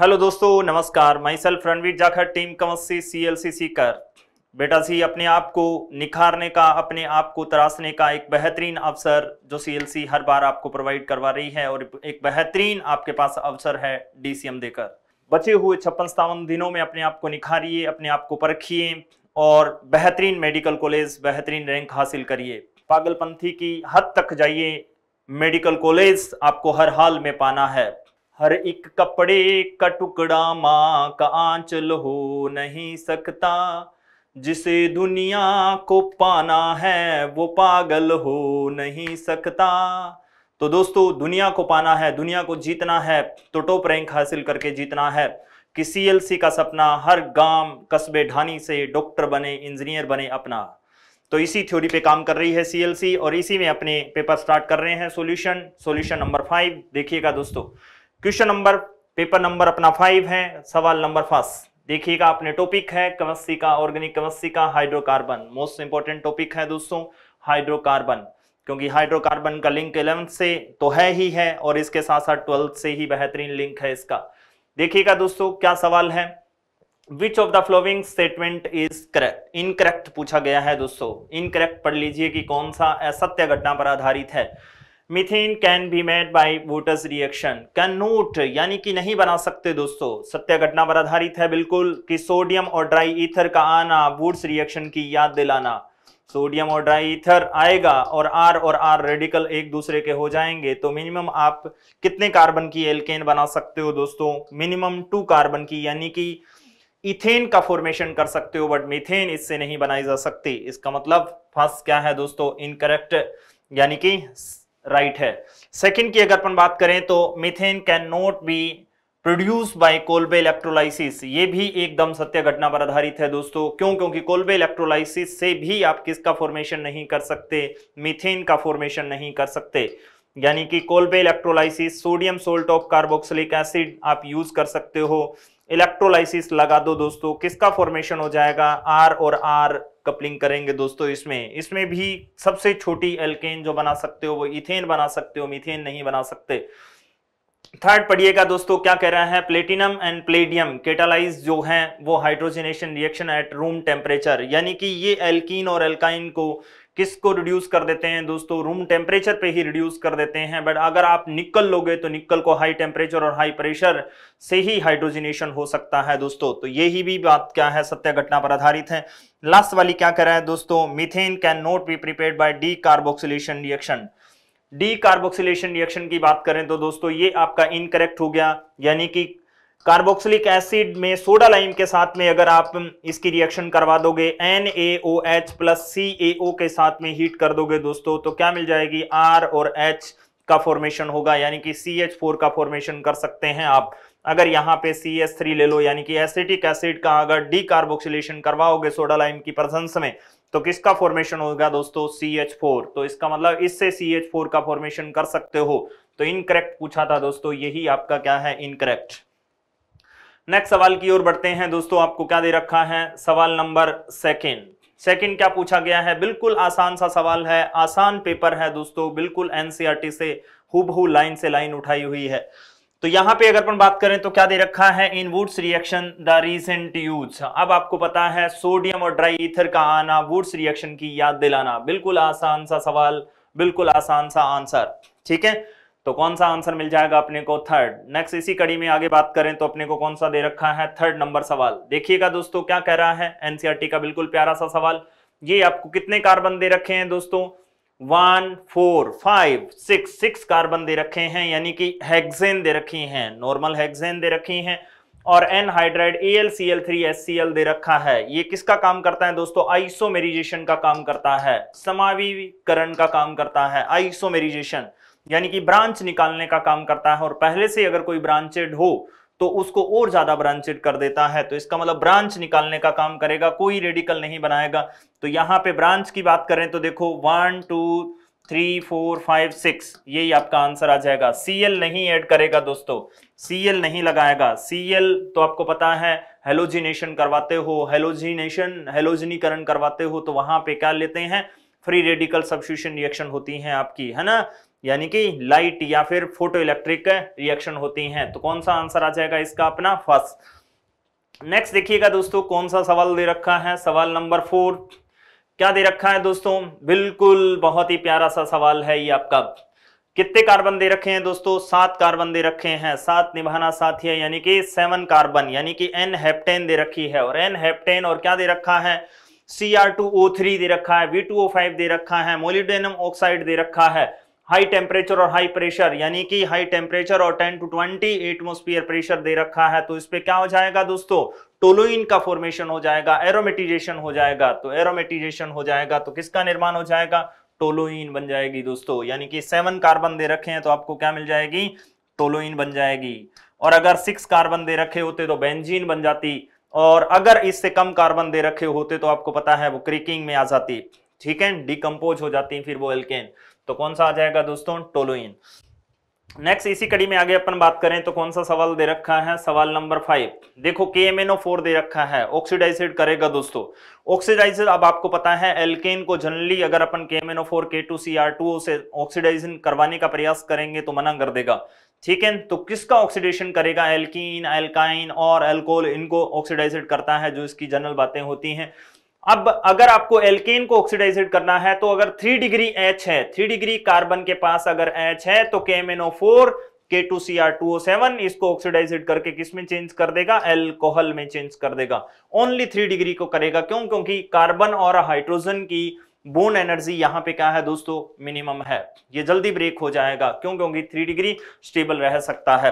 Hello दोस्तों नमस्कार myself Ranveer Jakhar team कमस्सी सी एल सी सीकर बेटा सी अपने आप को निखारने का अपने आप को तराशने का एक बेहतरीन अवसर जो सी हर बार आपको प्रोवाइड करवा रही है और एक बेहतरीन आपके पास अवसर है डीसीएम देकर बचे हुए छप्पन सतावन दिनों में अपने आप को निखारिए अपने आप को परखिए और बेहतरीन मेडिकल कॉलेज बेहतरीन रैंक हासिल करिए पागलपंथी की हद तक जाइए मेडिकल कॉलेज आपको हर हाल में पाना है हर एक कपड़े का टुकड़ा माँ का आंचल हो नहीं सकता जिसे दुनिया को पाना है वो पागल हो नहीं सकता तो दोस्तों दुनिया को पाना है दुनिया को जीतना है तो टॉप रैंक हासिल करके जीतना है कि सी का सपना हर गांव कस्बे ढानी से डॉक्टर बने इंजीनियर बने अपना तो इसी थ्योरी पे काम कर रही है सीएलसी और इसी में अपने पेपर स्टार्ट कर रहे हैं सॉल्यूशन सॉल्यूशन नंबर फाइव देखिएगा दोस्तों क्वेश्चन नंबर पेपर नंबर अपना फाइव है सवाल नंबर फर्स्ट देखिएगा अपने टॉपिक है कवस्सी का ऑर्गेनिक कवस्सी का हाइड्रोकार्बन मोस्ट इंपोर्टेंट टॉपिक है दोस्तों हाइड्रोकार्बन क्योंकि हाइड्रोकार्बन का लिंक इलेवंथ से तो है ही है और इसके साथ साथ ट्वेल्थ से ही बेहतरीन लिंक है इसका देखिएगा दोस्तों क्या सवाल है which of the following statement is correct incorrect पूछा गया है दोस्तों इनकरेक्ट पढ़ लीजिए कि कौन सा असत्य घटना पर आधारित है methane can be made by वोटर्स रिएक्शन कैन नोट यानी कि नहीं बना सकते दोस्तों सत्य घटना पर आधारित है बिल्कुल कि सोडियम और ड्राई ईथर का आना वोट्स रिएक्शन की याद दिलाना सोडियम और ड्राई ईथर आएगा और आर और आर रेडिकल एक दूसरे के हो जाएंगे तो मिनिमम आप कितने कार्बन की एल्केन बना सकते हो दोस्तों मिनिमम टू कार्बन की यानी कि इथेन का फॉर्मेशन कर सकते हो बट मिथेन इससे नहीं बनाई जा सकती इसका मतलब फर्स्ट क्या है दोस्तों इनकरेक्ट यानी कि राइट है सेकंड की अगर अपन बात करें तो methane can not be produce by Kolbe electrolysis ये भी एकदम सत्य घटना पर आधारित है दोस्तों क्यों क्योंकि कोल्बे इलेक्ट्रोलाइसिस से भी आप किसका फॉर्मेशन नहीं कर सकते मिथेन का फॉर्मेशन नहीं कर सकते यानी कि Kolbe electrolysis sodium salt of carboxylic acid आप यूज कर सकते हो इलेक्ट्रोलाइसिस लगा दो दोस्तों किसका फॉर्मेशन हो जाएगा आर और आर कपलिंग करेंगे दोस्तों इसमें इसमें भी सबसे छोटी एल्केन जो बना सकते हो वो इथेन बना सकते हो मिथेन नहीं बना सकते थर्ड पढ़िएगा दोस्तों क्या कह रहा है प्लेटिनम एंड प्लेडियम केटालाइज जो है वो hydrogenation reaction at room temperature यानी कि ये एल्कीन और एल्काइन को किसको रिड्यूस कर देते हैं दोस्तों रूम टेम्परेचर पे ही रिड्यूस कर देते हैं बट अगर आप निकल लोगे तो निकल को हाई टेम्परेचर और हाई प्रेशर से ही हाइड्रोजिनेशन हो सकता है दोस्तों तो यही भी बात क्या है सत्य घटना पर आधारित है लास्ट वाली क्या कह रहा है दोस्तों methane can not be prepare by decarboxylation reaction decarboxylation reaction की बात करें तो दोस्तों ये आपका इनकरेक्ट हो गया यानी कि कार्बोक्सिलिक एसिड में सोडा लाइम के साथ में अगर आप इसकी रिएक्शन करवा दोगे N A O H plus C A O के साथ में हीट कर दोगे दोस्तों तो क्या मिल जाएगी आर और एच का फॉर्मेशन होगा यानी कि सी एच फोर का फॉर्मेशन कर सकते हैं आप अगर यहाँ पे सी एस थ्री ले लो यानी कि एसिटिक एसिड का अगर डी कार्बोक्सिलेशन करवाओगे सोडा लाइम की प्रजेंस में तो किसका फॉर्मेशन होगा दोस्तों सी एच फोर तो इसका मतलब इससे सी एच फोर का फॉर्मेशन कर सकते हो तो इनकरेक्ट पूछा था दोस्तों यही आपका क्या है इनकरेक्ट नेक्स्ट सवाल की ओर बढ़ते हैं दोस्तों आपको क्या दे रखा है सवाल नंबर सेकेंड सेकेंड क्या पूछा गया है बिल्कुल आसान सा सवाल है आसान पेपर है दोस्तों बिल्कुल एनसीईआरटी e से हूबहू लाइन से लाइन उठाई हुई है तो यहाँ पे अगर अपन बात करें तो क्या दे रखा है in Wurtz reaction the recent use अब आपको पता है सोडियम और ड्राई ईथर का आना वुड्स रिएक्शन की याद दिलाना बिल्कुल आसान सा सवाल बिल्कुल आसान सा आंसर ठीक है तो कौन सा आंसर मिल जाएगा अपने को थर्ड नेक्स्ट इसी कड़ी में आगे बात करें तो अपने को कौन सा दे रखा है थर्ड नंबर सवाल देखिएगा दोस्तों क्या कह रहा है एनसीआरटी e का बिल्कुल प्यारा सा सवाल ये आपको कितने कार्बन दे रखे हैं दोस्तों one four five six six carbon दे रखे हैं यानी कि हेक्सेन दे रखी हैं नॉर्मल हेक्सेन दे रखी हैं और एन हाइड्राइड एल दे रखा है ये किसका काम करता है दोस्तों आइसोमेरिजेशन का काम करता है समावीकरण का काम करता है आइसोमेरिजेशन यानी कि ब्रांच निकालने का काम करता है और पहले से अगर कोई ब्रांचेड हो तो उसको और ज्यादा ब्रांचेड कर देता है तो इसका मतलब ब्रांच निकालने का काम करेगा कोई रेडिकल नहीं बनाएगा तो यहां पे ब्रांच की बात करें तो देखो one two three four five six यही आपका आंसर आ जाएगा सी एल नहीं ऐड करेगा दोस्तों सी एल नहीं लगाएगा सी एल तो आपको पता है हेलोजिनेशन करवाते हो हेलोजिनेशन हेलोजिनीकरण करवाते हो तो वहां पे क्या लेते हैं फ्री रेडिकल सब्सिट्यूशन रिएक्शन होती है आपकी है ना यानी कि लाइट या फिर फोटो इलेक्ट्रिक रिएक्शन होती हैं तो कौन सा आंसर आ जाएगा इसका अपना फर्स्ट नेक्स्ट देखिएगा दोस्तों कौन सा सवाल दे रखा है सवाल नंबर फोर क्या दे रखा है दोस्तों बिल्कुल बहुत ही प्यारा सा सवाल है ये आपका कितने कार्बन दे रखे हैं दोस्तों सात कार्बन दे रखे हैं सात निभाना साथी है यानी कि सेवन कार्बन यानी कि एन हेप्टेन दे रखी है और एन हेप्टेन और क्या दे रखा है C R two O three दे रखा है वी टू ओ फाइव दे रखा है मोलिडेनम ऑक्साइड दे रखा है हाई टेम्परेचर और हाई प्रेशर यानी कि हाई टेम्परेचर और 10 टू 20 एटमोस्फियर प्रेशर दे रखा है तो इस पर क्या हो जाएगा दोस्तों टोलोइन का फॉर्मेशन हो जाएगा एरोमेटिजेशन हो जाएगा तो एरोमेटिजेशन हो जाएगा तो किसका निर्माण हो जाएगा टोलोइन बन जाएगी दोस्तों यानी कि सेवन कार्बन दे रखे हैं तो आपको क्या मिल जाएगी टोलोइन बन जाएगी और अगर सिक्स कार्बन दे रखे होते तो बेंजीन बन जाती और अगर इससे कम कार्बन दे रखे होते तो आपको पता है वो क्रिकिंग में आ जाती ठीक है डिकम्पोज हो जाती फिर वो एल्केन तो कौन सा आ जाएगा दोस्तों टोलोइन नेक्स्ट इसी कड़ी में आगे अपन बात करें तो कौन सा सवाल दे रखा है सवाल नंबर फाइव देखो के एम एन ओ फोर दे रखा है ऑक्सीडाइसिड करेगा दोस्तों ऑक्सीडाइसिड अब आपको पता है एल्केन को जनरली अगर अपन के एम एन ओ फोर के टू सी आर टू से ऑक्सीडाइजन करवाने का प्रयास करेंगे तो मना कर देगा ठीक है तो किसका ऑक्सीडेशन करेगा एल्कीन एल्काइन और एल्कोहल इनको ऑक्सीडाइजेड करता है जो इसकी जनरल बातें होती हैं अब अगर आपको एल्केन को ऑक्सीडाइज करना है तो अगर थ्री डिग्री एच है थ्री डिग्री कार्बन के पास अगर एच है तो KMnO4 K2Cr2O7 इसको ऑक्सीडाइज करके किस में चेंज कर देगा एल्कोहल में चेंज कर देगा ओनली थ्री डिग्री को करेगा क्यों क्योंकि कार्बन और हाइड्रोजन की बोन एनर्जी यहां पे क्या है दोस्तों मिनिमम है ये जल्दी ब्रेक हो जाएगा क्यों क्योंकि थ्री डिग्री स्टेबल रह सकता है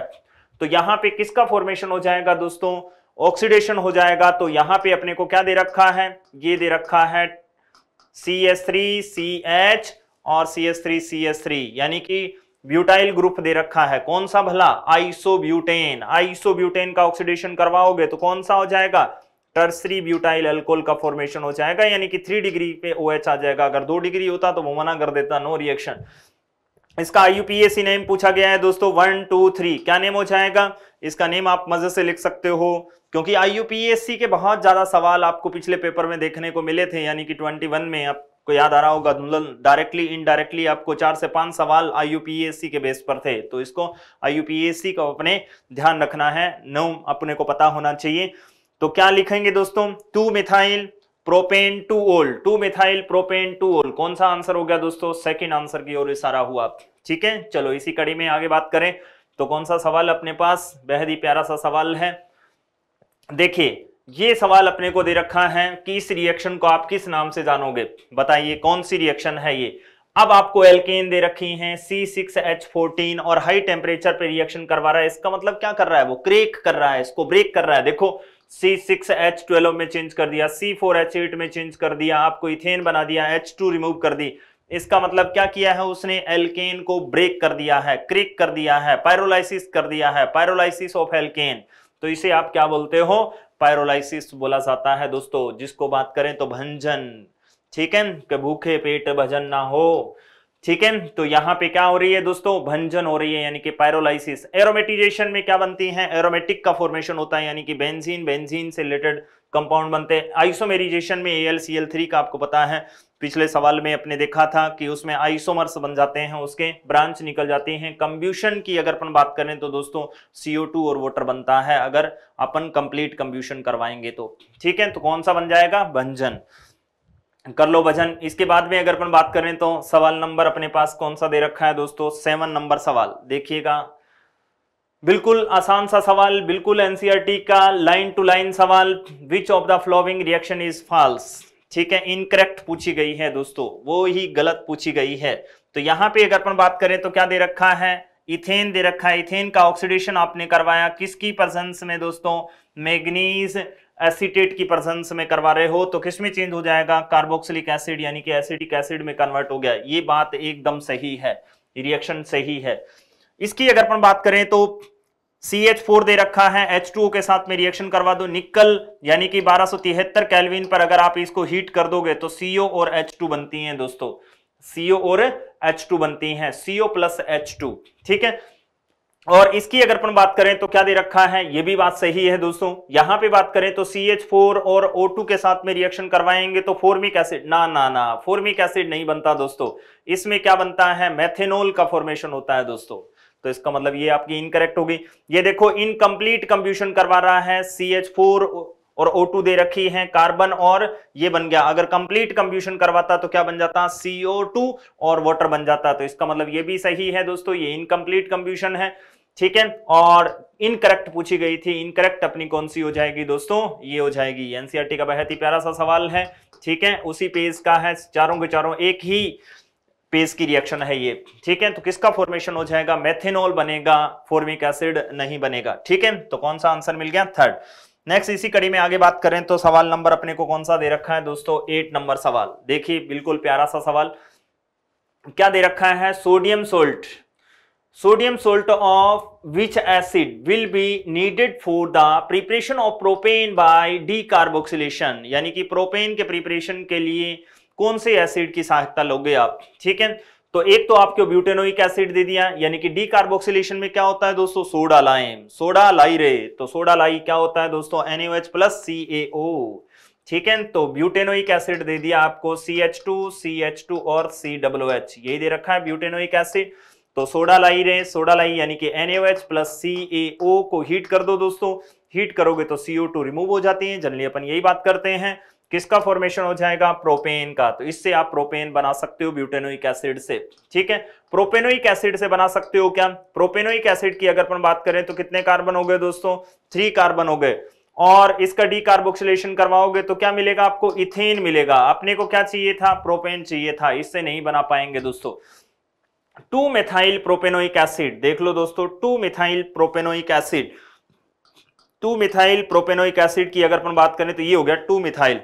तो यहां पे किसका फॉर्मेशन हो जाएगा दोस्तों ऑक्सीडेशन हो जाएगा तो यहां पे अपने को क्या दे रखा है ये दे रखा है C S three C H और C S three C S three यानी कि ब्यूटाइल ग्रुप दे रखा है कौन सा भला आइसोब्यूटेन आइसोब्यूटेन का ऑक्सीडेशन करवाओगे तो कौन सा हो जाएगा टर्सरी ब्यूटाइल अल्कोहल का फॉर्मेशन हो जाएगा यानी कि थ्री डिग्री पे ओ OH आ जाएगा अगर दो डिग्री होता तो वो मना कर देता नो रिएक्शन इसका आईयूपीएसी नेम पूछा गया है दोस्तों वन टू थ्री क्या नेम हो जाएगा इसका नेम आप मजे से लिख सकते हो क्योंकि आईयूपीएससी के बहुत ज्यादा सवाल आपको पिछले पेपर में देखने को मिले थे यानी कि 21 में आपको याद आ रहा होगा डायरेक्टली इनडायरेक्टली आपको चार से पांच सवाल आईयूपीएससी के बेस पर थे तो इसको आईयूपीएससी को अपने ध्यान रखना है नो अपने को पता होना चाहिए तो क्या लिखेंगे दोस्तों two methyl propane two ol two methyl propane two ol कौन सा आंसर हो गया दोस्तों सेकंड आंसर की ओर इशारा हुआ ठीक है चलो इसी कड़ी में आगे बात करें तो कौन सा सवाल अपने पास बेहद ही प्यारा सा सवाल है देखिए ये सवाल अपने को दे रखा है कि इस रिएक्शन को आप किस नाम से जानोगे बताइए कौन सी रिएक्शन है ये अब आपको एल्केन दे रखी हैं C6H14 और हाई टेम्परेचर पे रिएक्शन करवा रहा है इसका मतलब क्या कर रहा है वो क्रेक कर रहा है इसको ब्रेक कर रहा है देखो C6H12 में चेंज कर दिया C4H8 में चेंज कर दिया आपको इथेन बना दिया H2 रिमूव कर दी इसका मतलब क्या किया है उसने एल्केन को ब्रेक कर दिया है क्रिक कर दिया है पायरोलाइसिस कर दिया है पायरोलाइसिस ऑफ एल्केन तो इसे आप क्या बोलते हो पायरोलाइसिस बोला जाता है दोस्तों जिसको बात करें तो भंजन ठीक है भूखे पेट भजन ना हो ठीक है तो यहां पे क्या हो रही है दोस्तों भंजन हो रही है यानी कि पैरोलाइसिस एरोमेटिजेशन में क्या बनती है एरोमेटिक का फॉर्मेशन होता है यानी कि बेंजीन बेंजीन से रिलेटेड कंपाउंड बनते हैं आइसोमेरिजेशन में AlCl3 का आपको पता है पिछले सवाल में अपने देखा था कि उसमें आइसोमर्स बन जाते हैं उसके ब्रांच निकल जाते हैं कंब्यूशन की अगर अपन बात करें तो दोस्तों CO2 और वाटर बनता है अगर अपन कंप्लीट कंब्यूशन करवाएंगे तो ठीक है तो कौन सा बन जाएगा भंजन कर लो वजन इसके बाद में अगर अपन बात करें तो सवाल नंबर अपने पास कौन सा दे रखा है दोस्तों सेवन नंबर सवाल देखिएगा बिल्कुल आसान सा सवाल बिल्कुल एनसीईआरटी e का लाइन टू लाइन सवाल which of the following reaction is false ठीक है इनकरेक्ट पूछी गई है दोस्तों वो ही गलत पूछी गई है तो यहां पे अगर अपन बात करें तो क्या दे रखा है इथेन दे रखा है इथेन का ऑक्सीडेशन आपने करवाया किसकी प्रजेंस में दोस्तों मैग्नीज एसीटेट की प्रजेंस में करवा रहे हो तो किसमें चेंज हो जाएगा कार्बोक्सिलिक एसिड यानी कि एसिडिक एसिड में कन्वर्ट हो गया ये बात एकदम सही है रिएक्शन सही है इसकी अगर अपन बात करें तो सी एच फोर दे रखा है एच टू के साथ में रिएक्शन करवा दो निकल यानी कि बारह सौ तिहत्तर कैलविन पर अगर आप इसको हीट कर दोगे तो सीओ और एच टू बनती हैं दोस्तों सीओ और एच टू बनती हैं सीओ प्लस एच टू ठीक है और इसकी अगर अपन बात करें तो क्या दे रखा है ये भी बात सही है दोस्तों यहां पे बात करें तो CH4 और O2 के साथ में रिएक्शन करवाएंगे तो फोर्मिक एसिड ना ना ना फोर्मिक एसिड नहीं बनता दोस्तों इसमें क्या बनता है मैथेनोल का फॉर्मेशन होता है दोस्तों तो इसका मतलब ये आपकी इनकरेक्ट होगी ये देखो इनकम्प्लीट कंप्यूशन करवा रहा है फोर और O2 दे रखी है कार्बन और ये बन गया अगर कंप्लीट कंप्यूशन करवाता तो क्या बन जाता CO2 और वाटर बन जाता तो इसका मतलब ये भी सही है दोस्तों ये इनकम्प्लीट कंप्यूशन है ठीक है और इनकरेक्ट पूछी गई थी इनकरेक्ट अपनी कौन सी हो जाएगी दोस्तों ये हो जाएगी एनसीआरटी e का बहुत ही प्यारा सा सवाल है ठीक है उसी पेज का है चारों के चारों एक ही पेज की रिएक्शन है ये ठीक है तो किसका फॉर्मेशन हो जाएगा मेथेनॉल बनेगा फॉर्मिक एसिड नहीं बनेगा ठीक है तो कौन सा आंसर मिल गया थर्ड नेक्स्ट इसी कड़ी में आगे बात करें तो सवाल नंबर अपने को कौन सा दे रखा है दोस्तों एट नंबर सवाल देखिए बिल्कुल प्यारा सा सवाल क्या दे रखा है sodium salt sodium salt of which acid will be needed for the preparation of propane by decarboxylation यानी कि प्रोपेन के प्रिपरेशन के लिए कौन से एसिड की सहायता लोगे आप ठीक है तो एक तो आपको ब्यूटेनोइक एसिड दे दिया यानी कि डीकार्बोक्सिलेशन में क्या होता है दोस्तों सोडा लाइम सोडा लाई रे तो सोडा लाई क्या होता है दोस्तों एनएच प्लस सी ठीक है तो ब्यूटेनोइक एसिड दे दिया आपको C H two C H two और सी डब्लू एच यही दे रखा है ब्यूटेनोइक एसिड तो सोडा लाई रहे सोडा लाई यानी कि NH plus C A O को हीट कर दो दोस्तों हीट करोगे तो सीओ टू रिमूव हो जाती है जनरली अपन यही बात करते हैं किसका फॉर्मेशन हो जाएगा प्रोपेन का तो इससे आप प्रोपेन बना सकते हो ब्यूटेनोइक एसिड से ठीक है प्रोपेनोइक एसिड से बना सकते हो क्या प्रोपेनोइक एसिड की अगर अपन बात करें तो कितने कार्बन हो गए दोस्तों थ्री कार्बन हो गए और इसका डीकार्बोक्सिलेशन करवाओगे तो क्या मिलेगा आपको इथेन मिलेगा अपने को क्या चाहिए था प्रोपेन चाहिए था इससे नहीं बना पाएंगे दोस्तों टू मिथाइल प्रोपेनोइक एसिड देख लो दोस्तों two methyl propanoic acid two methyl propanoic acid की अगर अपन बात करें तो ये हो गया two methyl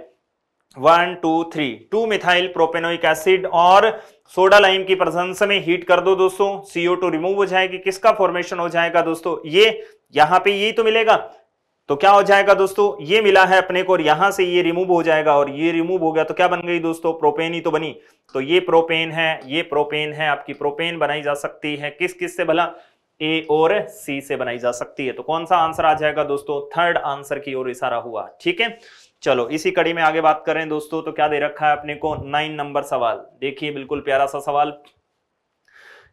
one two three two methyl propanoic acid और सोडा लाइम की प्रशंसा में हीट कर दो दोस्तों सीओ टू रिमूव हो जाएगी किसका फॉर्मेशन हो जाएगा दोस्तों ये यहां पे यही तो मिलेगा तो क्या हो जाएगा दोस्तों ये मिला है अपने को और यहां से ये रिमूव हो जाएगा और ये रिमूव हो गया तो क्या बन गई दोस्तों प्रोपेन ही तो बनी तो ये प्रोपेन है ये प्रोपेन है आपकी प्रोपेन बनाई जा सकती है किस किस से भला ए और सी से बनाई जा सकती है तो कौन सा आंसर आ जाएगा दोस्तों थर्ड आंसर की ओर इशारा हुआ ठीक है चलो इसी कड़ी में आगे बात करें दोस्तों तो क्या दे रखा है अपने को नाइन नंबर सवाल देखिए बिल्कुल प्यारा सा सवाल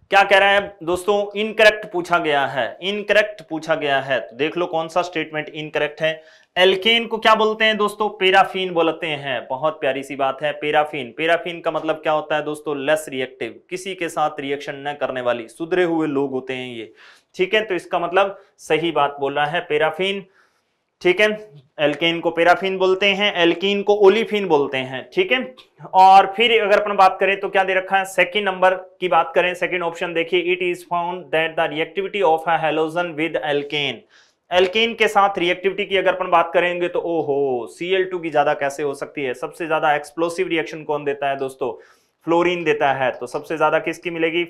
क्या कह रहे हैं दोस्तों इनकरेक्ट पूछा गया है इनकरेक्ट पूछा गया है तो देख लो कौन सा स्टेटमेंट इनकरेक्ट है एल्केन को क्या बोलते हैं दोस्तों पेराफिन बोलते हैं बहुत प्यारी सी बात है पेराफिन पेराफिन का मतलब क्या होता है दोस्तों लेस रिएक्टिव किसी के साथ रिएक्शन न करने वाली सुधरे हुए लोग होते हैं ये ठीक है तो इसका मतलब सही बात बोल रहा है पेराफिन ठीक है एल्केन को पेराफिन बोलते हैं एल्कीन को ओलिफिन बोलते हैं ठीक है और फिर अगर अपन बात करें तो क्या दे रखा है सेकंड नंबर की बात करें सेकंड ऑप्शन देखिए it is found that the reactivity of a halogen with alkane alkane के साथ रिएक्टिविटी की अगर अपन बात करेंगे तो ओहो टू की ज्यादा कैसे हो सकती है सबसे ज्यादा एक्सप्लोसिव रिएक्शन कौन देता है दोस्तों फ्लोरीन देता है तो सबसे ज्यादा किसकी मिलेगी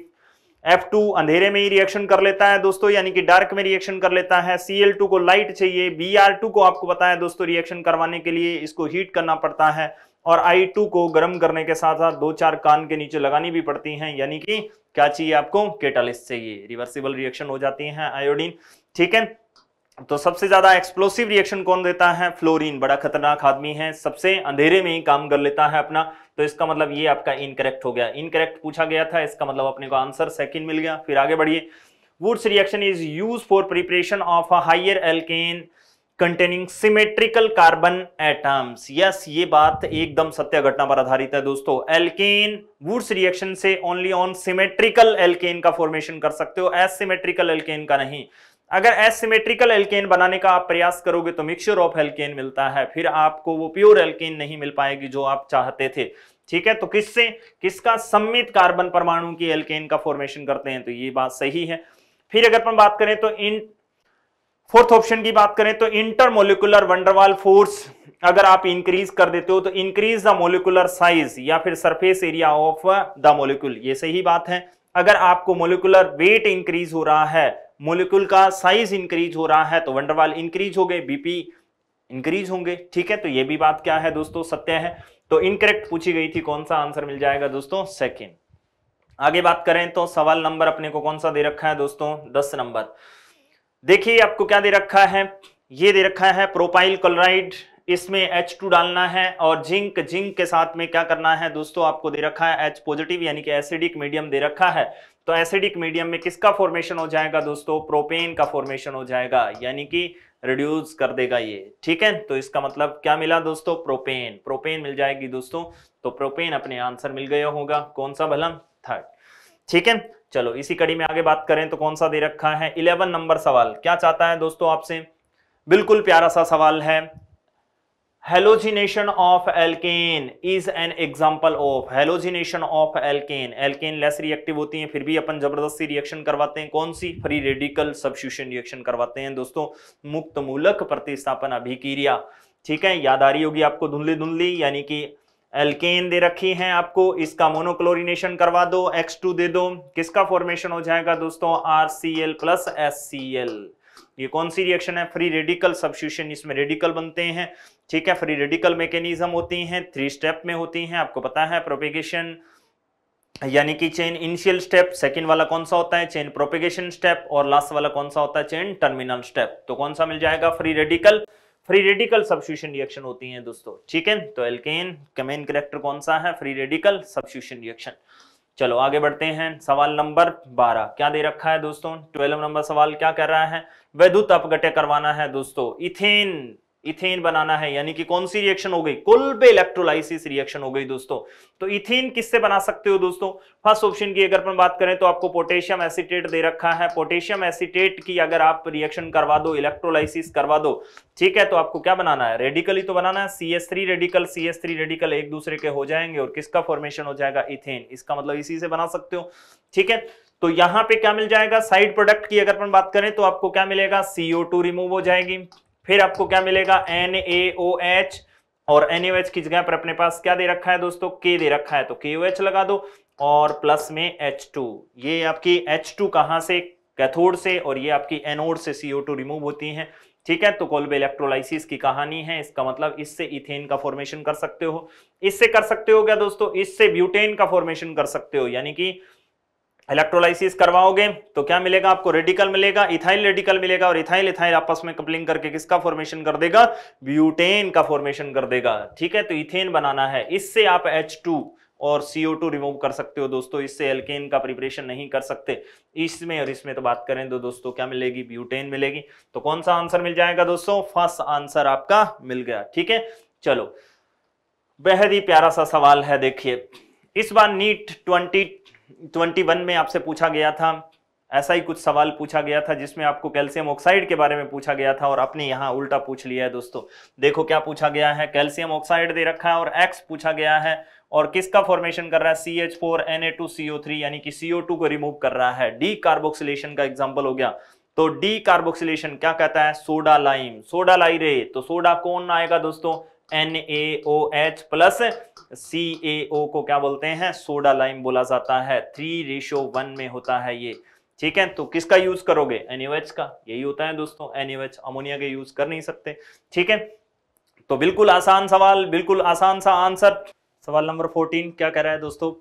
F2 अंधेरे में ही रिएक्शन कर लेता है दोस्तों यानी कि डार्क में रिएक्शन कर लेता है Cl2 को लाइट चाहिए Br2 को आपको बताया दोस्तों रिएक्शन करवाने के लिए इसको हीट करना पड़ता है और I2 को गर्म करने के साथ साथ दो चार कान के नीचे लगानी भी पड़ती हैं यानी कि क्या चाहिए आपको केटालिस्ट चाहिए रिवर्सिबल रिएक्शन हो जाती है आयोडीन ठीक है तो सबसे ज्यादा एक्सप्लोसिव रिएक्शन कौन देता है फ्लोरीन बड़ा खतरनाक आदमी है सबसे अंधेरे में ही काम कर लेता है अपना तो इसका मतलब ये आपका इनकरेक्ट हो गया इनकरेक्ट पूछा गया था इसका मतलब अपने को आंसर सेकंड मिल गया फिर आगे बढ़िए Wurtz reaction is use for preparation of a higher alkane containing symmetrical carbon atoms yes ये बात एकदम सत्य घटना पर आधारित है दोस्तों एल्केन वुड्स रिएक्शन से ओनली ऑन सिमेट्रिकल एल्केन का फॉर्मेशन कर सकते हो एस सिमेट्रिकल एल्केन का नहीं अगर एसिमेट्रिकल एल्केन बनाने का आप प्रयास करोगे तो मिक्सचर ऑफ एल्केन मिलता है फिर आपको वो प्योर एल्केन नहीं मिल पाएगी जो आप चाहते थे ठीक है तो किससे किसका सम्मित कार्बन परमाणु की एल्केन का फॉर्मेशन करते हैं तो ये बात सही है फिर अगर हम बात करें तो इन फोर्थ ऑप्शन की बात करें तो इंटरमोलिकुलर वंडरवाल फोर्स अगर आप इंक्रीज कर देते हो तो इंक्रीज द मोलिकुलर साइज या फिर surface area of the molecule ये सही बात है अगर आपको मोलिकुलर वेट इंक्रीज हो रहा है मोलिकुल का साइज इंक्रीज हो रहा है तो वंडरवाल इंक्रीज हो गए बीपी इंक्रीज होंगे ठीक है तो ये भी बात क्या है दोस्तों सत्य है तो इनकरेक्ट पूछी गई थी कौन सा आंसर मिल जाएगा दोस्तों सेकेंड आगे बात करें तो सवाल नंबर अपने को कौन सा दे रखा है दोस्तों दस नंबर देखिए आपको क्या दे रखा है ये दे रखा है प्रोपाइल क्लोराइड इसमें H2 डालना है और जिंक जिंक के साथ में क्या करना है दोस्तों आपको दे रखा है H पॉजिटिव यानी कि एसिडिक मीडियम दे रखा है तो एसिडिक मीडियम में किसका फॉर्मेशन हो जाएगा दोस्तों प्रोपेन का फॉर्मेशन हो जाएगा यानी कि रिड्यूस कर देगा ये ठीक है तो इसका मतलब क्या मिला दोस्तों प्रोपेन प्रोपेन मिल जाएगी दोस्तों तो प्रोपेन अपने आंसर मिल गया होगा कौन सा भलम थर्ड ठीक है चलो इसी कड़ी में आगे बात करें तो कौन सा दे रखा है इलेवन नंबर सवाल क्या चाहता है दोस्तों आपसे बिल्कुल प्यारा सा सवाल है halogenation of alkane is an example of halogenation of alkane alkane less reactive होती है फिर भी अपन जबरदस्ती रिएक्शन करवाते हैं कौन सी फ्री रेडिकल सब्स्टिट्यूशन रिएक्शन करवाते हैं दोस्तों मुक्त मूलक प्रतिस्थापन अभिक्रिया ठीक है याद आ रही होगी आपको धुंधली धुंधली यानी कि एल्केन दे रखी है आपको इसका मोनोक्लोरिनेशन करवा दो टू दे दो किसका फॉर्मेशन हो जाएगा दोस्तों R C L plus S C L ये कौन सी रिएक्शन है फ्री रेडिकल सब्स्टिट्यूशन इसमें रेडिकल बनते हैं ठीक है फ्री रेडिकल मैकेनिज्म होती हैं थ्री स्टेप में होती हैं आपको पता है प्रोपेगेशन यानी कि चेन इनिशियल स्टेप सेकंड वाला कौन सा होता है चेन प्रोपेगेशन स्टेप और लास्ट वाला कौन सा होता है चेन टर्मिनल स्टेप तो कौन सा मिल जाएगा free radical free radical substitution reaction होती है दोस्तों ठीक है तो एल्केन का मेन करेक्टर कौन सा है फ्री रेडिकल सब्सिट्यूशन रिएक्शन चलो आगे बढ़ते हैं सवाल नंबर 12 क्या दे रखा है दोस्तों 12 नंबर सवाल क्या कह रहा है वैद्युत अपगट्य करवाना है दोस्तों इथेन इथेन बनाना है यानी कि कौन सी रिएक्शन हो गई कुल पे इलेक्ट्रोलाइसिस रिएक्शन हो गई दोस्तों तो इथेन किससे बना सकते हो दोस्तों फर्स्ट ऑप्शन की अगर अपन बात करें तो आपको पोटेशियम एसिटेट दे रखा है पोटेशियम एसिटेट की अगर आप रिएक्शन करवा दो इलेक्ट्रोलाइसिस करवा दो ठीक है तो आपको क्या बनाना है रेडिकल ही तो बनाना है C S three radical C S three radical एक दूसरे के हो जाएंगे और किसका फॉर्मेशन हो जाएगा इथेन इसका मतलब इसी से बना सकते हो ठीक है तो यहां पे क्या मिल जाएगा साइड प्रोडक्ट की अगर अपन बात करें तो आपको क्या मिलेगा सीओ टू रिमूव हो जाएगी फिर आपको क्या मिलेगा एन ए ओ एच और एन की जगह पर अपने पास क्या दे रखा है दोस्तों के दे रखा है तो के ओ एच लगा दो और प्लस में एच टू ये आपकी एच टू कहाँ से कैथोड से और ये आपकी एनोड से सीओ टू रिमूव होती है ठीक है तो कोल्बे इलेक्ट्रोलाइसिस की कहानी है इसका मतलब इससे इथेन का फॉर्मेशन कर सकते हो इससे कर सकते हो क्या दोस्तों इससे ब्यूटेन का फॉर्मेशन कर सकते हो यानी कि इलेक्ट्रोलाइसिस करवाओगे तो क्या मिलेगा आपको रेडिकल मिलेगा इथाइल रेडिकल मिलेगा और इथाइल इथाइल आपस में कपलिंग करके किसका फॉर्मेशन कर देगा ब्यूटेन का फॉर्मेशन कर देगा ठीक है तो इथेन बनाना है इससे आप एच टू और CO2 रिमूव कर सकते हो दोस्तों इससे एल्केन का प्रिपरेशन नहीं कर सकते इसमें और इसमें तो बात करें तो दोस्तों क्या मिलेगी ब्यूटेन मिलेगी तो कौन सा आंसर मिल जाएगा दोस्तों फर्स्ट आंसर आपका मिल गया ठीक है चलो बेहद ही प्यारा सा सवाल है देखिए इस बार नीट ट्वेंटी 21 में आपसे पूछा गया था ऐसा ही कुछ सवाल पूछा गया था जिसमें आपको कैल्शियम ऑक्साइड के बारे में पूछा गया था और आपने यहाँ उल्टा पूछ लिया है दोस्तों देखो क्या पूछा गया है कैल्शियम ऑक्साइड दे रखा है और एक्स पूछा गया है और किसका फॉर्मेशन कर रहा है C H four N A two C O three यानी कि सीओ टू को रिमूव कर रहा है डी कार्बोक्सिलेशन का एग्जाम्पल हो गया तो डी कार्बोक्सिलेशन क्या कहता है सोडा लाइम सोडा लाई तो सोडा कौन आएगा दोस्तों N A O H plus C A O को क्या बोलते हैं सोडा लाइम बोला जाता है थ्री रेशो वन में होता है ये ठीक है तो किसका यूज करोगे एनयूएच का यही होता है दोस्तों एनयूएच अमोनिया के यूज कर नहीं सकते ठीक है तो बिल्कुल आसान सवाल बिल्कुल आसान सा आंसर सवाल नंबर फोर्टीन क्या कह रहा है दोस्तों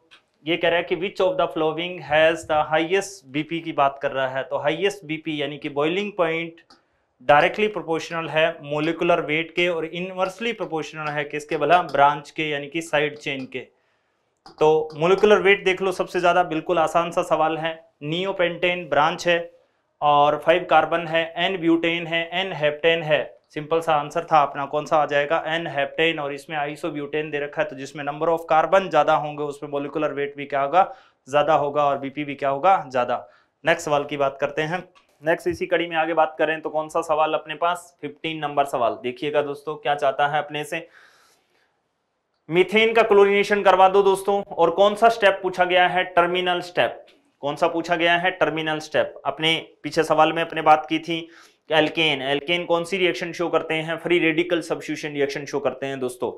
ये कह रहा है कि which of the following has the highest BP की बात कर रहा है तो हाइएस्ट बीपी यानी कि बॉइलिंग पॉइंट डायरेक्टली प्रोपोर्शनल है मोलिकुलर वेट के और इनवर्सली प्रोपोर्शनल है किसके भला ब्रांच के यानी कि साइड चेन के तो मोलिकुलर वेट देख लो सबसे ज़्यादा बिल्कुल आसान सा सवाल है नियोपेंटेन ब्रांच है और फाइव कार्बन है एन ब्यूटेन है एन हेप्टेन है सिंपल सा आंसर था अपना कौन सा आ जाएगा एन हेप्टेन और इसमें आइसो ब्यूटेन दे रखा है तो जिसमें नंबर ऑफ कार्बन ज़्यादा होंगे उसमें मोलिकुलर वेट भी क्या होगा ज़्यादा होगा और बीपी भी क्या होगा ज़्यादा नेक्स्ट सवाल की बात करते हैं नेक्स्ट इसी कड़ी में आगे बात करें तो कौन सा सवाल अपने पास 15 नंबर सवाल देखिएगा दोस्तों क्या चाहता है अपने से मिथेन का क्लोरिनेशन करवा दो दोस्तों और कौन सा स्टेप पूछा गया है टर्मिनल स्टेप कौन सा पूछा गया है टर्मिनल स्टेप अपने पीछे सवाल में अपने बात की थी एल्केन एल्केन कौन सी रिएक्शन शो करते हैं free radical substitution reaction show करते हैं दोस्तों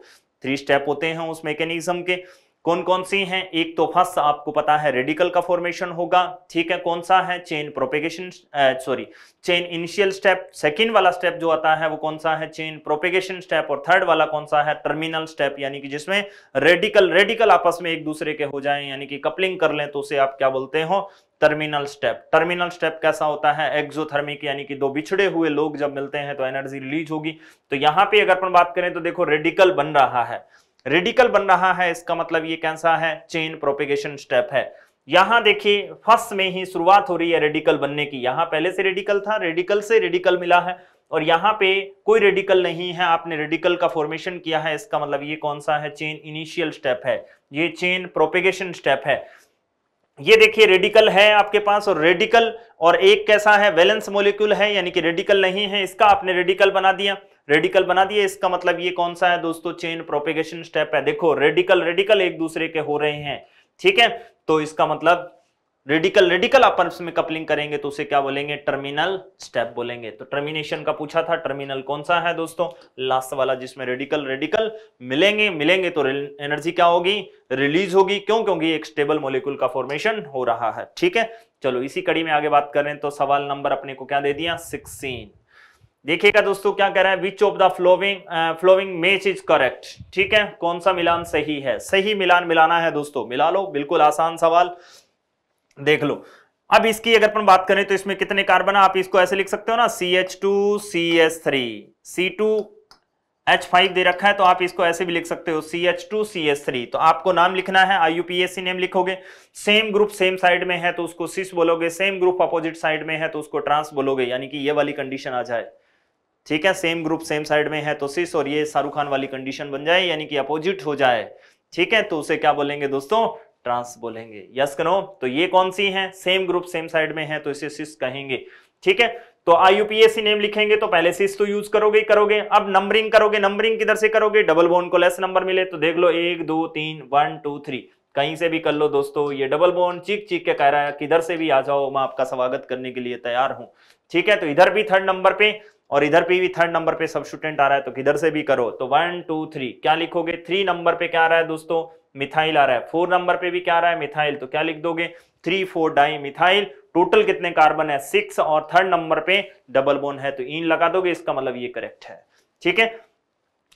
थ्री स्टेप होते हैं उस मैकेनिज्म के कौन कौन सी हैं एक तो फर्स्ट आपको पता है रेडिकल का फॉर्मेशन होगा ठीक है कौन सा है chain propagation sorry chain initial step second वाला स्टेप जो आता है वो कौन सा है चेन प्रोपेगेशन स्टेप और थर्ड वाला कौन सा है टर्मिनल स्टेप यानी कि जिसमें रेडिकल रेडिकल आपस में एक दूसरे के हो जाए यानी कि कपलिंग कर लें तो उसे आप क्या बोलते हो टर्मिनल स्टेप टर्मिनल स्टेप कैसा होता है एक्सोथर्मिक यानी कि दो बिछड़े हुए लोग जब मिलते हैं तो एनर्जी रिलीज होगी तो यहाँ पे अगर अपन बात करें तो देखो रेडिकल बन रहा है रेडिकल बन रहा है इसका मतलब ये कैसा है चेन प्रोपेगेशन स्टेप है यहां देखिए फर्स्ट में ही शुरुआत हो रही है रेडिकल बनने की यहां पहले से रेडिकल था रेडिकल से रेडिकल मिला है और यहाँ पे कोई रेडिकल नहीं है आपने रेडिकल का फॉर्मेशन किया है इसका मतलब ये कौन सा है चेन इनिशियल स्टेप है ये चेन प्रोपेगेशन स्टेप है ये देखिए रेडिकल है आपके पास और रेडिकल और एक कैसा है वैलेंस मोलिक्यूल है यानी कि रेडिकल नहीं है इसका आपने रेडिकल बना दिया रेडिकल बना दिए इसका मतलब ये कौन सा है दोस्तों चेन प्रोपेगेशन स्टेप है देखो रेडिकल रेडिकल एक दूसरे के हो रहे हैं ठीक है तो इसका मतलब रेडिकल रेडिकल आपस में कपलिंग करेंगे तो उसे क्या बोलेंगे टर्मिनल स्टेप बोलेंगे तो टर्मिनेशन का पूछा था टर्मिनल कौन सा है दोस्तों लास्ट वाला जिसमें रेडिकल रेडिकल मिलेंगे मिलेंगे तो एनर्जी क्या होगी रिलीज होगी क्यों क्योंकि एक स्टेबल मोलिकुल का फॉर्मेशन हो रहा है ठीक है चलो इसी कड़ी में आगे बात करें तो सवाल नंबर अपने को क्या दे दिया सिक्सटीन देखिएगा दोस्तों क्या कह रहे हैं which of the following following match is correct ठीक है कौन सा मिलान सही है सही मिलान मिलाना है दोस्तों मिला लो बिल्कुल आसान सवाल देख लो अब इसकी अगर अपन बात करें तो इसमें कितने कार्बन है आप इसको ऐसे लिख सकते हो ना C H two C S three C two H five दे रखा है तो आप इसको ऐसे भी लिख सकते हो C H two C S three तो आपको नाम लिखना है I U P S C name लिखोगे सेम ग्रुप सेम साइड में है तो उसको सिस बोलोगे सेम ग्रुप अपोजिट साइड में है तो उसको ट्रांस बोलोगे यानी कि ये वाली कंडीशन आ जाए ठीक है सेम ग्रुप सेम साइड में है तो सिस और ये शाहरुख खान वाली कंडीशन बन जाए यानी कि अपोजिट हो जाए ठीक है तो उसे क्या बोलेंगे दोस्तों ट्रांस बोलेंगे यस करो तो ये कौन सी है सेम ग्रुप सेम साइड में है तो इसे सिस कहेंगे ठीक है तो आईयूपीएससी नेम लिखेंगे तो पहले सिस तो यूज करोगे करोगे अब नंबरिंग करोगे नंबरिंग किधर से करोगे डबल बोन को लेस नंबर मिले तो देख लो एक दो तीन वन टू थ्री कहीं से भी कर लो दोस्तों ये डबल बोन चीख चीख के कह रहा है किधर से भी आ जाओ मैं आपका स्वागत करने के लिए तैयार हूं ठीक है तो इधर भी थर्ड नंबर पे और इधर पे भी थर्ड नंबर पे स्टूडेंट आ रहा है तो किधर से भी करो तो वन टू थ्री क्या लिखोगे थ्री नंबर पे क्या आ रहा है दोस्तों मिथाइल आ रहा है फोर नंबर पे भी क्या आ रहा है मिथाइल तो क्या लिख दोगे three four dimethyl total कितने कार्बन है सिक्स और थर्ड नंबर पे डबल बोन है तो इन लगा दोगे इसका मतलब ये करेक्ट है ठीक है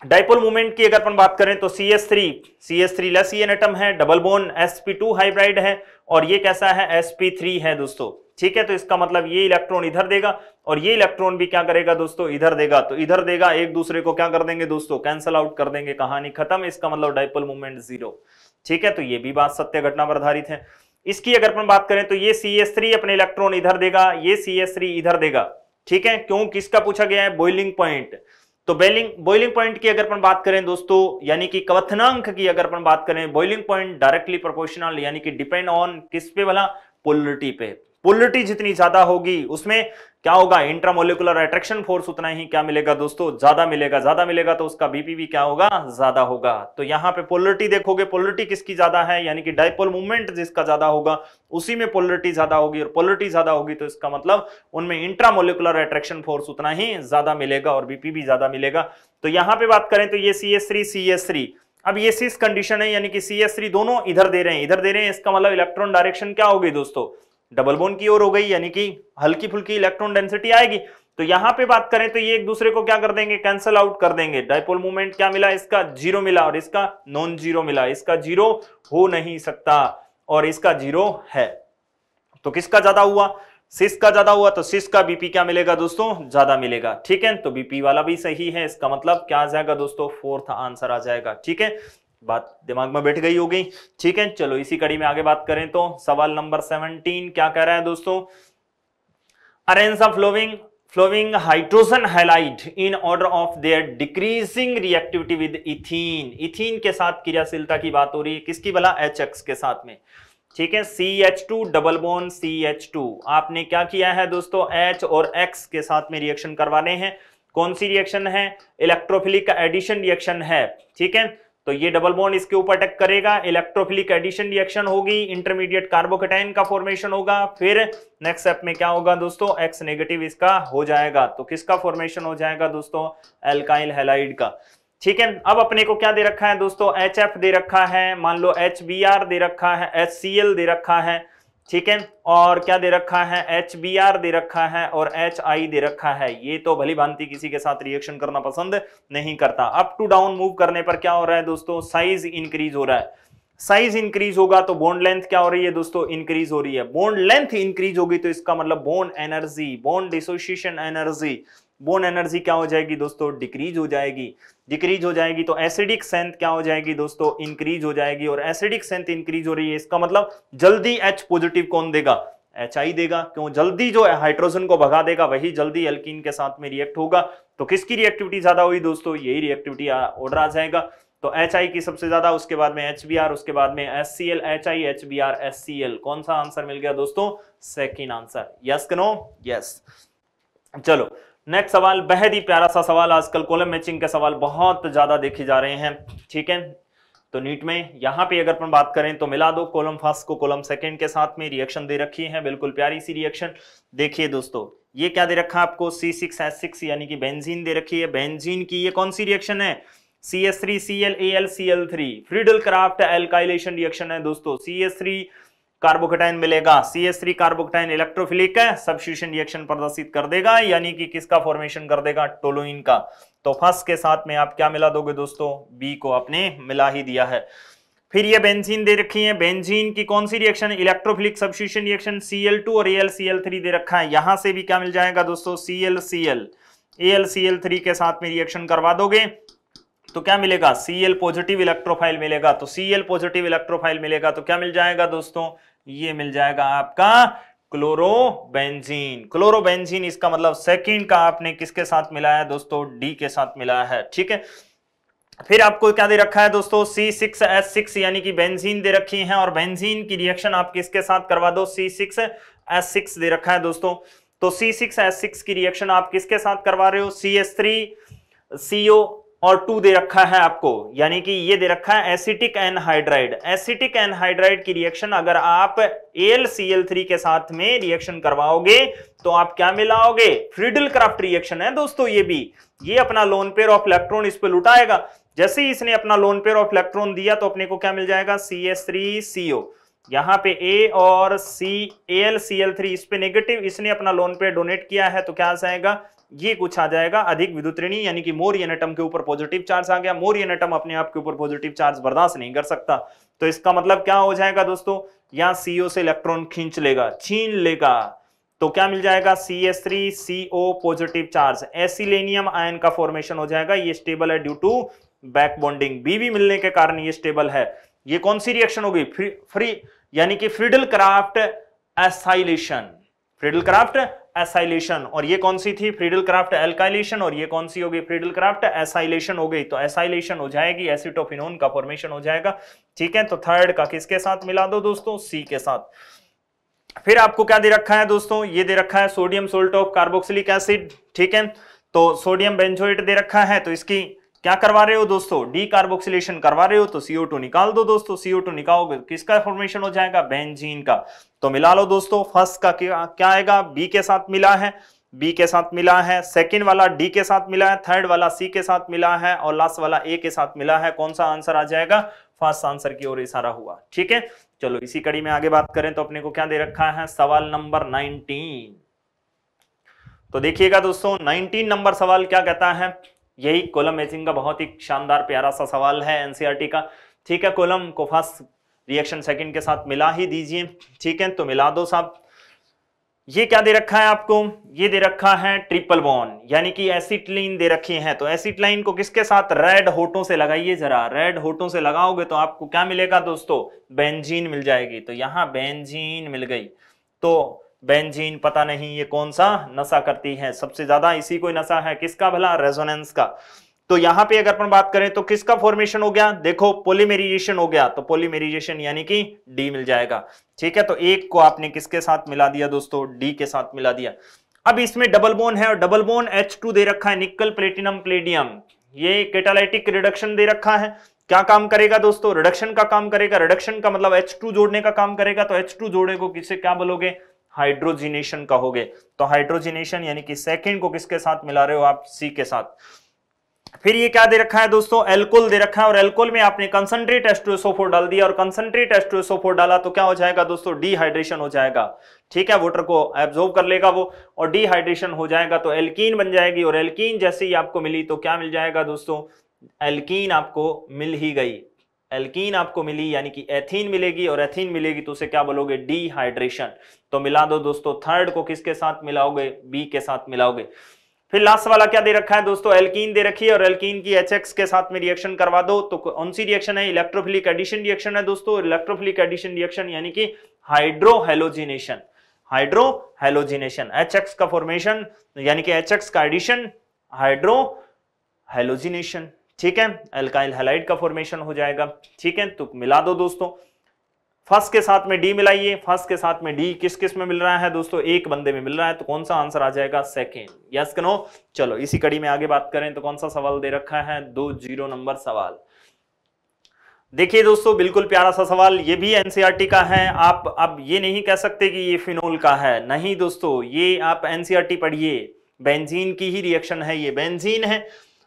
डाइपोल मूवमेंट की अगर अपन बात करें तो C S three C S three less atom है double bond SP two hybrid है और ये कैसा है एसपी थ्री है दोस्तों ठीक है तो इसका मतलब ये इलेक्ट्रॉन इधर देगा और ये इलेक्ट्रॉन भी क्या करेगा दोस्तों इधर देगा तो इधर देगा एक दूसरे को क्या कर देंगे दोस्तों कैंसल आउट कर देंगे कहानी खत्म इसका मतलब डाइपल मूवमेंट जीरो ठीक है तो ये भी बात सत्य घटना पर आधारित है इसकी अगर अपन बात करें तो ये सी एस थ्री अपने इलेक्ट्रॉन इधर देगा ये सी एस थ्री इधर देगा ठीक है क्यों किसका पूछा गया है बॉइलिंग पॉइंट तो बेलिंग बॉइलिंग पॉइंट की अगर अपन बात करें दोस्तों यानी कि कवथनांक की अगर अपन बात करें बॉइलिंग पॉइंट डायरेक्टली प्रोपोर्शनल यानी कि डिपेंड ऑन किस पे भला पोलरिटी पे पोलिटी जितनी ज्यादा होगी उसमें क्या होगा इंट्रामोलिकुलर अट्रैक्शन फोर्स उतना ही क्या मिलेगा दोस्तों ज्यादा मिलेगा ज्यादा मिलेगा तो उसका बीपीवी क्या होगा ज्यादा होगा तो यहाँ पे पोलिटी देखोगे पोलिटी किसकी ज्यादा है यानी कि डायपोल मूवमेंट जिसका ज्यादा होगा उसी में पोलिटी ज्यादा होगी और पोलिटी ज्यादा होगी तो इसका मतलब उनमें इंट्रामोलिकुलर अट्रैक्शन फोर्स उतना ही ज्यादा मिलेगा और बीपीवी ज्यादा मिलेगा तो यहाँ पे बात करें तो ये C S three C S three अब ये सीस कंडीशन है यानी कि सी एस थ्री दोनों इधर दे रहे हैं इधर दे रहे हैं इसका मतलब इलेक्ट्रॉन डायरेक्शन क्या होगी दोस्तों डबल बोन की ओर हो गई यानी कि हल्की फुल्की इलेक्ट्रॉन डेंसिटी आएगी तो यहां पे बात करें तो ये एक दूसरे को क्या कर देंगे कैंसल आउट कर देंगे डायपोल मूवमेंट क्या मिला इसका जीरो मिला और इसका नॉन जीरो मिला इसका जीरो हो नहीं सकता और इसका जीरो है तो किसका ज्यादा हुआ सिस का ज्यादा हुआ तो सिस का बीपी क्या मिलेगा दोस्तों ज्यादा मिलेगा ठीक है तो बीपी वाला भी सही है इसका मतलब क्या आ जाएगा दोस्तों फोर्थ आंसर आ जाएगा ठीक है बात दिमाग में बैठ गई होगी ठीक है चलो इसी कड़ी में आगे बात करें तो सवाल नंबर सेवनटीन क्या कह रहा है दोस्तों arrange of following flowing hydrogen halide in order of their decreasing reactivity with ethene ethene के साथ क्रियाशीलता की बात हो रही है किसकी भला HX के साथ में ठीक है C H two double bond C H two आपने क्या किया है दोस्तों एच और एक्स के साथ में रिएक्शन करवाने हैं कौन सी रिएक्शन है इलेक्ट्रोफिलिक एडिशन रिएक्शन है ठीक है तो ये डबल बॉन्ड इसके ऊपर अटैक करेगा इलेक्ट्रोफिलिक एडिशन रिएक्शन होगी इंटरमीडिएट कार्बोकेटाइन का फॉर्मेशन होगा फिर नेक्स्ट स्टेप में क्या होगा दोस्तों एक्स नेगेटिव इसका हो जाएगा तो किसका फॉर्मेशन हो जाएगा दोस्तों एल्काइल हेलाइड का ठीक है अब अपने को क्या दे रखा है दोस्तों एच एफ दे रखा है मान लो एच बी आर दे रखा है एच सी एल दे रखा है ठीक है और क्या दे रखा है एच बी आर दे रखा है और एच आई दे रखा है ये तो भली भांति किसी के साथ रिएक्शन करना पसंद नहीं करता अप टू डाउन मूव करने पर क्या हो रहा है दोस्तों साइज इंक्रीज हो रहा है साइज इंक्रीज होगा तो बोन लेंथ क्या हो रही है दोस्तों इंक्रीज हो रही है बोन लेंथ इंक्रीज होगी तो इसका मतलब bond energy bond dissociation energy bond energy क्या हो जाएगी दोस्तों डिक्रीज हो जाएगी डिक्रीज हो जाएगी तो एसिडिक सेंथ क्या हो जाएगी दोस्तों इंक्रीज हो जाएगी और एसिडिक सेंथ इंक्रीज हो रही है इसका मतलब जल्दी एच पॉजिटिव कौन देगा एच आई देगा क्यों जल्दी जो हाइड्रोजन को भगा देगा वही जल्दी एल्किन के साथ में रिएक्ट होगा तो किसकी रिएक्टिविटी ज्यादा हुई दोस्तों यही रिएक्टिविटी ऑर्डर आ जाएगा तो एच आई की सबसे ज्यादा उसके बाद में एच बी आर उसके बाद में S C L H I H B R S C L कौन सा आंसर मिल गया दोस्तों सेकेंड आंसर यस कनो यस चलो नेक्स्ट सवाल बेहद ही प्यारा सा सवाल आजकल कॉलम मैचिंग के सवाल बहुत ज़्यादा देखे जा रहे हैं ठीक है तो नीट में यहाँ पे अगर अपन बात करें तो मिला दो कॉलम फर्स्ट को कॉलम सेकंड के साथ में रिएक्शन दे रखी है बिल्कुल प्यारी सी रिएक्शन देखिए दोस्तों ये क्या दे रखा है आपको सी सिक्स एस सिक्स यानी कि बेंजीन दे रखी है बेंजीन की ये कौन सी रिएक्शन है C S three C L A L C L three Friedel Craft alkylation reaction है दोस्तों सी एस थ्री कार्बोकेटाइन मिलेगा C S three carbocation electrophilic है सब्सिट्यूशन रिएक्शन प्रदर्शित कर देगा यानी कि किसका फॉर्मेशन कर देगा टोलोइन का तो फर्स्ट के साथ में आप क्या मिला दोगे दोस्तों बी को आपने मिला ही दिया है फिर ये बेंजीन दे रखी है बेंजीन की कौन सी reaction electrophilic substitution reaction Cl2 और AlCl3 दे रखा है यहां से भी क्या मिल जाएगा दोस्तों ClCl AlCl3 के साथ में रिएक्शन करवा दोगे तो क्या मिलेगा Cl पॉजिटिव इलेक्ट्रोफाइल मिलेगा तो Cl पॉजिटिव इलेक्ट्रोफाइल मिलेगा तो क्या मिल जाएगा दोस्तों ये मिल जाएगा आपका क्लोरोबेंजीन क्लोरोबेंजीन इसका मतलब सेकंड का आपने किसके साथ मिलाया दोस्तों डी के साथ मिलाया है ठीक है फिर आपको क्या दे रखा है दोस्तों सी सिक्स एस सिक्स यानी कि बेंजीन दे रखी है और बेंजीन की रिएक्शन आप किसके साथ करवा दो सी सिक्स एस सिक्स दे रखा है दोस्तों तो सी सिक्स एस सिक्स की रिएक्शन आप किसके साथ करवा रहे हो सी एस थ्री सीओ और टू दे रखा है आपको यानी कि ये दे रखा है एसिटिक एनहाइड्राइड एसिटिक एनहाइड्राइड की रिएक्शन अगर आप AlCl3 के साथ में रिएक्शन करवाओगे तो आप क्या मिलाओगे फ्रीडल क्राफ्ट रिएक्शन है दोस्तों ये भी ये अपना लोन पेयर ऑफ इलेक्ट्रॉन इस पर लुटाएगा जैसे ही इसने अपना लोन पेयर ऑफ इलेक्ट्रॉन दिया तो अपने को क्या मिल जाएगा सी एस थ्री सीओ यहाँ पे ए और C L C L three इस पे नेगेटिव इसने अपना लोन पे डोनेट किया है तो क्या आ जाएगा ये कुछ आ जाएगा अधिक विद्युत ऋणी यानी कि मोर एटम के ऊपर पॉजिटिव चार्ज आ गया मोर एनेटम अपने आप के ऊपर पॉजिटिव चार्ज बर्दाश्त नहीं कर सकता तो इसका मतलब क्या हो जाएगा दोस्तों यहाँ सीओ से इलेक्ट्रॉन खींच लेगा छीन लेगा तो क्या मिल जाएगा C S three C O positive charge acylium ion का फॉर्मेशन हो जाएगा ये स्टेबल है ड्यू टू बैक बॉन्डिंग बीवी मिलने के कारण ये स्टेबल है ये कौन सी रिएक्शन होगी फ्री, फ्री यानी कि Friedel Craft acylation Friedel Craft acylation और ये कौन सी थी फ्रिडल क्राफ्ट एल्काइलेशन और ये कौन सी होगी फ्रिडल क्राफ्ट एसाइलेशन हो गई तो एसाइलेशन हो जाएगी एसिटोफिनोन का फॉर्मेशन हो जाएगा ठीक है तो थर्ड का किसके साथ मिला दो दोस्तों सी के साथ फिर आपको क्या दे रखा है दोस्तों ये दे रखा है sodium salt of carboxylic acid ठीक है तो सोडियम बेंजोइट दे रखा है तो इसकी क्या करवा रहे हो दोस्तों डी कार्बोक्सिलेशन करवा रहे हो तो सीओ टू निकाल दो दोस्तों सीओ टू निकालोगे किसका फॉर्मेशन हो जाएगा बेंजीन का तो मिला लो दोस्तों फर्स्ट का क्या, आएगा बी के साथ मिला है बी के साथ मिला है सेकंड वाला डी के साथ मिला है थर्ड वाला सी के साथ मिला है और लास्ट वाला ए के साथ मिला है कौन सा आंसर आ जाएगा फर्स्ट आंसर की ओर इशारा हुआ ठीक है चलो इसी कड़ी में आगे बात करें तो अपने को क्या दे रखा है सवाल नंबर नाइनटीन तो देखिएगा दोस्तों नाइनटीन नंबर सवाल क्या कहता है यही कोलम मैचिंग का बहुत ही शानदार प्यारा सा सवाल है एनसीईआरटी e का ठीक है कॉलम कोफास रिएक्शन सेकंड के साथ मिला ही दीजिए ठीक है तो मिला दो साहब ये क्या दे रखा है आपको ये दे रखा है ट्रिपल बॉन यानी कि एसिड लाइन दे रखी है तो एसिड लाइन को किसके साथ रेड होटो से लगाइए जरा रेड होटो से लगाओगे तो आपको क्या मिलेगा दोस्तों बेंजीन मिल जाएगी तो यहाँ बेंजीन मिल गई तो बेंजीन पता नहीं ये कौन सा नशा करती है सबसे ज्यादा इसी को नशा है किसका भला रेजोनेंस का तो यहां पे अगर अपन बात करें तो किसका फॉर्मेशन हो गया देखो पोलीमेरिजेशन हो गया तो पोलीमेरिजेशन यानी कि डी मिल जाएगा ठीक है तो एक को आपने किसके साथ मिला दिया दोस्तों डी के साथ मिला दिया अब इसमें डबल बोन है और डबल बोन एच टू दे रखा है निकल प्लेटिनम प्लेडियम ये केटालाइटिक रिडक्शन दे रखा है क्या काम करेगा दोस्तों रिडक्शन का काम करेगा रिडक्शन का मतलब H2 जोड़ने का काम करेगा तो H2 टू को किसे क्या बोलोगे हाइड्रोजिनेशन कहोगे तो हाइड्रोजिनेशन यानी कि सेकेंड को किसके साथ मिला रहे हो आप सी के साथ फिर ये क्या दे रखा है दोस्तों एल्कोल दे रखा है और एल्कोल में आपने कंसनट्रेट एस्ट्रोसोफोर डाल दिया और कंसनट्रेट एस्ट्रोसोफोर डाला तो क्या हो जाएगा दोस्तों डिहाइड्रेशन हो जाएगा ठीक है वोटर को एब्जॉर्व कर लेगा वो और डिहाइड्रेशन हो जाएगा तो एल्कीन बन जाएगी और एल्कीन जैसे ही आपको मिली तो क्या मिल जाएगा दोस्तों एल्कीन आपको मिल ही गई एल्कीन आपको मिली यानी कि एथीन मिलेगी और एथीन मिलेगी तो उसे क्या बोलोगे डीहाइड्रेशन तो मिला दो दोस्तों थर्ड को किसके साथ मिलाओगे बी के साथ मिलाओगे फिर लास्ट वाला क्या दे रखा है दोस्तों एल्कीन दे रखी है और एल्कीन की एच के साथ में रिएक्शन करवा दो तो कौन सी रिएक्शन है इलेक्ट्रोफिलिक एडिशन रिएक्शन है दोस्तों इलेक्ट्रोफिलिक एडिशन रिएक्शन यानी कि हाइड्रोहेलोजिनेशन हाइड्रोहेलोजिनेशन एच का फॉर्मेशन यानी कि एच का एडिशन हाइड्रोहेलोजिनेशन ठीक है अल्काइल हेलाइट का फॉर्मेशन हो जाएगा ठीक है तो मिला दो दोस्तों फर्स्ट के साथ में डी मिलाइए फर्स्ट के साथ में डी किस किस में मिल रहा है दोस्तों एक बंदे में मिल रहा है तो कौन सा आंसर आ जाएगा सेकेंड यस नो चलो इसी कड़ी में आगे बात करें तो कौन सा सवाल दे रखा है दो जीरो नंबर सवाल देखिए दोस्तों बिल्कुल प्यारा सा सवाल ये भी एनसीआरटी e का है आप अब ये नहीं कह सकते कि ये फिनोल का है नहीं दोस्तों ये आप एनसीआरटी e पढ़िए बेंजीन की ही रिएक्शन है ये बेंजीन है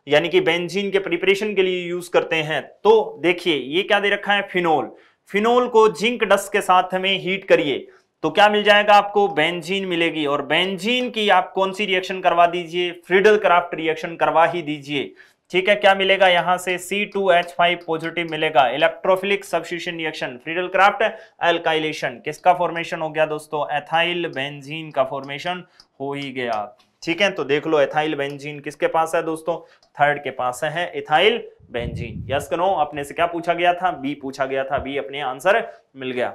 यानी कि बेंजीन के प्रिपरेशन के लिए यूज करते हैं तो देखिए ये क्या दे रखा है फिनोल फिनोल को जिंक डस्ट के साथ हमें हीट करिए तो क्या मिल जाएगा आपको बेंजीन मिलेगी और बेंजीन की आप कौन सी रिएक्शन करवा दीजिए फ्रीडल क्राफ्ट रिएक्शन करवा ही दीजिए ठीक है क्या मिलेगा यहां से C2H5 पॉजिटिव मिलेगा electrophilic substitution reaction Friedel Craft alkylation किसका फॉर्मेशन हो गया दोस्तों एथाइल बेंजीन का फॉर्मेशन हो ही गया ठीक है तो देख लो एथाइल बेंजीन किसके पास है दोस्तों थर्ड के पास है इथाइल बेंजीन यस करो अपने से क्या पूछा गया था बी पूछा गया था बी अपने आंसर मिल गया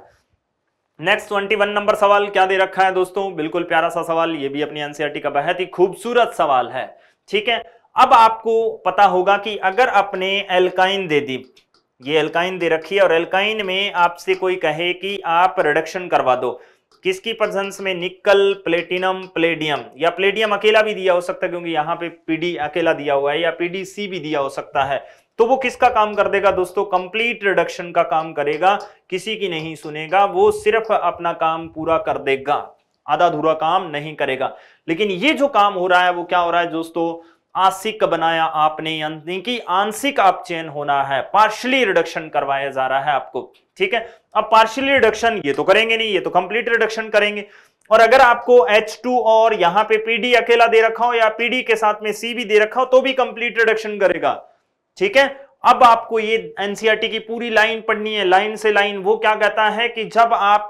नेक्स्ट ट्वेंटी वन नंबर सवाल क्या दे रखा है दोस्तों बिल्कुल प्यारा सा सवाल ये भी अपनी एनसीआरटी e का बहुत ही खूबसूरत सवाल है ठीक है अब आपको पता होगा कि अगर अपने एल्काइन दे दी ये एल्काइन दे रखी है और एल्काइन में आपसे कोई कहे कि आप रिडक्शन करवा दो किसकी प्रजेंस में निकल प्लेटिनम प्लेडियम या प्लेडियम अकेला भी दिया हो सकता है क्योंकि यहां पे पीडी अकेला दिया हुआ है या पीडीसी भी दिया हो सकता है तो वो किसका काम कर देगा दोस्तों कंप्लीट रिडक्शन का काम करेगा किसी की नहीं सुनेगा वो सिर्फ अपना काम पूरा कर देगा आधा अधूरा काम नहीं करेगा लेकिन ये जो काम हो रहा है वो क्या हो रहा है दोस्तों आंशिक बनाया आपने यानी कि आंशिक आप चेन होना है पार्शली रिडक्शन करवाया जा रहा है आपको ठीक है अब पार्शियली रिडक्शन ये तो करेंगे नहीं ये तो कंप्लीट रिडक्शन करेंगे और अगर आपको H2 और यहां पे PD अकेला दे रखा हो या PD के साथ में C भी दे रखा हो तो भी कंप्लीट रिडक्शन करेगा ठीक है अब आपको ये एनसीआरटी e की पूरी लाइन पढ़नी है लाइन से लाइन वो क्या कहता है कि जब आप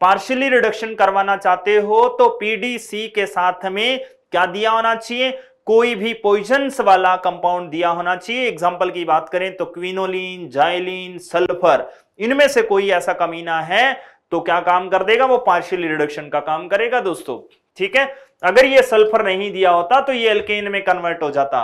पार्शियली रिडक्शन करवाना चाहते हो तो पीडीसी के साथ में क्या दिया होना चाहिए कोई भी पॉइजन वाला कंपाउंड दिया होना चाहिए एग्जाम्पल की बात करें तो क्विनोलिन जाइलिन सल्फर इनमें से कोई ऐसा कमीना है तो क्या काम कर देगा वो पार्शियल रिडक्शन का काम करेगा दोस्तों ठीक है अगर ये सल्फर नहीं दिया होता तो ये एल्केन में कन्वर्ट हो जाता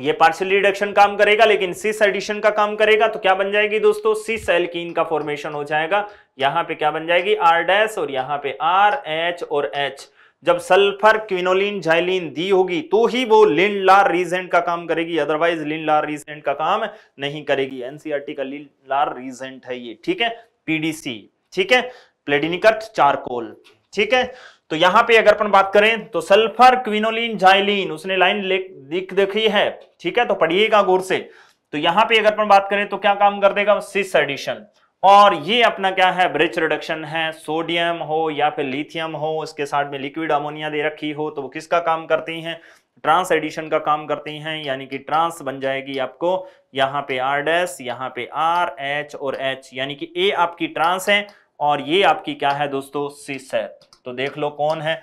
ये पार्शियल रिडक्शन काम करेगा लेकिन सिस एडिशन का काम करेगा तो क्या बन जाएगी दोस्तों सिस एल्कीन का फॉर्मेशन हो जाएगा यहां पे क्या बन जाएगी आर डैश और यहां पे आर एच और एच जब सल्फर क्विनोलिन जाइलिन दी होगी तो ही वो लिन लार रीजेंट का काम करेगी अदरवाइज लिंड लार रीजेंट का काम नहीं करेगी एनसीआरटी e का लिंड लार रीजेंट है ये ठीक है पीडीसी ठीक है प्लेडिनिकट चारकोल ठीक है तो यहां पे अगर अपन बात करें तो सल्फर क्विनोलिन जाइलिन उसने लाइन लिख देखी है ठीक है तो पढ़िएगा गौर से तो यहां पे अगर अपन बात करें तो क्या काम कर देगा सिस एडिशन और ये अपना क्या है ब्रिज रिडक्शन है सोडियम हो या फिर लिथियम हो उसके साथ में लिक्विड अमोनिया दे रखी हो तो वो किसका काम करती हैं ट्रांस एडिशन का काम करती हैं यानी कि ट्रांस बन जाएगी आपको यहाँ पे आर डैस यहाँ पे आर एच और एच यानी कि ए आपकी ट्रांस है और ये आपकी क्या है दोस्तों सिस है तो देख लो कौन है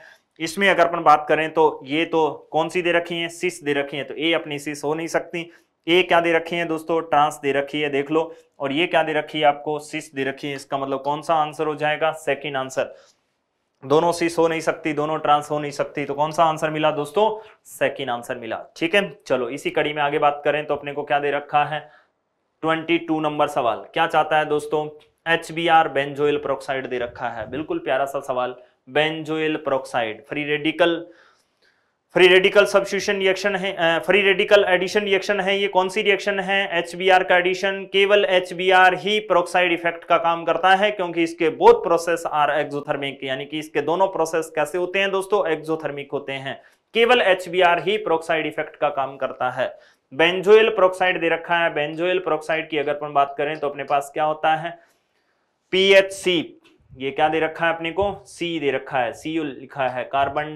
इसमें अगर अपन बात करें तो ये तो कौन सी दे रखी है सिस दे रखी है तो ए अपनी सिस हो नहीं सकती ए क्या दे रखी है दोस्तों ट्रांस दे रखी है देख लो और ये क्या दे रखी है आपको सिस दे रखी है इसका मतलब कौन सा आंसर हो जाएगा सेकेंड आंसर दोनों सिस हो नहीं सकती दोनों ट्रांस हो नहीं सकती तो कौन सा आंसर मिला दोस्तों सेकेंड आंसर मिला ठीक है चलो इसी कड़ी में आगे बात करें तो अपने को क्या दे रखा है ट्वेंटी टू नंबर सवाल क्या चाहता है दोस्तों H B R benzoyl peroxide दे रखा है बिल्कुल प्यारा सा सवाल benzoyl peroxide free radical free radical substitution reaction है फ्री रेडिकल एडिशन रिएक्शन है ये कौन सी रिएक्शन है एच का एडिशन केवल एच ही प्रोक्साइड इफेक्ट का काम करता है क्योंकि इसके बोथ प्रोसेस आर एक्सोथर्मिक यानी कि इसके दोनों प्रोसेस कैसे होते हैं दोस्तों एक्सोथर्मिक होते हैं केवल एच ही प्रोक्साइड इफेक्ट का काम करता है बेंजोइल प्रोक्साइड दे रखा है बेंजोइल प्रोक्साइड की अगर अपन बात करें तो अपने पास क्या होता है पीएचसी ये क्या दे रखा है अपने को सी दे रखा है सी लिखा है carbon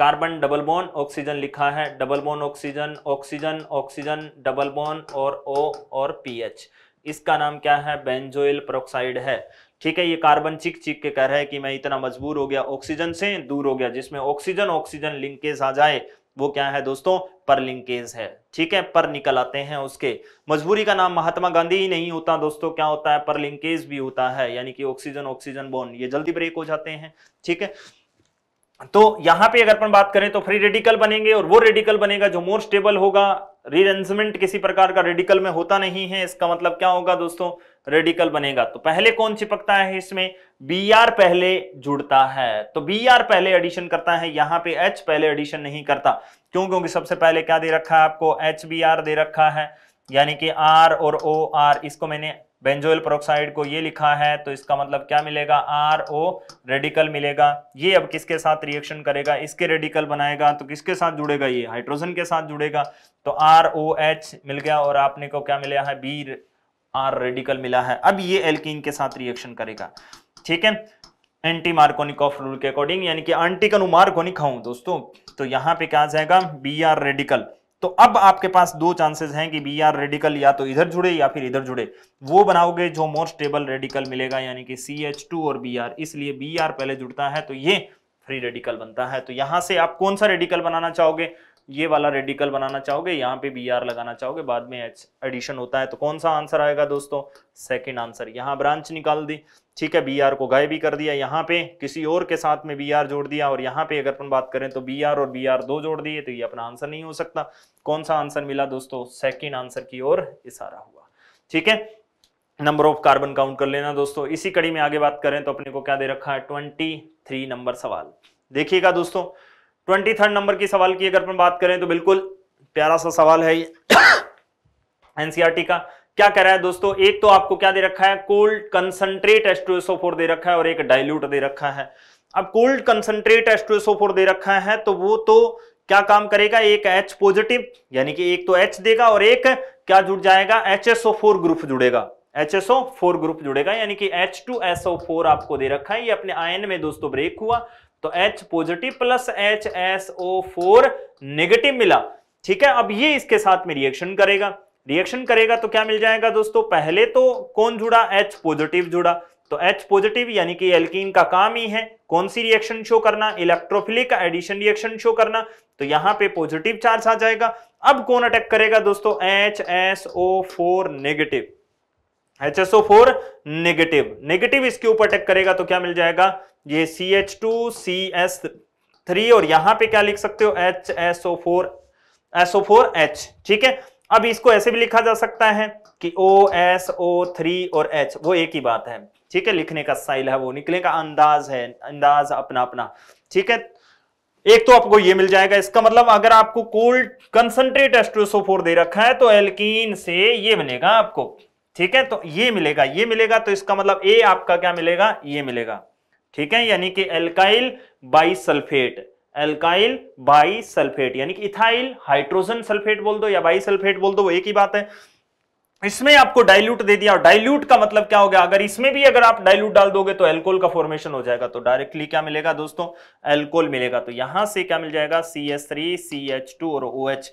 carbon double bond oxygen लिखा है double bond oxygen oxygen oxygen double bond और ओ और पीएच इसका नाम क्या है बेंजोइल प्रोक्साइड है ठीक है ये कार्बन चिक चिक के कह रहा है कि मैं इतना मजबूर हो गया ऑक्सीजन से दूर हो गया जिसमें ऑक्सीजन ऑक्सीजन लिंकेज आ जाए वो क्या है दोस्तों पर लिंकेज है ठीक है पर निकल आते हैं उसके मजबूरी का नाम महात्मा गांधी ही नहीं होता दोस्तों क्या होता है पर लिंकेज भी होता है यानी कि ऑक्सीजन ऑक्सीजन बोन ये जल्दी ब्रेक हो जाते हैं ठीक है तो यहां पे अगर अपन बात करें तो फ्री रेडिकल बनेंगे और वो रेडिकल बनेगा जो मोर स्टेबल होगा रीअरेंजमेंट किसी प्रकार का रेडिकल में होता नहीं है इसका मतलब क्या होगा दोस्तों रेडिकल बनेगा तो पहले कौन चिपकता है इसमें बी आर पहले जुड़ता है तो बी आर पहले एडिशन करता है यहाँ पे एच पहले एडिशन नहीं करता क्यों क्योंकि सबसे पहले क्या दे रखा है आपको एच बी आर दे रखा है यानी कि आर और ओ आर इसको मैंने बेंजोइल प्रोक्साइड को ये लिखा है तो इसका मतलब क्या मिलेगा आर ओ रेडिकल मिलेगा ये अब किसके साथ रिएक्शन करेगा इसके रेडिकल बनाएगा तो किसके साथ जुड़ेगा ये हाइड्रोजन के साथ जुड़ेगा तो आर ओ एच मिल गया और आपने को क्या मिला है बी आर रेडिकल मिला है अब ये एल्किन के साथ रिएक्शन करेगा ठीक है एंटी मार्कोनिक ऑफ रूल के अकॉर्डिंग यानी कि एंटी कनु हूं दोस्तों तो यहाँ पे क्या आ जाएगा बी आर रेडिकल तो अब आपके पास दो चांसेस हैं कि बी आर रेडिकल या तो इधर जुड़े या फिर इधर जुड़े वो बनाओगे जो मोर स्टेबल रेडिकल मिलेगा यानी कि सी एच टू और बी आर इसलिए बी आर पहले जुड़ता है तो ये फ्री रेडिकल बनता है तो यहां से आप कौन सा रेडिकल बनाना चाहोगे ये वाला रेडिकल बनाना चाहोगे यहाँ पे बी आर लगाना चाहोगे बाद में एच एडिशन होता है तो कौन सा आंसर आएगा दोस्तों सेकंड आंसर यहाँ ब्रांच निकाल दी ठीक है बी आर को गाय भी कर दिया यहाँ पे किसी और के साथ में बी आर जोड़ दिया और यहाँ पे अगर अपन बात करें तो बी आर और बी आर दो जोड़ दिए तो ये अपना आंसर नहीं हो सकता कौन सा आंसर मिला दोस्तों सेकेंड आंसर की ओर इशारा हुआ ठीक है नंबर ऑफ कार्बन काउंट कर लेना दोस्तों इसी कड़ी में आगे बात करें तो अपने को क्या दे रखा है ट्वेंटी थ्री नंबर सवाल देखिएगा दोस्तों ट्वेंटी थर्ड नंबर की सवाल की अगर बात करें तो बिल्कुल प्यारा सा सवाल है ये एनसीआरटी का क्या कह रहा है दोस्तों एक तो आपको क्या दे रखा है कोल्ड कंसंट्रेट एस्ट्रोसोफोर दे रखा है और एक डायल्यूट दे रखा है अब कोल्ड कंसंट्रेट एस्ट्रोसोफोर दे रखा है तो वो तो क्या काम करेगा एक एच पॉजिटिव यानी कि एक तो एच देगा और एक क्या जुड़ जाएगा एच ग्रुप जुड़ेगा एच ग्रुप जुड़ेगा यानी कि H2SO4 आपको दे रखा है ये अपने आयन में दोस्तों ब्रेक हुआ तो H positive plus H S O four negative मिला ठीक है अब ये इसके साथ में रिएक्शन करेगा रिएक्शन करेगा तो क्या मिल जाएगा दोस्तों पहले तो कौन जुड़ा H पॉजिटिव जुड़ा तो H पॉजिटिव यानी कि एल्किन का काम ही है कौन सी रिएक्शन शो करना इलेक्ट्रोफिलिक एडिशन रिएक्शन शो करना तो यहां पे पॉजिटिव चार्ज आ जाएगा अब कौन अटैक करेगा दोस्तों H S O four negative H S O four negative negative इसके ऊपर अटैक करेगा तो क्या मिल जाएगा ये C H two C S three और यहां पे क्या लिख सकते हो H S O four four H ठीक है अब इसको ऐसे भी लिखा जा सकता है कि ओ एस ओ थ्री और एच वो एक ही बात है ठीक है लिखने का स्टाइल है वो निकले का अंदाज है अंदाज अपना अपना ठीक है एक तो आपको ये मिल जाएगा इसका मतलब अगर आपको कोल्ड कंसंट्रेट एस्ट्रोसोफोर दे रखा है तो एल्कीन से ये बनेगा आपको ठीक है तो ये मिलेगा ये मिलेगा तो इसका मतलब ए आपका क्या मिलेगा ये मिलेगा ठीक है यानी कि alkyl bisulphate alkyl bisulphate यानी कि इथाइल हाइड्रोजन सल्फेट बोल दो या बाई सल्फेट बोल दो वो एक ही बात है इसमें आपको डाइल्यूट दे दिया और डाइल्यूट का मतलब क्या हो गया अगर इसमें भी अगर आप डाइल्यूट डाल दोगे तो एल्कोल का फॉर्मेशन हो जाएगा तो डायरेक्टली क्या मिलेगा दोस्तों एल्कोल मिलेगा तो यहां से क्या मिल जाएगा C S three C H two और ओ OH. एच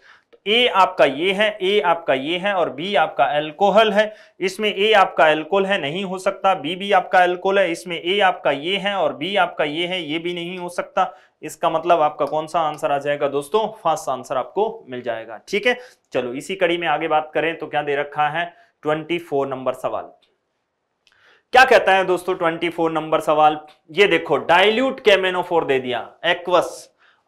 ए आपका ये है ए आपका ये है और बी आपका एल्कोहल है इसमें ए आपका एल्कोहल है नहीं हो सकता बी भी आपका एल्कोहल है इसमें ए आपका ये है और बी आपका ये है ये भी नहीं हो सकता इसका मतलब आपका कौन सा आंसर आ जाएगा दोस्तों फास्ट आंसर आपको मिल जाएगा ठीक है चलो इसी कड़ी में आगे बात करें तो क्या दे रखा है ट्वेंटी नंबर सवाल क्या कहता है दोस्तों 24 नंबर सवाल ये देखो डाइल्यूट कैमेनोफोर दे दिया एक्वस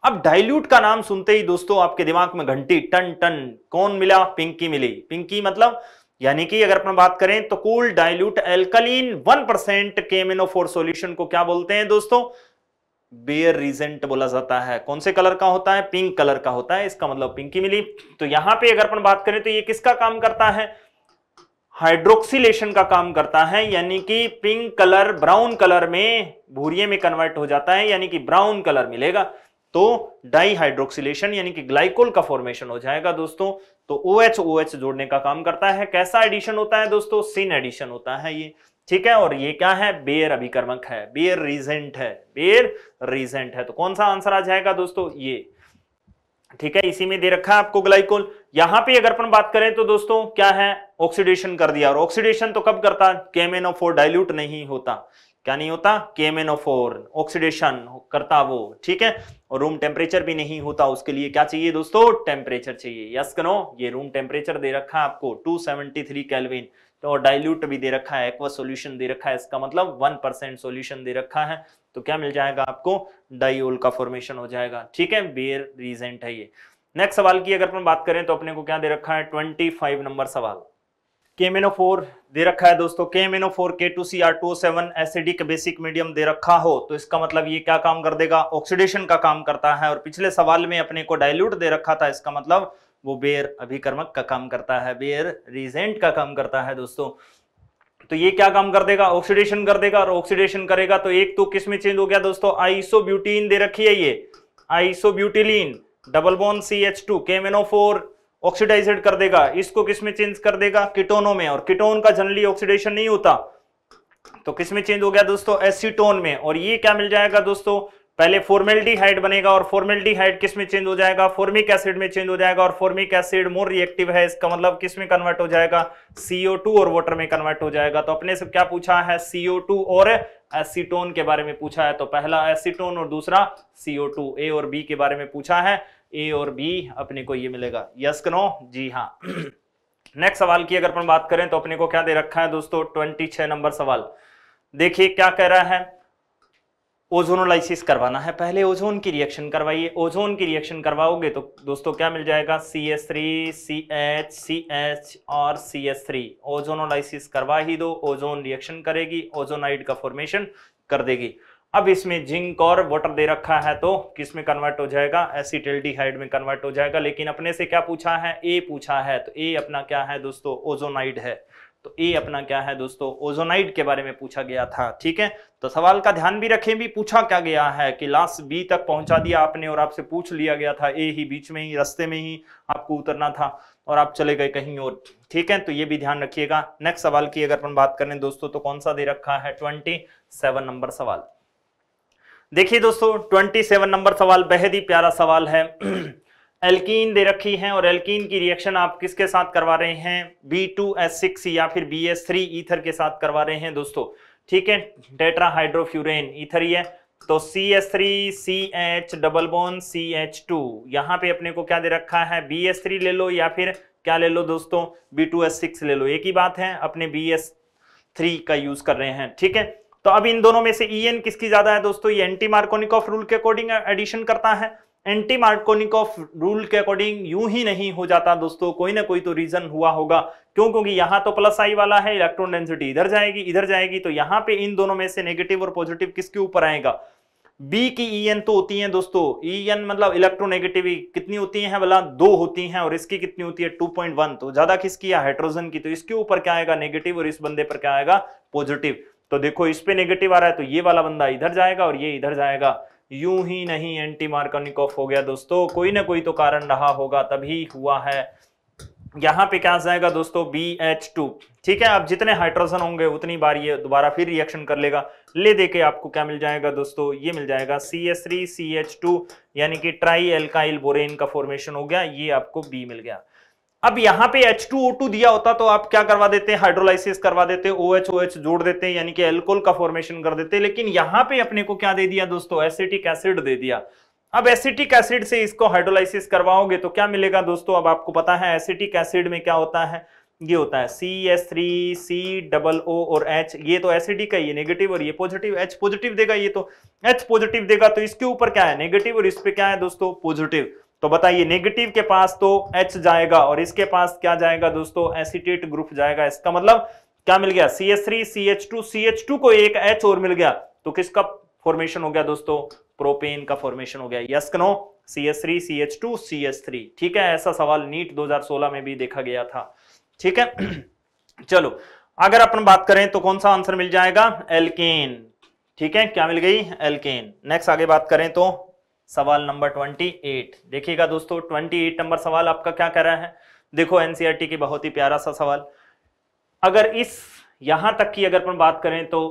अब डाइल्यूट का नाम सुनते ही दोस्तों आपके दिमाग में घंटी टन टन कौन मिला पिंकी मिली पिंकी मतलब यानी कि अगर अपन बात करें तो cool dilute alkaline one percent four solution को क्या बोलते हैं दोस्तों बेयर रीजेंट बोला जाता है कौन से कलर का होता है पिंक कलर का होता है इसका मतलब पिंकी मिली तो यहां पे अगर अपन बात करें तो ये किसका काम करता है हाइड्रोक्सीलेशन का काम करता है यानी कि पिंक कलर ब्राउन कलर में भूरिये में कन्वर्ट हो जाता है यानी कि ब्राउन कलर मिलेगा तो डाईहाइड्रोक्सिलेशन यानी कि ग्लाइकोल का फॉर्मेशन हो जाएगा दोस्तों तो ओ एच ओ एच जोड़ने का काम करता है कैसा एडिशन होता है दोस्तों सिन एडिशन होता है ये ठीक है और ये क्या है बेयर अभिकर्मक है बेयर रीजेंट है बेयर रीजेंट है तो कौन सा आंसर आ जाएगा दोस्तों ये ठीक है इसी में दे रखा है आपको ग्लाइकोल यहां पे अगर अपन बात करें तो दोस्तों क्या है ऑक्सीडेशन कर दिया और ऑक्सीडेशन तो कब करता है केमेनोफोर डाइल्यूट नहीं होता क्या नहीं होता केमेनोफोर ऑक्सीडेशन करता वो ठीक है और रूम टेम्परेचर भी नहीं होता उसके लिए क्या चाहिए दोस्तों टेम्परेचर चाहिए यस करो ये रूम टेम्परेचर दे रखा है आपको 273 सेवेंटी कैलविन तो डाइल्यूट भी दे रखा है एक्वा सॉल्यूशन दे रखा है इसका मतलब वन परसेंट सोल्यूशन दे रखा है तो क्या मिल जाएगा आपको डाइओल का फॉर्मेशन हो जाएगा ठीक है बेयर रीजेंट है ये नेक्स्ट सवाल की अगर अपन बात करें तो अपने को क्या दे रखा है ट्वेंटी नंबर सवाल फोर दे रखा है दोस्तों four oh K two C R two seven acidic basic medium दे रखा हो तो इसका मतलब ये क्या काम कर देगा ऑक्सीडेशन का काम करता है और पिछले सवाल में अपने को डाइल्यूट दे रखा था इसका मतलब वो बेयर अभिकर्मक का काम करता है बेयर रिजेंट का काम करता है दोस्तों तो ये क्या काम कर देगा ऑक्सीडेशन कर देगा और ऑक्सीडेशन करेगा तो एक तो किस में चेंज हो गया दोस्तों आईसो दे रखी है ये iso double bond C H two four oxidised कर देगा इसको किसमें चेंज कर देगा किटोनों में और किटोन का जनरली ऑक्सीडेशन नहीं होता तो किसमें चेंज हो गया दोस्तों एसीटोन में और ये क्या मिल जाएगा दोस्तों पहले फॉर्मेल्डिहाइड बनेगा और फॉर्मेल्डिहाइड किस में चेंज हो जाएगा फॉर्मिक एसिड में चेंज हो जाएगा और फॉर्मिक एसिड मोर रिएक्टिव है इसका मतलब किसमें कन्वर्ट हो जाएगा CO2 और वाटर में कन्वर्ट हो जाएगा तो अपने से क्या पूछा है CO2 और एसीटोन के बारे में पूछा है तो पहला एसीटोन और दूसरा CO2 ए और बी के बारे में पूछा है ए और बी अपने को ये मिलेगा यस कनो जी हाँ नेक्स्ट सवाल की अगर अपन बात करें तो अपने को क्या दे रखा है दोस्तों ट्वेंटी छह नंबर सवाल देखिए क्या कह रहा है ओजोनोलाइसिस करवाना है पहले ओजोन की रिएक्शन करवाइए ओजोन की रिएक्शन करवाओगे तो दोस्तों क्या मिल जाएगा C S three C H C H और सी एस थ्री ओजोनोलाइसिस करवा ही दो ओजोन रिएक्शन करेगी ओजोनाइड का फॉर्मेशन कर देगी अब इसमें जिंक और वाटर दे रखा है तो किस में कन्वर्ट हो जाएगा एसिटेल्डिहाइड में कन्वर्ट हो जाएगा लेकिन अपने से क्या पूछा है ए पूछा है तो ए अपना क्या है दोस्तों ओजोनाइड है तो ए अपना क्या है दोस्तों ओजोनाइड के बारे में पूछा गया था ठीक है तो सवाल का ध्यान भी रखें भी पूछा क्या गया है कि लास्ट बी तक पहुंचा दिया आपने और आपसे पूछ लिया गया था ए ही बीच में ही रास्ते में ही आपको उतरना था और आप चले गए कहीं और ठीक है तो ये भी ध्यान रखिएगा नेक्स्ट सवाल की अगर अपन बात करें दोस्तों तो कौन सा दे रखा है ट्वेंटी सेवन नंबर सवाल देखिए दोस्तों 27 नंबर सवाल बेहद ही प्यारा सवाल है एल्कीन दे रखी है और एल्कीन की रिएक्शन आप किसके साथ करवा रहे हैं बी टू एस सिक्स या फिर बी एस थ्री ईथर के साथ करवा रहे हैं दोस्तों ठीक है टेट्रा हाइड्रोफ्यूरेन ईथर ही है तो C S three C H double bond C H two यहाँ पे अपने को क्या दे रखा है बी एस थ्री ले लो या फिर क्या ले लो दोस्तों बी टू एस सिक्स ले लो एक ही बात है अपने बी एस थ्री का यूज कर रहे हैं ठीक है तो अब इन दोनों में से ई e एन किसकी ज्यादा है दोस्तों ये एंटी ऑफ रूल के अकॉर्डिंग एडिशन uh, करता है एंटी मार्कोनिक ऑफ रूल के अकॉर्डिंग यूं ही नहीं हो जाता दोस्तों कोई ना कोई तो रीजन हुआ होगा क्यों क्योंकि यहां तो प्लस आई वाला है इलेक्ट्रॉन डेंसिटी इधर जाएगी इधर जाएगी तो यहां पे इन दोनों में से नेगेटिव और पॉजिटिव किसके ऊपर आएगा बी की ई e एन तो होती है दोस्तों ई e एन मतलब इलेक्ट्रोनेगेटिव कितनी होती है बोला दो होती है और इसकी कितनी होती है टू तो ज्यादा किसकी है हाइड्रोजन की तो इसके ऊपर क्या आएगा नेगेटिव और इस बंदे पर क्या आएगा पॉजिटिव तो देखो इस पे नेगेटिव आ रहा है तो ये वाला बंदा इधर जाएगा और ये इधर जाएगा यूं ही नहीं एंटी मार्कोनिकॉफ हो गया दोस्तों कोई ना कोई तो कारण रहा होगा तभी हुआ है यहाँ पे क्या जाएगा दोस्तों बी एच टू ठीक है आप जितने हाइड्रोजन होंगे उतनी बार ये दोबारा फिर रिएक्शन कर लेगा ले दे के आपको क्या मिल जाएगा दोस्तों ये मिल जाएगा C S three C H two यानी कि ट्राई एल्काइल बोरेन का फॉर्मेशन हो गया ये आपको बी मिल गया अब यहां पे H2O2 दिया होता तो आप क्या करवा देते हैं हाइड्रोलाइसिस करवा देते OH OH जोड़ देते हैं यानी कि एल्कोल का फॉर्मेशन कर देते लेकिन यहां पे अपने को क्या दे दिया दोस्तों एसिटिक एसिड दे दिया अब एसिटिक एसिड से इसको हाइड्रोलाइसिस करवाओगे तो क्या मिलेगा दोस्तों अब आपको पता है एसिटिक एसिड में क्या होता है ये होता है C S three C double O और एच ये तो एसिडिक है ये नेगेटिव और ये पॉजिटिव एच पॉजिटिव देगा ये तो एच पॉजिटिव देगा तो इसके ऊपर क्या है नेगेटिव और इस पे क्या है दोस्तों पॉजिटिव तो बताइए नेगेटिव के पास तो एच जाएगा और इसके पास क्या जाएगा दोस्तों एसिटेट ग्रुप जाएगा इसका मतलब क्या मिल गया C S three C H two C H two को एक एच और मिल गया तो किसका फॉर्मेशन हो गया दोस्तों प्रोपेन का फॉर्मेशन हो गया yes no C S three C H two C H three ठीक है ऐसा सवाल नीट 2016 में भी देखा गया था ठीक है चलो अगर अपन बात करें तो कौन सा आंसर मिल जाएगा एल्केन ठीक है क्या मिल गई एल्केन नेक्स्ट आगे बात करें तो सवाल नंबर ट्वेंटी एट देखिएगा दोस्तों ट्वेंटी एट नंबर सवाल आपका क्या कह रहा है देखो एनसीईआरटी e की बहुत ही प्यारा सा सवाल अगर इस यहां तक की अगर अपन बात करें तो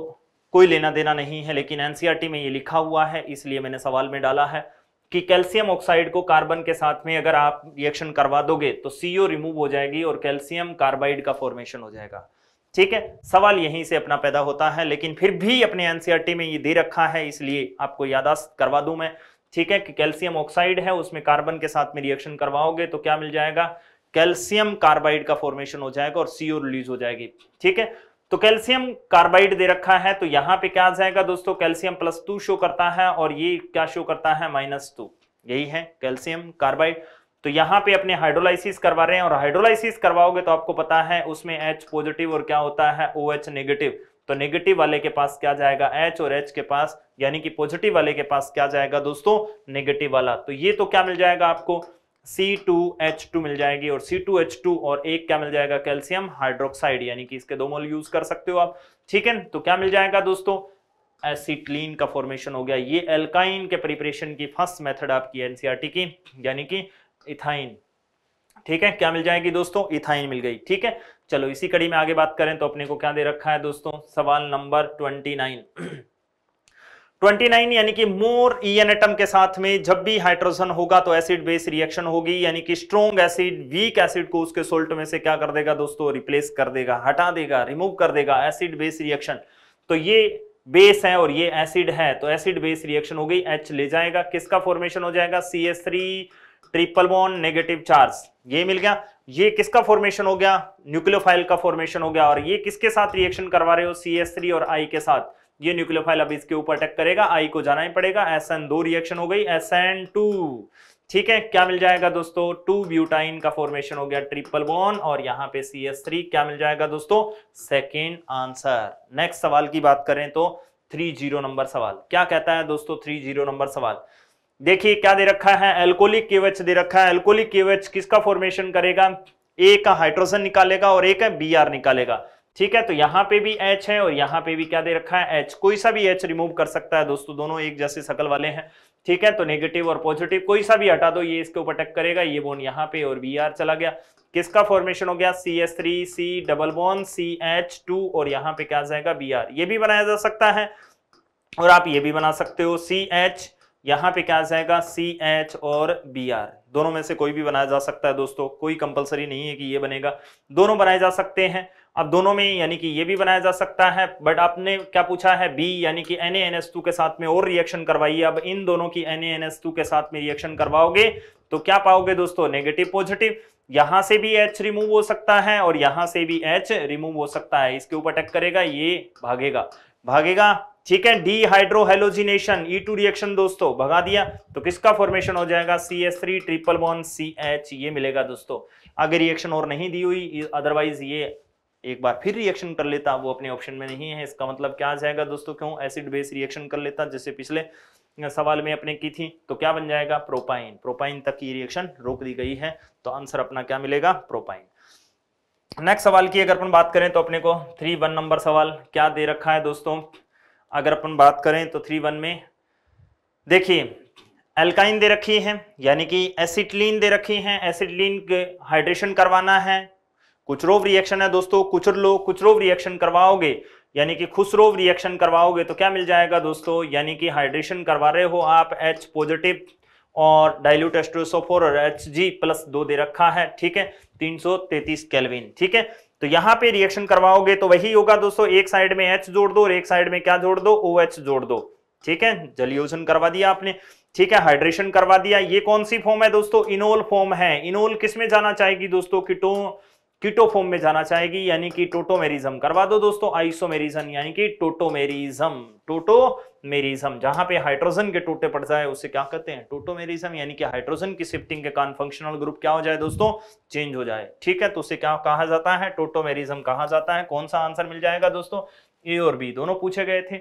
कोई लेना देना नहीं है लेकिन एनसीईआरटी e में ये लिखा हुआ है इसलिए मैंने सवाल में डाला है कि कैल्शियम ऑक्साइड को कार्बन के साथ में अगर आप रिएक्शन करवा दोगे तो सीओ रिमूव हो जाएगी और कैल्शियम कार्बाइड का फॉर्मेशन हो जाएगा ठीक है सवाल यहीं से अपना पैदा होता है लेकिन फिर भी अपने एनसीईआरटी e में ये दे रखा है इसलिए आपको यादाश्त करवा दूं मैं ठीक है कैल्शियम ऑक्साइड है उसमें कार्बन के साथ में रिएक्शन करवाओगे तो क्या मिल जाएगा कैल्शियम कार्बाइड का फॉर्मेशन हो जाएगा और सीओ रिलीज हो जाएगी ठीक है तो कैल्शियम कार्बाइड दे रखा है तो यहां पे क्या आ जाएगा दोस्तों कैल्शियम प्लस टू शो करता है और ये क्या शो करता है माइनस टू यही है कैल्शियम कार्बाइड तो यहाँ पे अपने हाइड्रोलाइसिस करवा रहे हैं और हाइड्रोलाइसिस करवाओगे तो आपको पता है उसमें एच पॉजिटिव और क्या होता है ओ OH नेगेटिव तो नेगेटिव वाले के पास क्या जाएगा एच और एच के पास यानी कि पॉजिटिव वाले के पास क्या जाएगा दोस्तों नेगेटिव वाला तो ये तो क्या मिल जाएगा आपको सी टू एच टू मिल जाएगी और सी टू एच टू और एक क्या मिल जाएगा कैल्सियम हाइड्रोक्साइड यानी कि इसके दो मोल यूज कर सकते हो आप ठीक है तो क्या मिल जाएगा दोस्तों एसिटलीन का फॉर्मेशन हो गया ये एल्काइन के प्रिपरेशन की फर्स्ट मेथड आपकी एनसीईआरटी e की यानी कि इथाइन ठीक है क्या मिल जाएगी दोस्तों इथाइन मिल गई ठीक है चलो इसी कड़ी में आगे बात करें तो अपने को क्या दे रखा है दोस्तों सवाल नंबर ट्वेंटी नाइन ट्वेंटी नाइन यानी कि मोर ईएन एटम के साथ में जब भी हाइड्रोजन होगा तो एसिड बेस रिएक्शन होगी यानी कि स्ट्रोंग एसिड वीक एसिड को उसके सोल्ट में से क्या कर देगा दोस्तों रिप्लेस कर देगा हटा देगा रिमूव कर देगा एसिड बेस रिएक्शन तो ये बेस है और ये एसिड है तो एसिड बेस रिएक्शन हो गई एच ले जाएगा किसका फॉर्मेशन हो जाएगा C S three triple bond negative charge ये मिल गया ये किसका फॉर्मेशन हो गया न्यूक्लियोफाइल का फॉर्मेशन हो गया और ये किसके साथ रिएक्शन करवा रहे हो सी एस थ्री और आई के साथ ये न्यूक्लियोफाइल अब इसके ऊपर अटैक करेगा आई को जाना ही पड़ेगा एस एन दो रिएक्शन हो गई एस एन टू ठीक है क्या मिल जाएगा दोस्तों टू ब्यूटाइन का फॉर्मेशन हो गया ट्रिपल बॉन और यहाँ पे सी एस थ्री क्या मिल जाएगा दोस्तों सेकेंड आंसर नेक्स्ट सवाल की बात करें तो थ्री जीरो नंबर सवाल क्या कहता है दोस्तों थ्री जीरो नंबर सवाल देखिए क्या दे रखा है एल्कोलिक केवेच दे रखा है एल्कोलिक केवेच किसका फॉर्मेशन करेगा ए का हाइड्रोजन निकालेगा और एक बी आर निकालेगा ठीक है तो यहाँ पे भी एच है और यहाँ पे भी क्या दे रखा है एच कोई सा भी एच रिमूव कर सकता है दोस्तों दोनों एक जैसे सकल वाले हैं ठीक है तो नेगेटिव और पॉजिटिव कोई सा भी हटा दो ये इसके ऊपर टक करेगा ये बोन यहाँ पे और बी आर चला गया किसका फॉर्मेशन हो गया C S three C double bond C H two और यहाँ पे क्या जाएगा बी आर ये भी बनाया जा सकता है और आप ये भी बना सकते हो सी एच यहाँ पे क्या आ जाएगा सी एच और बी आर दोनों में से कोई भी बनाया जा सकता है दोस्तों कोई कंपलसरी नहीं है कि ये बनेगा दोनों बनाए जा सकते हैं अब दोनों में यानी कि ये भी बनाया जा सकता है बट आपने क्या पूछा है बी यानी कि एन एन एस टू के साथ में और रिएक्शन करवाइए अब इन दोनों की एन एन एस टू के साथ में रिएक्शन करवाओगे तो क्या पाओगे दोस्तों नेगेटिव पॉजिटिव यहां से भी एच रिमूव हो सकता है और यहां से भी एच रिमूव हो सकता है इसके ऊपर टक करेगा ये भागेगा भागेगा ठीक है डीहाइड्रोहेलोजिनेशन ई टू रिएक्शन दोस्तों भगा दिया तो किसका फॉर्मेशन हो जाएगा C S three triple one C H ये मिलेगा दोस्तों आगे रिएक्शन और नहीं दी हुई अदरवाइज ये एक बार फिर रिएक्शन कर लेता वो अपने ऑप्शन में नहीं है इसका मतलब क्या आ जाएगा दोस्तों क्यों एसिड बेस रिएक्शन कर लेता जैसे पिछले सवाल में अपने की थी तो क्या बन जाएगा प्रोपाइन प्रोपाइन तक की रिएक्शन रोक दी गई है तो आंसर अपना क्या मिलेगा प्रोपाइन नेक्स्ट सवाल की अगर अपन बात करें तो अपने को थ्री वन नंबर सवाल क्या दे रखा है दोस्तों अगर अपन बात करें तो थ्री वन में देखिए एल्काइन दे रखी है यानी कि एसिटलीन दे रखी है एसिटलीन हाइड्रेशन करवाना है कुछ रोव रिएक्शन है दोस्तों कुचर लो रोव रिएक्शन करवाओगे यानी कि खुशरोव रिएक्शन करवाओगे तो क्या मिल जाएगा दोस्तों यानी कि हाइड्रेशन करवा रहे हो आप एच पॉजिटिव और डाइल्यूट एस्ट्रोसोफोर और एच जी प्लस दो दे रखा है ठीक है 333 कैलविन ठीक है तो यहां पे रिएक्शन करवाओगे तो वही होगा दोस्तों एक साइड में एच जोड़ दो और एक साइड में क्या जोड़ दो ओ OH जोड़ दो ठीक है जलियोजन करवा दिया आपने ठीक है हाइड्रेशन करवा दिया ये कौन सी फॉर्म है दोस्तों इनोल फॉर्म है इनोल किस में जाना चाहेगी दोस्तों किटो किटो फॉर्म में जाना चाहेगी यानी कि टोटोमेरिज्म करवा दो दोस्तों आइसोमेरिज्म यानी कि टोटोमेरिज्म टोटो मेरिज्म जहां पे हाइड्रोजन के टूटे पड़ जाए उसे क्या कहते हैं टूटोमेरिज्म यानी कि हाइड्रोजन की शिफ्टिंग के कारण फंक्शनल ग्रुप क्या हो जाए दोस्तों चेंज हो जाए ठीक है तो उसे क्या कहा जाता है टोटोमेरिज्म कहा जाता है कौन सा आंसर मिल जाएगा दोस्तों ए और बी दोनों पूछे गए थे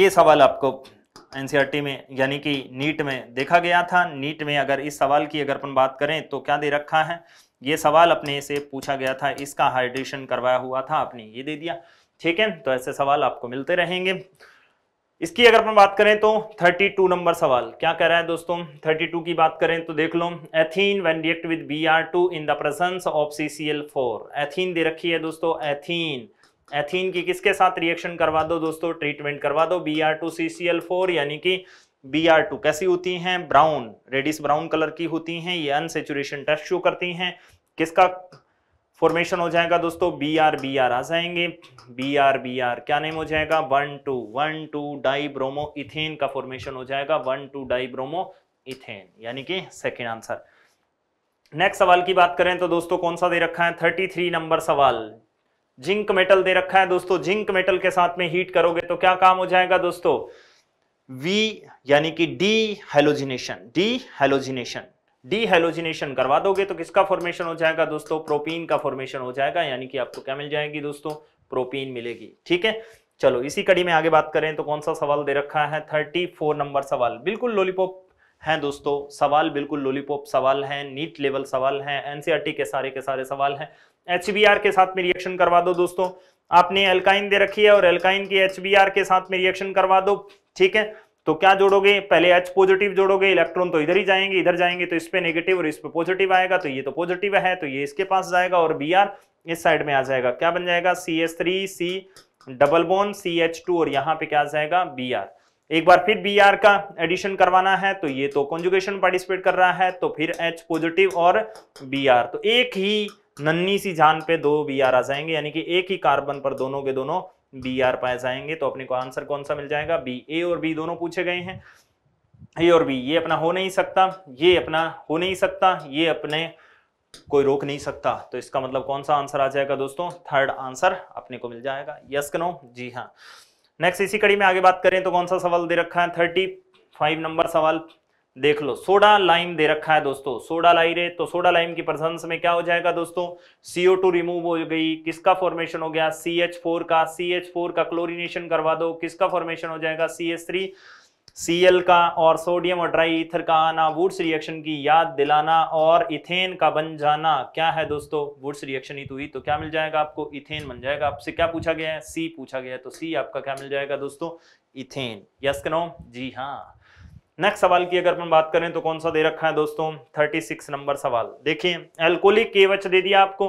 ये सवाल आपको एनसीआर e में यानी कि नीट में देखा गया था नीट में अगर इस सवाल की अगर अपन बात करें तो क्या दे रखा है ये सवाल अपने से पूछा गया था इसका हाइड्रेशन करवाया हुआ था आपने ये दे दिया ठीक है तो ऐसे सवाल आपको मिलते रहेंगे इसकी अगर अपन बात करें तो 32 नंबर सवाल क्या कह रहा है दोस्तों 32 की बात करें तो देख लो ethene when react with two in the presence of four ethene दे रखी है दोस्तों एथीन एथीन की किसके साथ रिएक्शन करवा दो दोस्तों ट्रीटमेंट करवा दो B R two C C L four यानी कि बी आर टू कैसी होती हैं ब्राउन रेडिस ब्राउन कलर की होती हैं ये अनसेचुरेशन टेस्ट शो करती हैं किसका फॉर्मेशन हो जाएगा दोस्तों बी आर बी आर आ जाएंगे बी आर बी आर क्या नेम हो जाएगा one two one two dibromo ethane का फॉर्मेशन हो जाएगा one two dibromo ethane यानी कि सेकेंड आंसर नेक्स्ट सवाल की बात करें तो दोस्तों कौन सा दे रखा है थर्टी थ्री नंबर सवाल जिंक मेटल दे रखा है दोस्तों जिंक मेटल के साथ में हीट करोगे तो क्या काम हो जाएगा दोस्तों वी यानी कि dehalogenation dehalogenation dehalogenation करवा दोगे तो किसका फॉर्मेशन हो जाएगा दोस्तों प्रोपीन का फॉर्मेशन हो जाएगा यानी कि आपको क्या मिल जाएगी दोस्तों प्रोपीन मिलेगी ठीक है चलो इसी कड़ी में आगे बात करें तो कौन सा सवाल दे रखा है थर्टी फोर नंबर सवाल बिल्कुल लोलीपॉप हैं दोस्तों सवाल बिल्कुल लोलीपॉप सवाल हैं नीट लेवल सवाल हैं एनसीईआरटी e के सारे के सारे सवाल हैं एच के साथ में रिएक्शन करवा दो दोस्तों आपने एल्काइन दे रखी है और एल्काइन की एच के साथ में रिएक्शन करवा दो ठीक है तो क्या जोड़ोगे पहले H पॉजिटिव जोड़ोगे इलेक्ट्रॉन तो इधर ही जाएंगे इधर जाएंगे तो इस पे नेगेटिव और इस पे पॉजिटिव आएगा तो ये तो पॉजिटिव है तो ये इसके पास जाएगा और बी इस साइड में आ जाएगा क्या बन जाएगा C S three C double bond C H two और यहाँ पे क्या आ जाएगा बी आर एक बार फिर बी आर का एडिशन करवाना है तो ये तो कॉन्जुगेशन पार्टिसिपेट कर रहा है तो फिर एच पॉजिटिव और बी आर तो एक ही नन्ही सी जान पे दो बी आर आ जाएंगे यानी कि एक ही कार्बन पर दोनों के दोनों बी आर पास आएंगे तो अपने को आंसर कौन सा मिल जाएगा बी ए और बी दोनों पूछे गए हैं ए और बी ये अपना हो नहीं सकता ये अपना हो नहीं सकता ये अपने कोई रोक नहीं सकता तो इसका मतलब कौन सा आंसर आ जाएगा दोस्तों थर्ड आंसर अपने को मिल जाएगा यस कनो जी हाँ नेक्स्ट इसी कड़ी में आगे बात करें तो कौन सा सवाल दे रखा है थर्टी फाइव नंबर सवाल देख लो सोडा लाइम दे रखा है दोस्तों सोडा लाइरे तो सोडा लाइम की प्रसंस में क्या हो जाएगा दोस्तों सीओ टू रिमूव हो गई किसका फॉर्मेशन हो गया सी एच फोर का सी एच फोर का क्लोरिनेशन करवा दो किसका फॉर्मेशन हो जाएगा सी एच थ्री एल का और सोडियम और ड्राई इथर का आना वुड्स रिएक्शन की याद दिलाना और इथेन का बन जाना क्या है दोस्तों वुड्स रिएक्शन ही तो हुई तो क्या मिल जाएगा आपको इथेन बन जाएगा आपसे क्या पूछा गया है सी पूछा गया है तो सी आपका क्या मिल जाएगा दोस्तों इथेन यस नो जी हाँ नेक्स्ट सवाल की अगर अपन बात करें तो कौन सा दे रखा है दोस्तों 36 नंबर सवाल देखिए एल्कोलिक केवच दे दिया आपको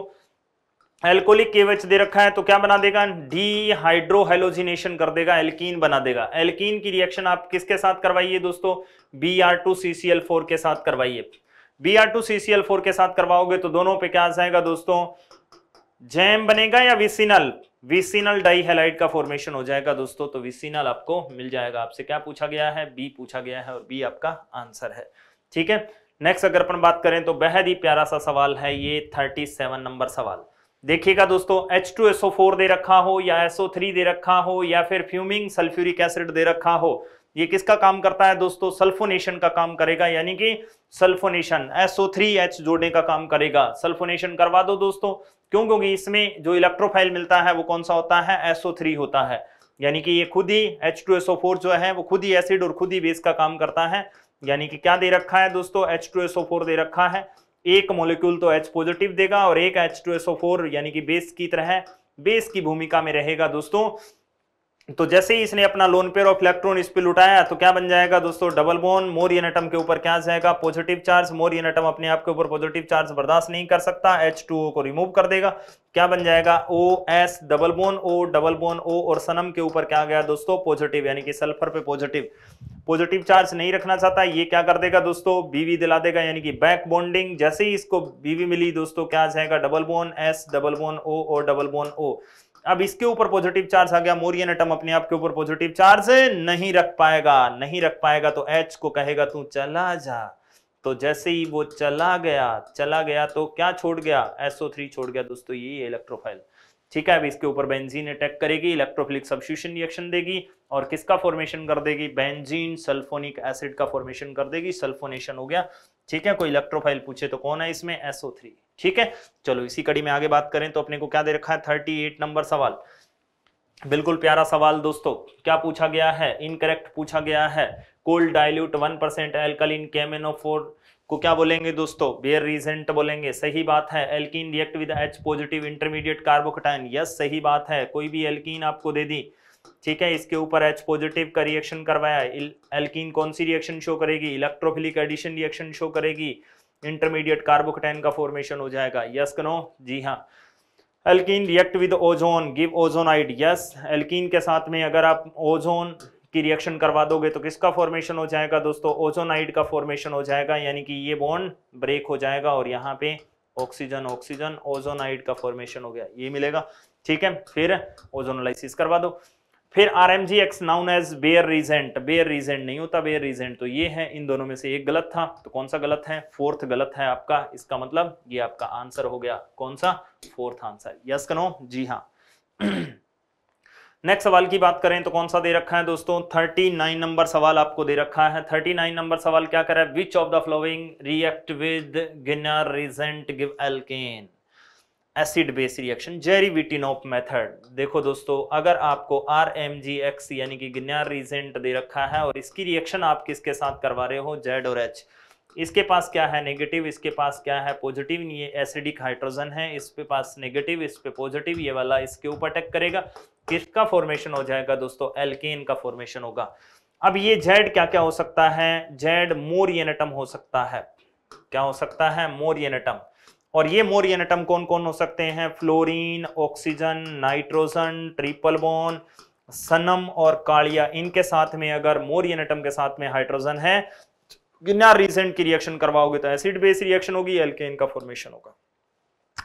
एल्कोलिक केवच दे रखा है तो क्या बना देगा डीहाइड्रोहेलोजिनेशन कर देगा एल्कीन बना देगा एल्कीन की रिएक्शन आप किसके साथ करवाइए दोस्तों B R two C C L four के साथ करवाइए B R two C C L four के साथ करवाओगे तो दोनों पे क्या आ जाएगा दोस्तों जैम बनेगा या विसिनल विसिनल डाईहेलाइड का फॉर्मेशन हो जाएगा दोस्तों तो विसिनल आपको मिल जाएगा आपसे क्या पूछा गया है बी पूछा गया है और बी आपका आंसर है ठीक है नेक्स्ट अगर अपन बात करें तो बेहद ही प्यारा सा सवाल है ये 37 नंबर सवाल देखिएगा दोस्तों H2SO4 दे रखा हो या SO3 दे रखा हो या फिर फ्यूमिंग सल्फ्यूरिक एसिड दे रखा हो ये किसका काम करता है दोस्तों सल्फोनेशन का काम करेगा यानी कि सल्फोनेशन SO3H जोड़ने का काम करेगा सल्फोनेशन करवा दो दोस्तों क्यों क्योंकि इसमें जो इलेक्ट्रोफाइल मिलता है वो कौन सा होता है SO3 होता है यानी कि ये खुद ही H2SO4 जो है वो खुद ही एसिड और खुद ही बेस का काम करता है यानी कि क्या दे रखा है दोस्तों H2SO4 दे रखा है एक मोलिक्यूल तो H पॉजिटिव देगा और एक H2SO4 यानी कि बेस की तरह बेस की भूमिका में रहेगा दोस्तों तो जैसे ही इसने अपना लोन पेयर ऑफ इलेक्ट्रॉन इस पे लुटाया तो क्या बन जाएगा दोस्तों डबल बोन मोर एटम के ऊपर क्या जाएगा पॉजिटिव चार्ज मोर एटम अपने आप के ऊपर पॉजिटिव चार्ज बर्दाश्त नहीं कर सकता एच को रिमूव कर देगा क्या बन जाएगा O S double bond O double bond O और सनम के ऊपर क्या गया दोस्तों पॉजिटिव यानी कि सल्फर पे पॉजिटिव पॉजिटिव चार्ज नहीं रखना चाहता ये क्या कर देगा दोस्तों बीवी दिला देगा यानी कि बैक बॉन्डिंग जैसे ही इसको बीवी मिली दोस्तों क्या जाएगा double bond S double bond O और डबल बोन ओ अब इसके ऊपर पॉजिटिव चार्ज आ गया मोरियन एटम अपने आप के ऊपर पॉजिटिव चार्ज नहीं रख पाएगा नहीं रख पाएगा तो एच को कहेगा तू चला जा तो जैसे ही वो चला गया चला गया तो क्या छोड़ गया थ्री छोड़ गया दोस्तों ये इलेक्ट्रोफाइल ठीक है अब इसके ऊपर बेंजीन अटैक करेगी इलेक्ट्रोफिलिक सब्सिट्यूशन रिएक्शन देगी और किसका फॉर्मेशन कर देगी बेंजीन सल्फोनिक एसिड का फॉर्मेशन कर देगी सल्फोनेशन हो गया ठीक है कोई इलेक्ट्रोफाइल पूछे तो कौन है इसमें थ्री ठीक है चलो इसी कड़ी में आगे बात करें तो अपने को क्या दे रखा है थर्टी एट नंबर सवाल बिल्कुल प्यारा सवाल दोस्तों क्या पूछा गया है इनकरेक्ट पूछा गया है cold dilute one percent alkaline four को क्या बोलेंगे दोस्तों बेयर रीजेंट बोलेंगे सही बात है alkene react with H positive intermediate carbocation yes सही बात है कोई भी एल्किन आपको दे दी ठीक है इसके ऊपर एच पॉजिटिव का रिएक्शन करवाया एल्कीन कौन सी रिएक्शन शो करेगी इलेक्ट्रोफिलिक एडिशन रिएक्शन शो करेगी इंटरमीडिएट कार्बोकटैन का फॉर्मेशन हो जाएगा यस कनो जी हाँ alkene react with ozone give ozonide yes alkene के साथ में अगर आप ओजोन की रिएक्शन करवा दोगे तो किसका फॉर्मेशन हो जाएगा दोस्तों ओजोनाइड का फॉर्मेशन हो जाएगा यानी कि ये बॉन्ड ब्रेक हो जाएगा और यहाँ पे ऑक्सीजन ऑक्सीजन ओजोनाइड का फॉर्मेशन हो गया ये मिलेगा ठीक है फिर ओजोनोलाइसिस करवा दो फिर R M G X known as bare reagent bare reagent नहीं होता बेयर रीजेंट तो ये है इन दोनों में से एक गलत था तो कौन सा गलत है फोर्थ गलत है आपका इसका मतलब ये आपका आंसर हो गया कौन सा फोर्थ आंसर यस कनो जी हाँ नेक्स्ट सवाल की बात करें तो कौन सा दे रखा है दोस्तों थर्टी नाइन नंबर सवाल आपको दे रखा है थर्टी नाइन नंबर सवाल क्या करे है which of the following react with Grignard reagent give alkane acid base reaction Zerewitinoff method देखो दोस्तों अगर आपको आर एम जी एक्स यानी कि गिन्यार रिजेंट दे रखा है और इसकी रिएक्शन आप किसके साथ करवा रहे हो जेड और एच इसके पास क्या है नेगेटिव इसके पास क्या है पॉजिटिव ये एसिडिक हाइड्रोजन है इसके पास नेगेटिव इस पे पॉजिटिव ये वाला इसके ऊपर अटैक करेगा किसका फॉर्मेशन हो जाएगा दोस्तों एल्केन का फॉर्मेशन होगा अब ये जेड क्या क्या हो सकता है जेड मोर एनेटम हो सकता है क्या हो सकता है मोर एनेटम और ये मोर एटम कौन कौन हो सकते हैं fluorine oxygen nitrogen triple bond सनम और कालिया इनके साथ में अगर मोर एटम के साथ में हाइड्रोजन है बिना रिजेंट की रिएक्शन करवाओगे तो एसिड बेस रिएक्शन होगी एल्केन का फॉर्मेशन होगा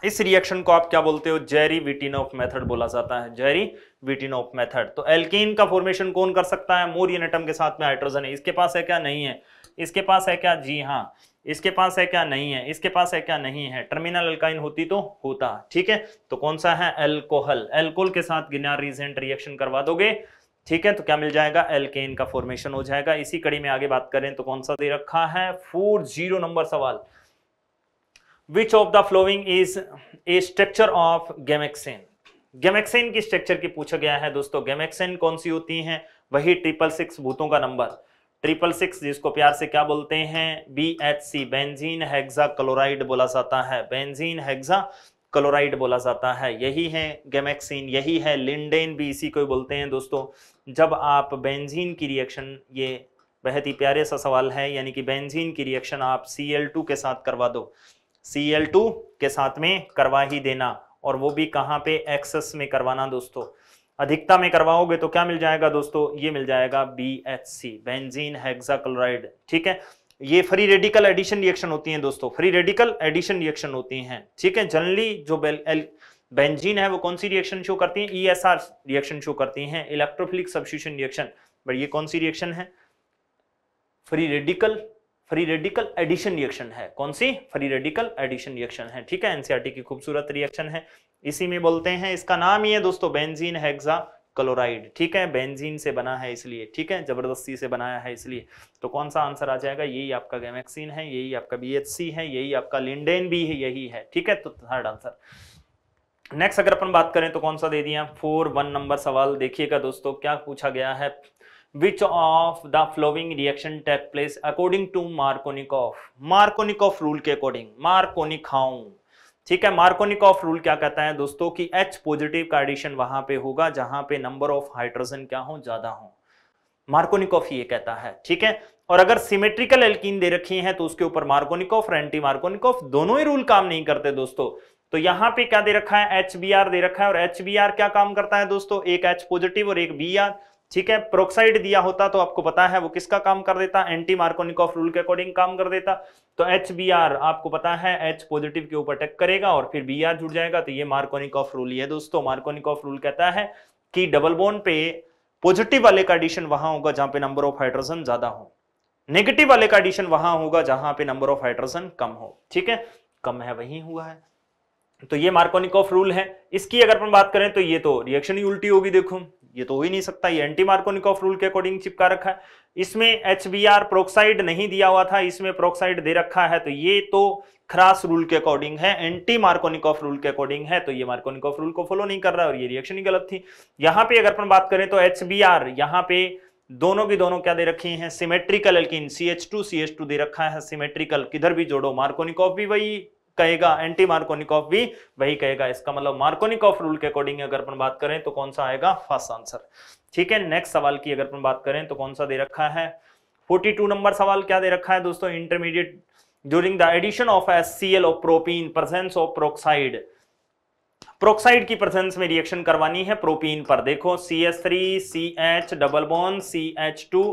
इस रिएक्शन को आप क्या बोलते हो जेरी विटिनोफ मेथड बोला जाता है जेरी विटिनोफ मेथड तो एल्केन का फॉर्मेशन कौन कर सकता है मोर एटम के साथ में हाइड्रोजन है इसके पास है क्या नहीं है इसके पास है क्या जी हाँ इसके पास है क्या नहीं है इसके पास है क्या नहीं है टर्मिनल अल्काइन होती तो होता ठीक है तो कौन सा है एल्कोहल एल्कोहल के साथ गिना रीजेंट रिएक्शन करवा दोगे ठीक है तो क्या मिल जाएगा एल्केन का फॉर्मेशन हो जाएगा इसी कड़ी में आगे बात करें तो कौन सा दे रखा है फोर जीरो नंबर सवाल which of the following is a structure of gammexane gammexane की स्ट्रक्चर की पूछा गया है दोस्तों गेमेक्सेन कौन सी होती है वही ट्रिपल सिक्स भूतों का नंबर ट्रिपल सिक्स जिसको प्यार से क्या बोलते हैं B H C benzene hexachloride बोला जाता है बेंजीन हेक्सा क्लोराइड बोला जाता है यही है गेमेक्सिन यही है लिंडेन भी इसी को बोलते हैं दोस्तों जब आप बेंजीन की रिएक्शन ये बहुत ही प्यारे सा सवाल है यानी कि बेंजीन की रिएक्शन आप टू के साथ करवा दो टू के साथ में करवा ही देना और वो भी कहाँ पे एक्सेस में करवाना दोस्तों अधिकता में करवाओगे तो क्या मिल जाएगा दोस्तों ये मिल जाएगा B H C benzene hexachloride ठीक है ये फ्री रेडिकल एडिशन रिएक्शन होती हैं दोस्तों फ्री रेडिकल एडिशन रिएक्शन होती हैं ठीक है जनरली जो बेंजीन है वो कौन सी रिएक्शन शो करती हैं ईएसआर रिएक्शन शो करती हैं इलेक्ट्रोफिलिक सब्सिट्यूशन रिएक्शन बट ये कौन सी रिएक्शन है free radical free radical addition reaction है कौन सी फ्री रेडिकल एडिशन रिएक्शन है ठीक है एनसीआरटी e की खूबसूरत रिएक्शन है इसी में बोलते हैं इसका नाम ही है दोस्तों बेंजीन हेक्सा क्लोराइड ठीक है बेंजीन से बना है इसलिए ठीक है जबरदस्ती से बनाया है इसलिए तो कौन सा आंसर आ जाएगा यही आपका गैमेक्सिन है यही आपका बी है यही आपका लिंडेन भी है यही है ठीक है तो थर्ड आंसर नेक्स्ट अगर अपन बात करें तो कौन सा दे दिया फोर वन नंबर सवाल देखिएगा दोस्तों क्या पूछा गया है the of reaction take place according to Markovnikov Markovnikov rule के अकॉर्डिंग मार्कोनिकाउ ठीक है ऑफ रूल क्या कहता है दोस्तों कि H पॉजिटिव का एडिशन वहां पे होगा जहां पे नंबर ऑफ हाइड्रोजन क्या हो ज्यादा हो ऑफ ये कहता है ठीक है और अगर सिमेट्रिकल एल्किन दे रखी है तो उसके ऊपर मार्कोनिकॉफ और एंटी मार्कोनिकॉफ दोनों ही रूल काम नहीं करते दोस्तों तो यहां पे क्या दे रखा है एच दे रखा है और एच क्या काम करता है दोस्तों एक एच पॉजिटिव और एक बी आर ठीक है प्रोक्साइड दिया होता तो आपको पता है वो किसका काम कर देता एंटी मार्कोनिकॉफ रूल के अकॉर्डिंग काम कर देता तो एच बी आर आपको पता है एच पॉजिटिव के ऊपर टक करेगा और फिर बी आर जुड़ जाएगा तो ये मार्कोनिकॉफ रूल ही है दोस्तों मार्कोनिकॉफ रूल कहता है कि डबल बोन पे पॉजिटिव वाले का एडिशन वहां होगा जहां पे नंबर ऑफ हाइड्रोजन ज्यादा हो नेगेटिव वाले का एडिशन वहां होगा जहां पे नंबर ऑफ हाइड्रोजन कम हो ठीक है कम है वही हुआ है तो ये मार्कोनिकॉफ रूल है इसकी अगर हम बात करें तो ये तो रिएक्शन ही उल्टी होगी देखो ये तो हो ही नहीं सकता ये एंटी मार्कोनिकॉफ रूल के अकॉर्डिंग चिपका रखा है इसमें एच बी आर प्रोक्साइड नहीं दिया हुआ था इसमें प्रोक्साइड दे रखा है तो ये तो खरास रूल के अकॉर्डिंग है एंटी मार्कोनिकॉफ रूल के अकॉर्डिंग है तो ये मार्कोनिकॉफ रूल को फॉलो नहीं कर रहा है और ये रिएक्शन ही गलत थी यहाँ पे अगर अपन बात करें तो एच बी आर यहाँ पे दोनों की दोनों क्या दे रखी हैं symmetrical alkene C H two C H two दे रखा है सिमेट्रिकल किधर भी जोड़ो मार्कोनिकॉफ भी वही कहेगा एंटी मार्कोनिकॉफ भी वही कहेगा इसका मतलब मार्कोनिकॉफ रूल के अकॉर्डिंग अगर अपन बात करें तो कौन सा आएगा फर्स्ट आंसर ठीक है नेक्स्ट सवाल की अगर अपन बात करें तो कौन सा दे रखा है 42 नंबर सवाल क्या दे रखा है दोस्तों intermediate during the addition of S C L of propene presence of peroxide peroxide की प्रेजेंस में रिएक्शन करवानी है प्रोपीन पर देखो C S three C H double bond C H two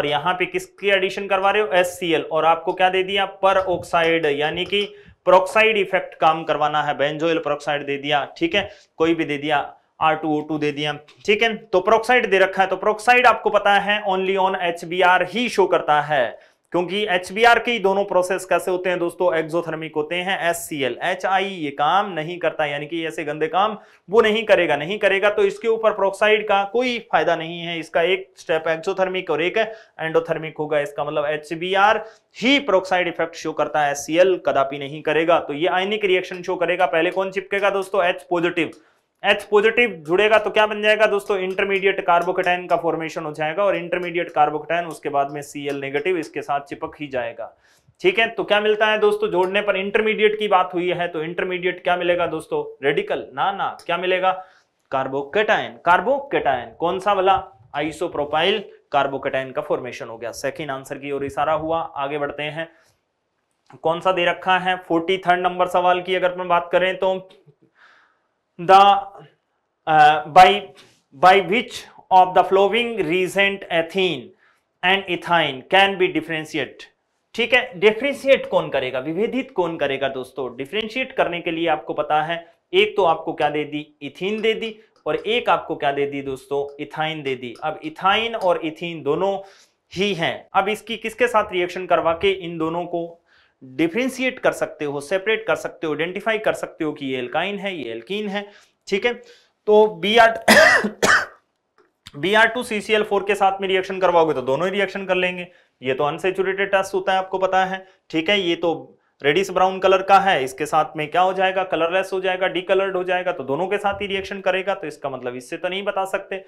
और यहाँ पे किसकी एडिशन करवा रहे हो एस सी एल और आपको क्या दे दिया पर ऑक्साइड यानी कि प्रोक्साइड इफेक्ट काम करवाना है बेंजोइल प्रोक्साइड दे दिया ठीक है कोई भी दे दिया आर टू ओ टू दे दिया ठीक है तो प्रोक्साइड दे रखा है तो प्रोक्साइड आपको पता है only on H B R ही शो करता है क्योंकि एच के दोनों प्रोसेस कैसे होते हैं दोस्तों एक्सोथर्मिक होते हैं एस सी आई ये काम नहीं करता यानी कि ऐसे गंदे काम वो नहीं करेगा नहीं करेगा तो इसके ऊपर प्रोक्साइड का कोई फायदा नहीं है इसका एक स्टेप एक्सोथर्मिक और एक एंडोथर्मिक होगा इसका मतलब एच ही प्रोक्साइड इफेक्ट शो करता है एस कदापि नहीं करेगा तो ये आयनिक रिएक्शन शो करेगा पहले कौन चिपकेगा दोस्तों एच पॉजिटिव एच पॉजिटिव जुड़ेगा तो क्या बन जाएगा दोस्तों इंटरमीडिएट कार्बोकेटाइन का फॉर्मेशन हो जाएगा और इंटरमीडिएट कार्बोकेटाइन उसके बाद में सी एल नेगेटिव इसके साथ चिपक ही जाएगा ठीक है तो क्या मिलता है दोस्तों जोड़ने पर इंटरमीडिएट की बात हुई है तो इंटरमीडिएट क्या मिलेगा दोस्तों रेडिकल ना ना क्या मिलेगा कार्बोकेटाइन कार्बोकेटाइन कौन सा वाला आइसोप्रोपाइल कार्बोकेटाइन का फॉर्मेशन हो गया सेकेंड आंसर की ओर इशारा हुआ आगे बढ़ते हैं कौन सा दे रखा है फोर्टी थर्ड नंबर सवाल की अगर हम बात करें तो the uh, by by which of the flowing recent ethene and ethyne can be differentiate ठीक है डिफ्रेंशिएट कौन करेगा विभेदित कौन करेगा दोस्तों डिफ्रेंशिएट करने के लिए आपको पता है एक तो आपको क्या दे दी इथिन दे दी और एक आपको क्या दे दी दोस्तों इथाइन दे दी अब इथाइन और इथिन दोनों ही हैं अब इसकी किसके साथ रिएक्शन करवा के इन दोनों को डिफ्रेंशिएट कर सकते हो सेपरेट कर सकते हो आइडेंटिफाई कर सकते हो कि ये एल्काइन है ये एल्कीन है ठीक है तो B R B R two C C L four के साथ में रिएक्शन करवाओगे तो दोनों ही रिएक्शन कर लेंगे ये तो अनसेचुरेटेड टेस्ट होता है आपको पता है ठीक है ये तो रेडिस ब्राउन कलर का है इसके साथ में क्या हो जाएगा कलरलेस हो जाएगा डी कलर्ड हो जाएगा तो दोनों के साथ ही रिएक्शन करेगा तो इसका मतलब इससे तो नहीं बता सकते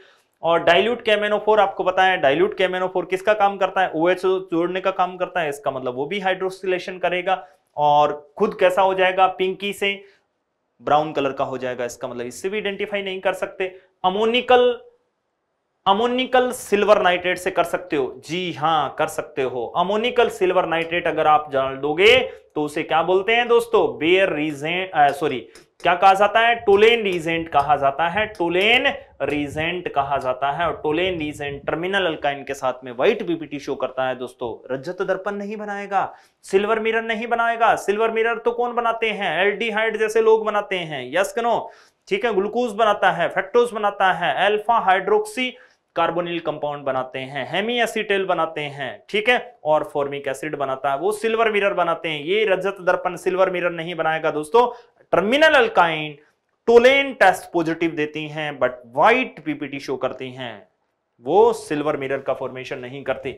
और डाइल्यूट फोर आपको बताया डाइल्यूट कैमेनोफोर किसका काम करता है ओ OH जोड़ने का काम करता है इसका मतलब वो भी हाइड्रोसिलेशन करेगा और खुद कैसा हो जाएगा पिंकी से ब्राउन कलर का हो जाएगा इसका मतलब इससे भी आइडेंटिफाई नहीं कर सकते अमोनिकल अमोनिकल सिल्वर नाइट्रेट से कर सकते हो जी हाँ कर सकते हो अमोनिकल सिल्वर नाइट्रेट अगर आप जान दोगे तो उसे क्या बोलते हैं दोस्तों बेयर रीजेंट सॉरी क्या कहा जाता है टोलेन रीजेंट कहा जाता है टोलेन रीजेंट कहा जाता है और टोलेन रीजेंट टर्मिनल अल्काइन के साथ में व्हाइट बीपीटी शो करता है दोस्तों रजत दर्पण नहीं बनाएगा सिल्वर मिरर नहीं बनाएगा सिल्वर मिरर तो कौन बनाते हैं एल्डिहाइड जैसे लोग बनाते हैं यस कनो ठीक है ग्लूकोज बनाता है फैक्टोज बनाता है एल्फा हाइड्रोक्सी कार्बोनिल कंपाउंड बनाते हैं हेमी एसिटेल बनाते हैं ठीक है और फॉर्मिक एसिड बनाता है वो सिल्वर मिरर बनाते हैं ये रजत दर्पण सिल्वर मिरर नहीं बनाएगा दोस्तों terminal alkyne Tollens test positive देती हैं बट वाइट पीपीटी शो करती हैं वो सिल्वर मिरर का फॉर्मेशन नहीं करती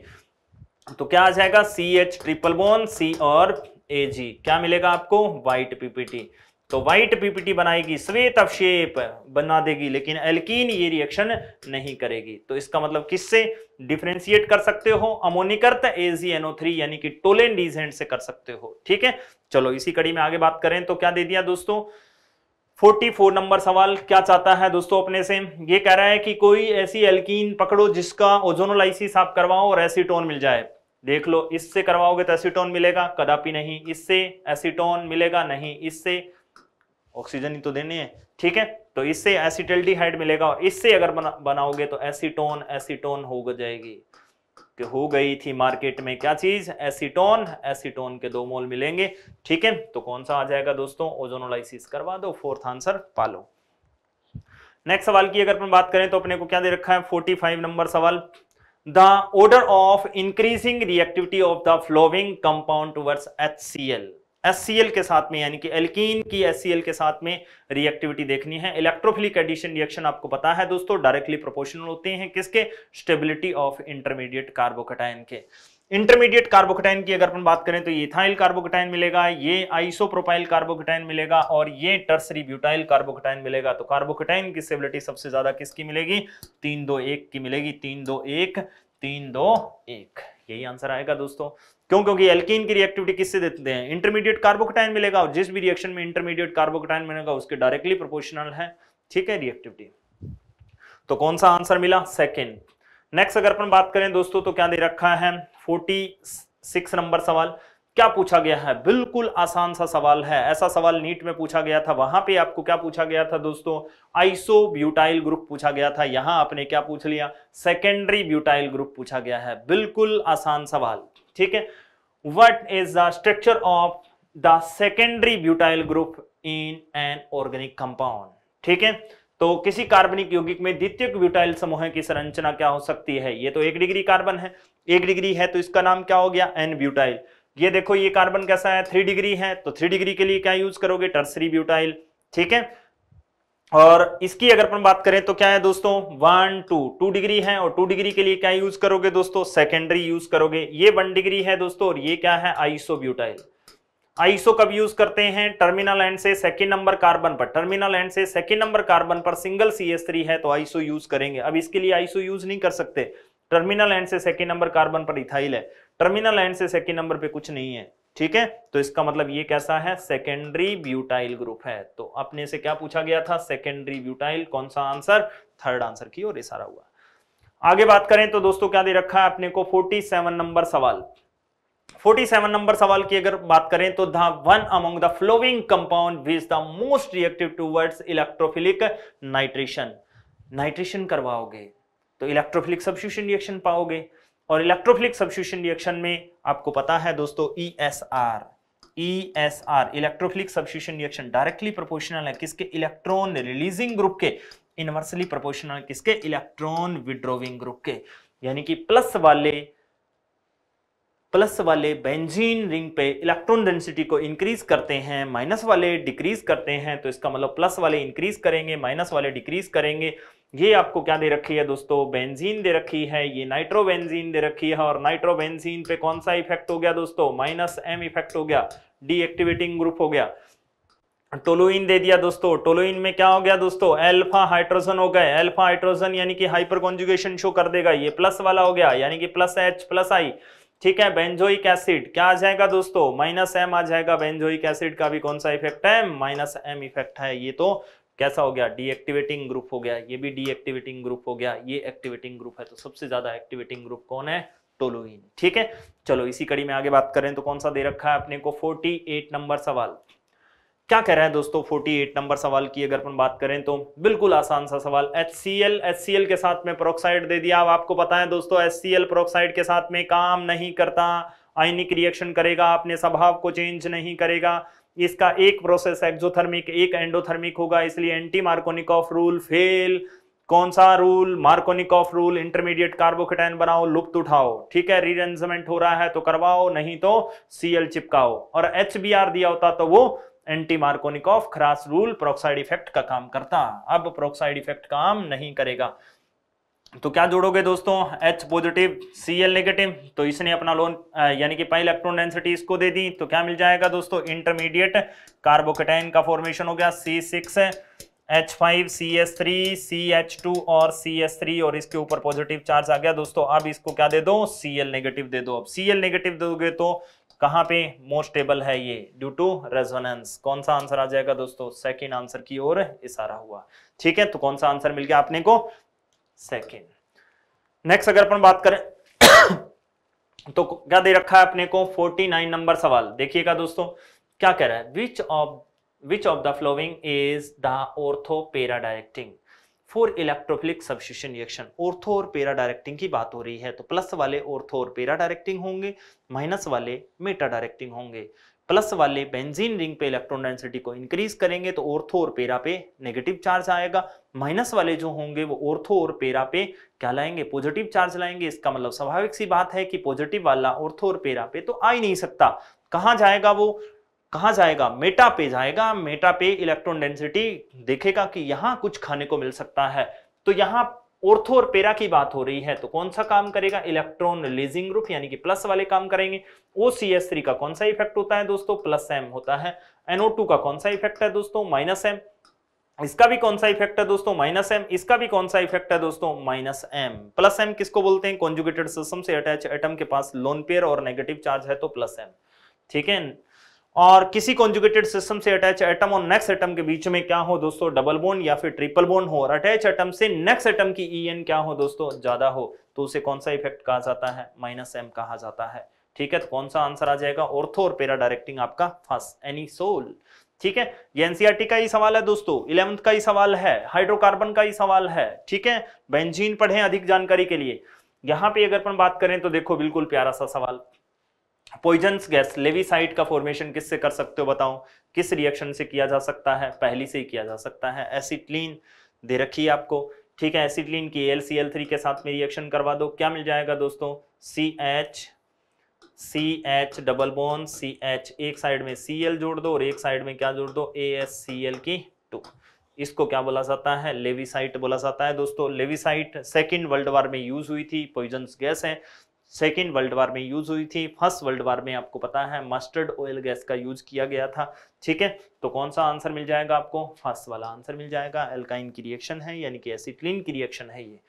तो क्या आ जाएगा C H triple bond C और ए जी क्या मिलेगा आपको व्हाइट पीपीटी तो व्हाइट पीपीटी बनाएगी श्वेत अवशेप बना देगी लेकिन एल्कीन ये रिएक्शन नहीं करेगी तो इसका मतलब किससे डिफ्रेंशिएट कर सकते हो अमोनिकर्त एजीएनओ थ्री यानी कि टोलेन डीजेंट से कर सकते हो ठीक है चलो इसी कड़ी में आगे बात करें तो क्या दे दिया दोस्तों 44 नंबर सवाल क्या चाहता है दोस्तों अपने से ये कह रहा है कि कोई ऐसी एल्कीन पकड़ो जिसका ओजोनोलाइसिस आप करवाओ और एसीटोन मिल जाए देख लो इससे करवाओगे तो एसीटोन मिलेगा कदापि नहीं इससे एसीटोन मिलेगा नहीं इससे ऑक्सीजन ही तो देने हैं ठीक है तो इससे एसिटल्डिहाइड मिलेगा और इससे अगर बना, बनाओगे तो एसीटोन एसीटोन हो जाएगी कि हो गई थी मार्केट में क्या चीज एसीटोन एसीटोन के दो मोल मिलेंगे ठीक है तो कौन सा आ जाएगा दोस्तों ओजोनोलाइसिस करवा दो फोर्थ आंसर पालो नेक्स्ट सवाल की अगर अपन बात करें तो अपने को क्या दे रखा है 45 नंबर सवाल the order of increasing reactivity of the following compound towards H S के साथ में यानी कि एल्कीन की एस के साथ में रिएक्टिविटी देखनी है इलेक्ट्रोफिलिक एडिशन रिएक्शन आपको पता है दोस्तों डायरेक्टली प्रोपोर्शनल होते हैं किसके स्टेबिलिटी ऑफ इंटरमीडिएट कार्बोकटाइन के इंटरमीडिएट कार्बोकटाइन की अगर अपन बात करें तो इथाइल कार्बोकटाइन मिलेगा ये आइसोप्रोपाइल कार्बोकटाइन मिलेगा और ये टर्सरी ब्यूटाइल कार्बोकटाइन मिलेगा तो कार्बोकटाइन की स्टेबिलिटी सबसे ज्यादा किसकी मिलेगी तीन दो एक की मिलेगी तीन दो एक तीन दो एक यही आंसर आएगा दोस्तों क्यों क्योंकि एल्कीन की रिएक्टिविटी किससे देते हैं इंटरमीडिएट कार्बोकटाइन मिलेगा और जिस भी रिएक्शन में इंटरमीडिएट कार्बोकटाइन मिलेगा उसके डायरेक्टली प्रोपोर्शनल है ठीक है रिएक्टिविटी तो कौन सा आंसर मिला सेकेंड नेक्स्ट अगर अपन बात करें दोस्तों तो क्या दे रखा है फोर्टी सिक्स नंबर सवाल क्या पूछा गया है बिल्कुल आसान सा सवाल है ऐसा सवाल नीट में पूछा गया था वहां पे आपको क्या पूछा गया था दोस्तों आइसो ब्यूटाइल ग्रुप पूछा गया था यहां आपने क्या पूछ लिया सेकेंडरी ब्यूटाइल ग्रुप पूछा गया है बिल्कुल आसान सवाल ठीक है what is the structure of the secondary butyl group in an organic compound ठीक है तो किसी कार्बनिक यौगिक में द्वितीय ब्यूटाइल समूह की संरचना क्या हो सकती है ये तो एक डिग्री कार्बन है एक डिग्री है तो इसका नाम क्या हो गया एन ब्यूटाइल ये देखो ये कार्बन कैसा है थ्री डिग्री है तो थ्री डिग्री के लिए क्या यूज करोगे टर्सरी ब्यूटाइल ठीक है और इसकी अगर अपन बात करें तो क्या है दोस्तों वन टू टू डिग्री है और टू डिग्री के लिए क्या यूज करोगे दोस्तों सेकेंडरी यूज करोगे ये वन डिग्री है दोस्तों और ये क्या है ब्यूटाइल आइसो कब यूज करते हैं टर्मिनल एंड से सेकेंड नंबर कार्बन पर टर्मिनल एंड से सेकेंड नंबर कार्बन पर सिंगल सी एस थ्री है तो आईसो यूज करेंगे अब इसके लिए आईसो यूज नहीं कर सकते टर्मिनल एंड से सेकेंड नंबर कार्बन पर इथाइल है टर्मिनल एंड से सेकेंड नंबर पे कुछ नहीं है ठीक है तो इसका मतलब ये कैसा है सेकेंडरी ब्यूटाइल ग्रुप है तो अपने से क्या पूछा गया था सेकेंडरी ब्यूटाइल कौन सा आंसर थर्ड आंसर की ओर इशारा हुआ आगे बात करें तो दोस्तों क्या दे रखा है अपने को 47 नंबर सवाल 47 नंबर सवाल की अगर बात करें तो one among the following compound which is the most reactive towards electrophilic nitration nitration करवाओगे तो इलेक्ट्रोफिलिक सब्सिट्यूशन रिएक्शन पाओगे और इलेक्ट्रोफिलिक सब्सिट्यूशन रिएक्शन में आपको पता है दोस्तों E S R E S R electrophilic substitution reaction directly proportional है किसके इलेक्ट्रॉन रिलीजिंग ग्रुप के इनवर्सली प्रोपोर्शनल किसके इलेक्ट्रॉन विड्रोविंग ग्रुप के यानी कि प्लस वाले प्लस वाले बेंजीन रिंग पे इलेक्ट्रॉन डेंसिटी को इंक्रीज करते हैं माइनस वाले डिक्रीज करते हैं तो इसका मतलब प्लस वाले इंक्रीज करेंगे माइनस वाले डिक्रीज करेंगे ये आपको क्या दे रखी है दोस्तों बेंजीन दे रखी है ये नाइट्रोबेंजीन दे रखी है और नाइट्रोबेंजीन पे कौन सा इफेक्ट हो गया दोस्तों माइनस एम इफेक्ट हो गया डीएक्टिवेटिंग ग्रुप हो गया टोलोइन दे दिया दोस्तों टोलोइन में क्या हो गया दोस्तों एल्फा हाइड्रोजन हो गए एल्फा हाइड्रोजन यानी कि हाइपर कॉन्जुगेशन शो कर देगा ये प्लस वाला हो गया यानी कि प्लस एच प्लस आई ठीक है बेंजोइक एसिड क्या आ जाएगा दोस्तों माइनस एम आ जाएगा बेंजोइक एसिड का भी कौन सा इफेक्ट है माइनस एम इफेक्ट है ये तो कैसा हो गया डीएक्टिवेटिंग ग्रुप हो गया ये भी डीएक्टिवेटिंग ग्रुप हो गया ये एक्टिवेटिंग ग्रुप है तो सबसे ज्यादा एक्टिवेटिंग ग्रुप कौन है टोलोइन ठीक है चलो इसी कड़ी में आगे बात करें तो कौन सा दे रखा है अपने को 48 नंबर सवाल क्या कह रहे हैं दोस्तों 48 नंबर सवाल की अगर अपन बात करें तो बिल्कुल आसान सा सवाल एच सी के साथ में प्रोक्साइड दे दिया अब आपको पता है दोस्तों एच सी प्रोक्साइड के साथ में काम नहीं करता आयनिक रिएक्शन करेगा अपने स्वभाव को चेंज नहीं करेगा इसका एक प्रोसेस एक्जोथर्मिक एक एंडोथर्मिक होगा इसलिए anti Markovnikov rule fail कौन सा rule Markovnikov rule intermediate carbocation बनाओ लुप्त उठाओ ठीक है रीअरेंजमेंट हो रहा है तो करवाओ नहीं तो सीएल चिपकाओ और एच दिया होता तो वो anti Markovnikov Kharasch rule peroxide effect का काम करता अब प्रोक्साइड इफेक्ट काम नहीं करेगा तो क्या जोड़ोगे दोस्तों H पॉजिटिव Cl नेगेटिव तो इसने अपना लोन यानी कि पाई इलेक्ट्रॉन डेंसिटी इसको दे दी तो क्या मिल जाएगा दोस्तों इंटरमीडिएट कार्बोकेटाइन का फॉर्मेशन हो गया C6 three C H two और सी एस थ्री और इसके ऊपर पॉजिटिव चार्ज आ गया दोस्तों अब इसको क्या दे दो सी एल नेगेटिव दे दो अब सी एल नेगेटिव दोगे तो कहाँ पे मोस्ट स्टेबल है ये ड्यू टू रेजोनेंस कौन सा आंसर आ जाएगा दोस्तों सेकेंड आंसर की ओर इशारा हुआ ठीक है तो कौन सा आंसर मिल गया आपने को सेकेंड नेक्स्ट अगर अपन बात करें तो क्या दे रखा है अपने को 49 नंबर सवाल देखिएगा दोस्तों क्या कह रहा है which of which of the following is the ortho para directing for electrophilic substitution reaction ortho और पेरा डायरेक्टिंग की बात हो रही है तो प्लस वाले ऑर्थो और पेरा डायरेक्टिंग होंगे माइनस वाले मेटा डायरेक्टिंग होंगे प्लस वाले बेंजीन रिंग पे इलेक्ट्रॉन डेंसिटी को इंक्रीज करेंगे तो ऑर्थो और पेरा पे नेगेटिव चार्ज आएगा माइनस वाले जो होंगे वो ऑर्थो और पेरा पे क्या लाएंगे पॉजिटिव चार्ज लाएंगे इसका मतलब स्वाभाविक सी बात है कि पॉजिटिव वाला ऑर्थो और पेरा पे तो आ ही नहीं सकता कहाँ जाएगा वो कहा जाएगा मेटा पे जाएगा मेटा पे इलेक्ट्रॉन डेंसिटी देखेगा कि यहाँ कुछ खाने को मिल सकता है तो यहाँ ऑर्थो और पेरा की बात हो रही है तो कौन सा काम करेगा इलेक्ट्रॉन रिलीजिंग ग्रुप यानी कि प्लस वाले काम करेंगे ओ का कौन सा इफेक्ट होता है दोस्तों प्लस एम होता है एनओ टू का कौन सा इफेक्ट है दोस्तों माइनस एम इसका भी कौन सा इफेक्ट है दोस्तों माइनस एम इसका भी कौन सा इफेक्ट है दोस्तों माइनस एम प्लस एम किसको बोलते हैं कॉन्जुगेटेड सिस्टम से अटैच एटम के पास लोन पेयर और नेगेटिव चार्ज है तो प्लस एम ठीक है और किसी कॉन्जुगेटेड सिस्टम से अटैच एटम और नेक्स्ट एटम के बीच में क्या हो दोस्तों डबल बोन या फिर ट्रिपल बोन हो और अटैच एटम से नेक्स्ट एटम की ई एन क्या हो दोस्तों ज्यादा हो तो उसे कौन सा इफेक्ट कहा जाता है माइनस एम कहा जाता है ठीक है तो कौन सा आंसर आ जाएगा ऑर्थो और पेरा डायरेक्टिंग आपका फर्स्ट एनी सोल ठीक है ये एनसीआरटी e का ही सवाल है दोस्तों इलेवंथ का ही सवाल है हाइड्रोकार्बन का ही सवाल है ठीक है बेंजीन पढ़ें अधिक जानकारी के लिए यहां पे अगर अपन बात करें तो देखो बिल्कुल प्यारा सा सवाल पॉइजन्स गैस लेविसाइड का फॉर्मेशन किससे कर सकते हो बताओ किस रिएक्शन से किया जा सकता है पहली से ही किया जा सकता है एसिटलीन दे रखी है आपको ठीक है एसिटलीन की एल सी एल थ्री के साथ में रिएक्शन करवा दो क्या मिल जाएगा दोस्तों C H C H double bond C H एक साइड में सी एल जोड़ दो और एक साइड में क्या जोड़ दो ए एस सी एल की टू इसको क्या बोला जाता है लेविसाइट बोला जाता है दोस्तों लेविसाइट सेकेंड वर्ल्ड वार में यूज हुई थी पॉइजन्स गैस है सेकेंड वर्ल्ड वार में यूज हुई थी फर्स्ट वर्ल्ड वार में आपको पता है मस्टर्ड ऑयल गैस का यूज किया गया था ठीक है तो कौन सा आंसर मिल जाएगा आपको फर्स्ट वाला आंसर मिल जाएगा एल्काइन की रिएक्शन है यानी कि एसिटिलीन की रिएक्शन है ये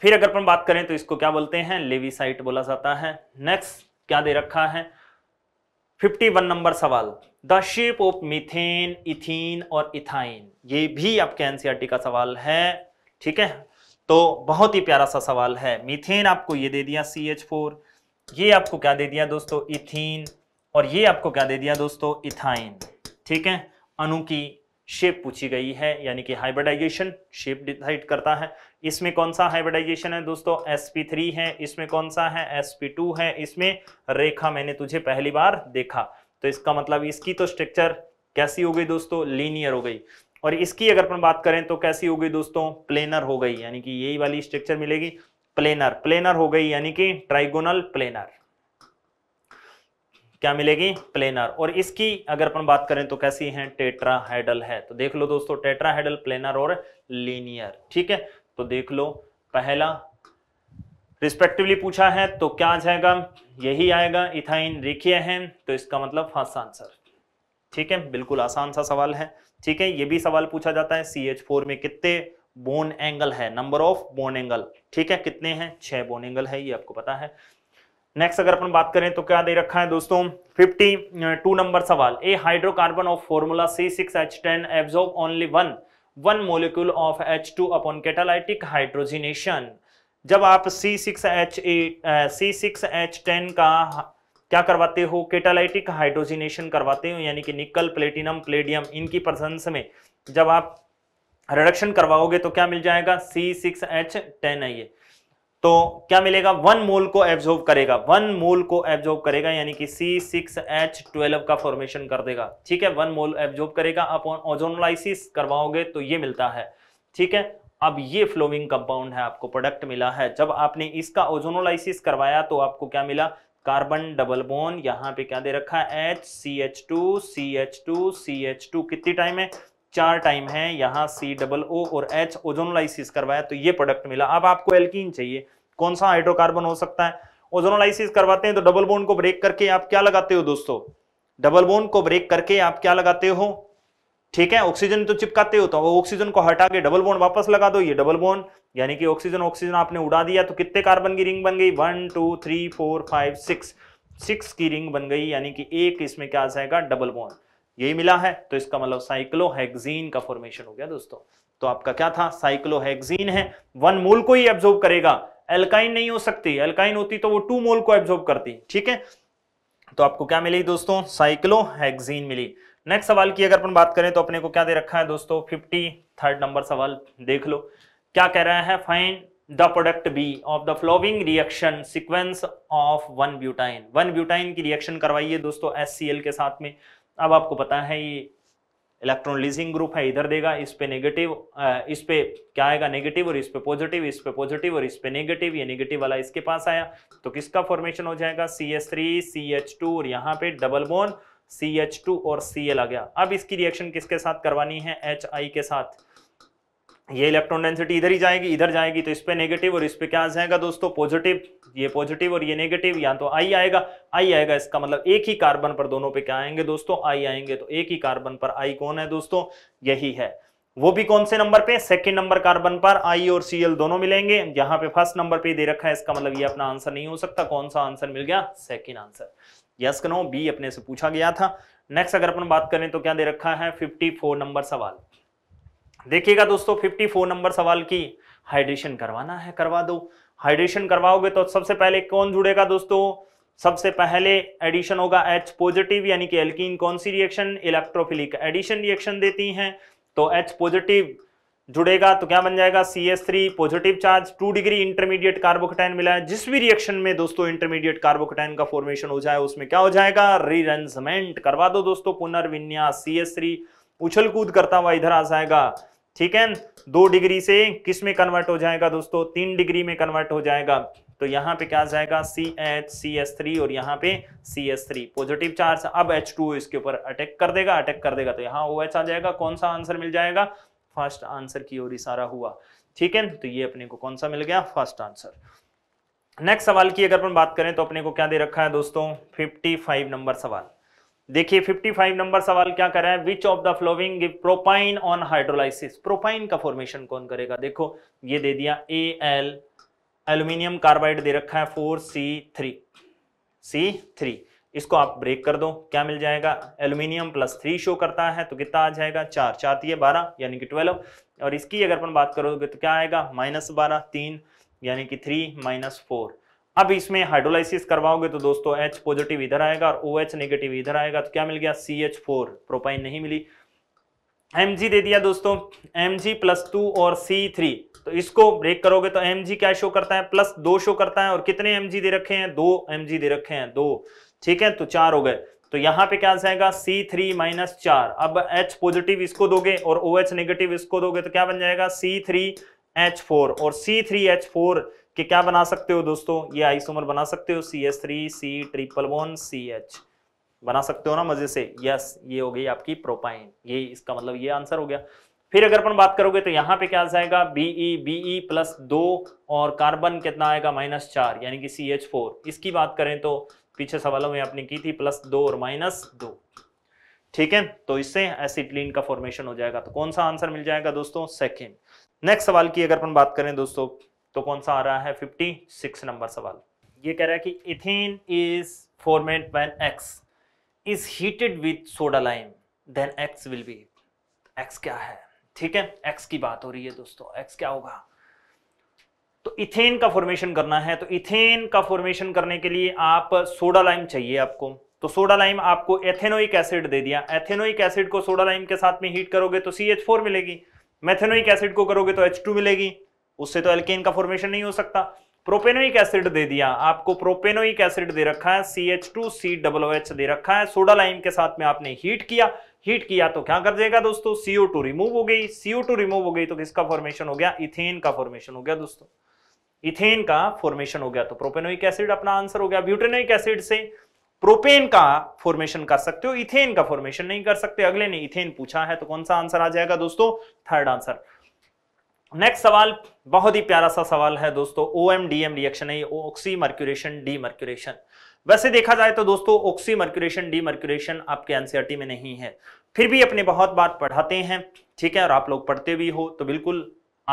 फिर अगर अपन बात करें तो इसको क्या बोलते हैं लेविसाइट बोला जाता है नेक्स्ट क्या दे रखा है 51 नंबर सवाल the shape of methane ethene और इथाइन ये भी आपके एनसीआरटी का सवाल है ठीक है तो बहुत ही प्यारा सा सवाल है मीथेन आपको ये दे दिया सी एच फोर ये आपको क्या दे दिया दोस्तों इथीन और ये आपको क्या दे दिया दोस्तों इथाइन ठीक है अणु की शेप पूछी गई है यानी कि हाइब्रिडाइजेशन शेप डिसाइड करता है इसमें कौन सा हाइब्रिडाइजेशन है दोस्तों sp3 है इसमें कौन सा है sp2 है इसमें रेखा मैंने तुझे पहली बार देखा तो इसका मतलब इसकी तो स्ट्रक्चर कैसी हो गई दोस्तों लीनियर हो गई और इसकी अगर अपन बात करें तो कैसी हो गई दोस्तों प्लेनर हो गई यानी कि यही वाली स्ट्रक्चर मिलेगी प्लेनर प्लेनर हो गई यानी कि ट्राइगोनल प्लेनर क्या मिलेगी प्लेनर और इसकी अगर अपन बात करें तो कैसी है टेट्राहेडल है तो देख लो दोस्तों टेट्राहेडल प्लेनर और लीनियर ठीक है तो देख लो पहला रिस्पेक्टिवली पूछा है तो क्या आ जाएगा यही आएगा इथाइन रेखीय है तो इसका मतलब फर्स्ट आंसर ठीक है बिल्कुल आसान सा सवाल है ठीक है ये भी सवाल पूछा जाता है सी एच फोर में कितने बोन एंगल है नंबर ऑफ बोन एंगल ठीक है कितने हैं छह बोन एंगल है ये आपको पता है नेक्स्ट अगर अपन बात करें तो क्या दे रखा है दोस्तों 50 टू नंबर सवाल a hydrocarbon of formula C six H ten absorb only one one molecule of H two upon catalytic hydrogenation जब आप C six H A C six H ten का क्या करवाते हो केटालाइटिक हाइड्रोजिनेशन करवाते हो यानी कि निकल प्लेटिनम प्लेडियम इनकी प्रसन्स में जब आप रिडक्शन करवाओगे तो क्या मिल जाएगा सी सिक्स एच टेन है ये तो क्या मिलेगा वन मोल को एब्जॉर्व करेगा वन मोल को एब्जॉर्व करेगा यानी कि सी सिक्स एच ट्वेल्व का फॉर्मेशन कर देगा ठीक है वन मोल एब्जॉर्व करेगा आप ओजोनोलाइसिस करवाओगे तो ये मिलता है ठीक है अब ये फ्लोविंग कंपाउंड है आपको प्रोडक्ट मिला है जब आपने इसका ओजोनोलाइसिस करवाया तो आपको क्या मिला कार्बन डबल बोन यहां पे क्या दे रखा है H C H two C H two C H two कितनी टाइम है चार टाइम है यहाँ सी डबल ओ और एच ओजोनोलाइसिस करवाया तो ये प्रोडक्ट मिला अब आपको एल्किन चाहिए कौन सा हाइड्रोकार्बन हो सकता है ओजोनोलाइसिस करवाते हैं तो डबल बोन को ब्रेक करके आप क्या लगाते हो दोस्तों डबल बोन को ब्रेक करके आप क्या लगाते हो ठीक है ऑक्सीजन तो चिपकाते हो तो ऑक्सीजन को हटा के डबल बोन वापस लगा दो ये डबल बोन यानी कि ऑक्सीजन ऑक्सीजन आपने उड़ा दिया तो कितने कार्बन की रिंग बन गई one two three four five six six की रिंग बन गई यानी कि एक इसमें क्या आ जाएगा डबल बॉन यही मिला है तो इसका मतलब साइक्लोहेक्जीन का फॉर्मेशन हो गया दोस्तों तो आपका क्या था साइक्लोहेक्जीन है वन मोल को ही एब्जॉर्ब करेगा एल्काइन नहीं हो सकती एल्काइन होती तो वो टू मोल को एब्जॉर्ब करती ठीक है तो आपको क्या मिली दोस्तों साइक्लोहेक्जीन मिली नेक्स्ट सवाल की अगर अपन बात करें तो अपने को क्या दे रखा है दोस्तों फिफ्टी थर्ड नंबर सवाल देख लो क्या कह रहा है find the product B of the following reaction sequence of one butyne one butyne की रिएक्शन करवाइए दोस्तों एस के साथ में अब आपको पता है ये इलेक्ट्रॉन लीजिंग ग्रुप है इधर देगा इस पे नेगेटिव इस पे क्या आएगा नेगेटिव और इस पे पॉजिटिव इस पे पॉजिटिव और इस पे नेगेटिव ये नेगेटिव वाला इसके पास आया तो किसका फॉर्मेशन हो जाएगा C S three C H two और यहाँ पे double bond C H two और सी एल आ गया अब इसकी रिएक्शन किसके साथ करवानी है एच आई के साथ ये इलेक्ट्रॉन डेंसिटी इधर ही जाएगी इधर जाएगी तो इस पर नेगेटिव और इस पर क्या जाएगा दोस्तों पॉजिटिव ये पॉजिटिव और ये नेगेटिव या तो आई आएगा आई आएगा इसका मतलब एक ही कार्बन पर दोनों पे क्या आएंगे दोस्तों आई आएंगे तो एक ही कार्बन पर आई कौन है दोस्तों यही है वो भी कौन से नंबर पे सेकंड नंबर कार्बन पर आई और सीएल दोनों मिलेंगे यहाँ पे फर्स्ट नंबर पे दे रखा है इसका मतलब ये अपना आंसर नहीं हो सकता कौन सा आंसर मिल गया सेकंड आंसर यस करो बी अपने से पूछा गया था नेक्स्ट अगर अपन बात करें तो क्या दे रखा है फोर नंबर सवाल देखिएगा दोस्तों 54 नंबर सवाल की हाइड्रेशन करवाना है करवा दो हाइड्रेशन करवाओगे तो सबसे पहले कौन जुड़ेगा दोस्तों सबसे पहले एडिशन होगा एच पॉजिटिव यानी कि एल्किन कौन सी रिएक्शन इलेक्ट्रोफिलिक एडिशन रिएक्शन देती हैं तो एच पॉजिटिव जुड़ेगा तो क्या बन जाएगा C S three positive charge two degree intermediate carbocation मिला है जिस भी रिएक्शन में दोस्तों इंटरमीडिएट कार्बोकटाइन का फॉर्मेशन हो जाए उसमें क्या हो जाएगा रीरेंजमेंट करवा दो दोस्तों पुनर्विन्यास सी एस थ्री उछल कूद करता हुआ इधर आ जाएगा ठीक है दो डिग्री से किस में कन्वर्ट हो जाएगा दोस्तों तीन डिग्री में कन्वर्ट हो जाएगा तो यहाँ पे क्या आ जाएगा C H C S three और यहाँ पे C S three positive charge अब एच टू इसके ऊपर अटैक कर देगा अटैक कर देगा तो यहाँ ओ एच आ जाएगा कौन सा आंसर मिल जाएगा फर्स्ट आंसर की ओर इशारा हुआ ठीक है तो ये अपने को कौन सा मिल गया फर्स्ट आंसर नेक्स्ट सवाल की अगर अपन बात करें तो अपने को क्या दे रखा है दोस्तों फाइव नंबर सवाल देखिए 55 नंबर सवाल क्या कर रहा है which of the following propyne on hydrolysis propyne का फॉर्मेशन कौन करेगा देखो ये दे दिया ए एल एल्यूमिनियम कार्बाइड दे रखा है four C three C three इसको आप ब्रेक कर दो क्या मिल जाएगा एल्यूमिनियम प्लस थ्री शो करता है तो कितना आ जाएगा चार चार तीय तो बारह यानी कि ट्वेल्व और इसकी अगर अपन बात करोगे तो क्या आएगा माइनस बारह तीन यानी कि थ्री माइनस फोर अब इसमें हाइड्रोलाइसिस करवाओगे तो दोस्तों एच पॉजिटिव इधर आएगा और ओ एच नेगेटिव इधर आएगा तो क्या मिल गया सी एच फोर प्रोपाइन नहीं मिली एम जी दे दिया दोस्तों एम जी प्लस टू और सी थ्री तो इसको ब्रेक करोगे तो एम जी क्या शो करता है प्लस दो शो करता है और कितने एम जी दे रखे हैं दो एम जी दे रखे हैं दो ठीक है तो चार हो गए तो यहां पे क्या जाएगा सी थ्री माइनस चार अब H पॉजिटिव इसको दोगे और OH नेगेटिव इसको दोगे तो क्या बन जाएगा सी थ्री एच फोर और सी थ्री एच फोर कि क्या बना सकते हो दोस्तों ये आइसोमर बना सकते हो C S three C triple one C H बना सकते हो ना मजे से यस ये हो गई आपकी प्रोपाइन ये इसका मतलब ये आंसर हो गया फिर अगर अपन बात करोगे तो यहाँ पे क्या आ जाएगा बीई बीई प्लस दो और कार्बन कितना आएगा माइनस चार यानी कि सी एच फोर इसकी बात करें तो पीछे सवालों में आपने की थी प्लस दो और माइनस दो ठीक है तो इससे एसिडलिन का फॉर्मेशन हो जाएगा तो कौन सा आंसर मिल जाएगा दोस्तों सेकेंड नेक्स्ट सवाल की अगर अपन बात करें दोस्तों तो कौन सा आ रहा है फिफ्टी सिक्स नंबर सवाल ये कह रहा है कि ethane is formed when X is heated with soda lime then X will be X क्या है ठीक है एक्स की बात हो रही है दोस्तों एक्स क्या होगा तो इथेन का फॉर्मेशन करना है तो इथेन का फॉर्मेशन करने के लिए आप सोडा लाइम चाहिए आपको तो सोडा लाइम आपको एथेनोइक एसिड दे दिया एथेनोइक एसिड को सोडा लाइम के साथ में हीट करोगे तो सी एच फोर मिलेगी मेथेनोइक एसिड को करोगे तो एच टू मिलेगी उससे तो एल्केन का फॉर्मेशन नहीं हो सकता प्रोपेनोइक एसिड दे दिया आपको प्रोपेनोइक एसिड दे रखा है C H two C double H दे रखा है सोडा लाइम के साथ में आपने हीट किया हीट किया तो क्या कर देगा दोस्तों सीओ टू रिमूव हो गई सीओ टू रिमूव हो गई तो किसका फॉर्मेशन हो गया इथेन का फॉर्मेशन हो गया दोस्तों इथेन का फॉर्मेशन हो गया तो प्रोपेनोइक एसिड अपना आंसर हो गया ब्यूटेनोइक एसिड से प्रोपेन का फॉर्मेशन कर सकते हो इथेन का फॉर्मेशन नहीं कर सकते अगले ने इथेन पूछा है तो कौन सा आंसर आ जाएगा दोस्तों थर्ड आंसर नेक्स्ट सवाल बहुत ही प्यारा सा सवाल है दोस्तों O M D M reaction है ऑक्सी मर्क्यूरेशन डी मर्क्यूरेशन वैसे देखा जाए तो दोस्तों ऑक्सी मर्क्यूरेशन डी मर्क्यूरेशन आपके एनसीआरटी में नहीं है फिर भी अपने बहुत बार पढ़ाते हैं ठीक है और आप लोग पढ़ते भी हो तो बिल्कुल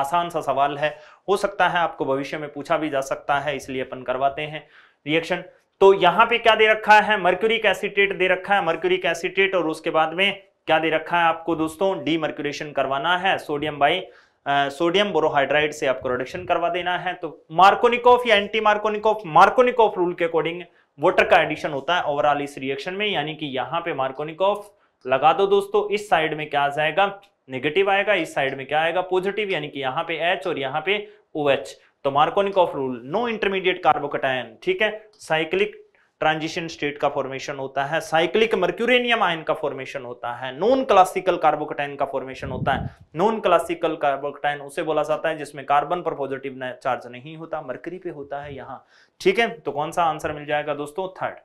आसान सा सवाल है हो सकता है आपको भविष्य में पूछा भी जा सकता है इसलिए अपन करवाते हैं रिएक्शन तो यहाँ पे क्या दे रखा है मर्क्यूरिक एसिटेट दे रखा है मर्क्यूरिक एसिटेट और उसके बाद में क्या दे रखा है आपको दोस्तों डी मर्क्यूरेशन करवाना है सोडियम बाई सोडियम बोरोहाइड्राइड से आपको रिडक्शन करवा देना है तो मार्कोनिकोफ या एंटी मार्कोनिकोफ मार्कोनिकोफ रूल के अकॉर्डिंग वोटर का एडिशन होता है ओवरऑल इस रिएक्शन में यानी कि यहाँ पे मार्कोनिकोफ लगा दो दोस्तों इस साइड में क्या आ जाएगा नेगेटिव आएगा इस साइड में क्या आएगा पॉजिटिव यानी कि यहाँ पे एच और यहाँ पे ओ OH, तो Markovnikov rule no intermediate carbocation ठीक है साइक्लिक ट्रांजिशन स्टेट का फॉर्मेशन होता है साइक्लिक मर्क्यूरेनियम आयन का फॉर्मेशन होता है नॉन क्लासिकल कार्बोकटाइन का फॉर्मेशन होता है नॉन क्लासिकल कार्बोकटाइन उसे बोला जाता है जिसमें कार्बन पर पॉजिटिव चार्ज नहीं होता मर्करी पे होता है यहाँ ठीक है तो कौन सा आंसर मिल जाएगा दोस्तों थर्ड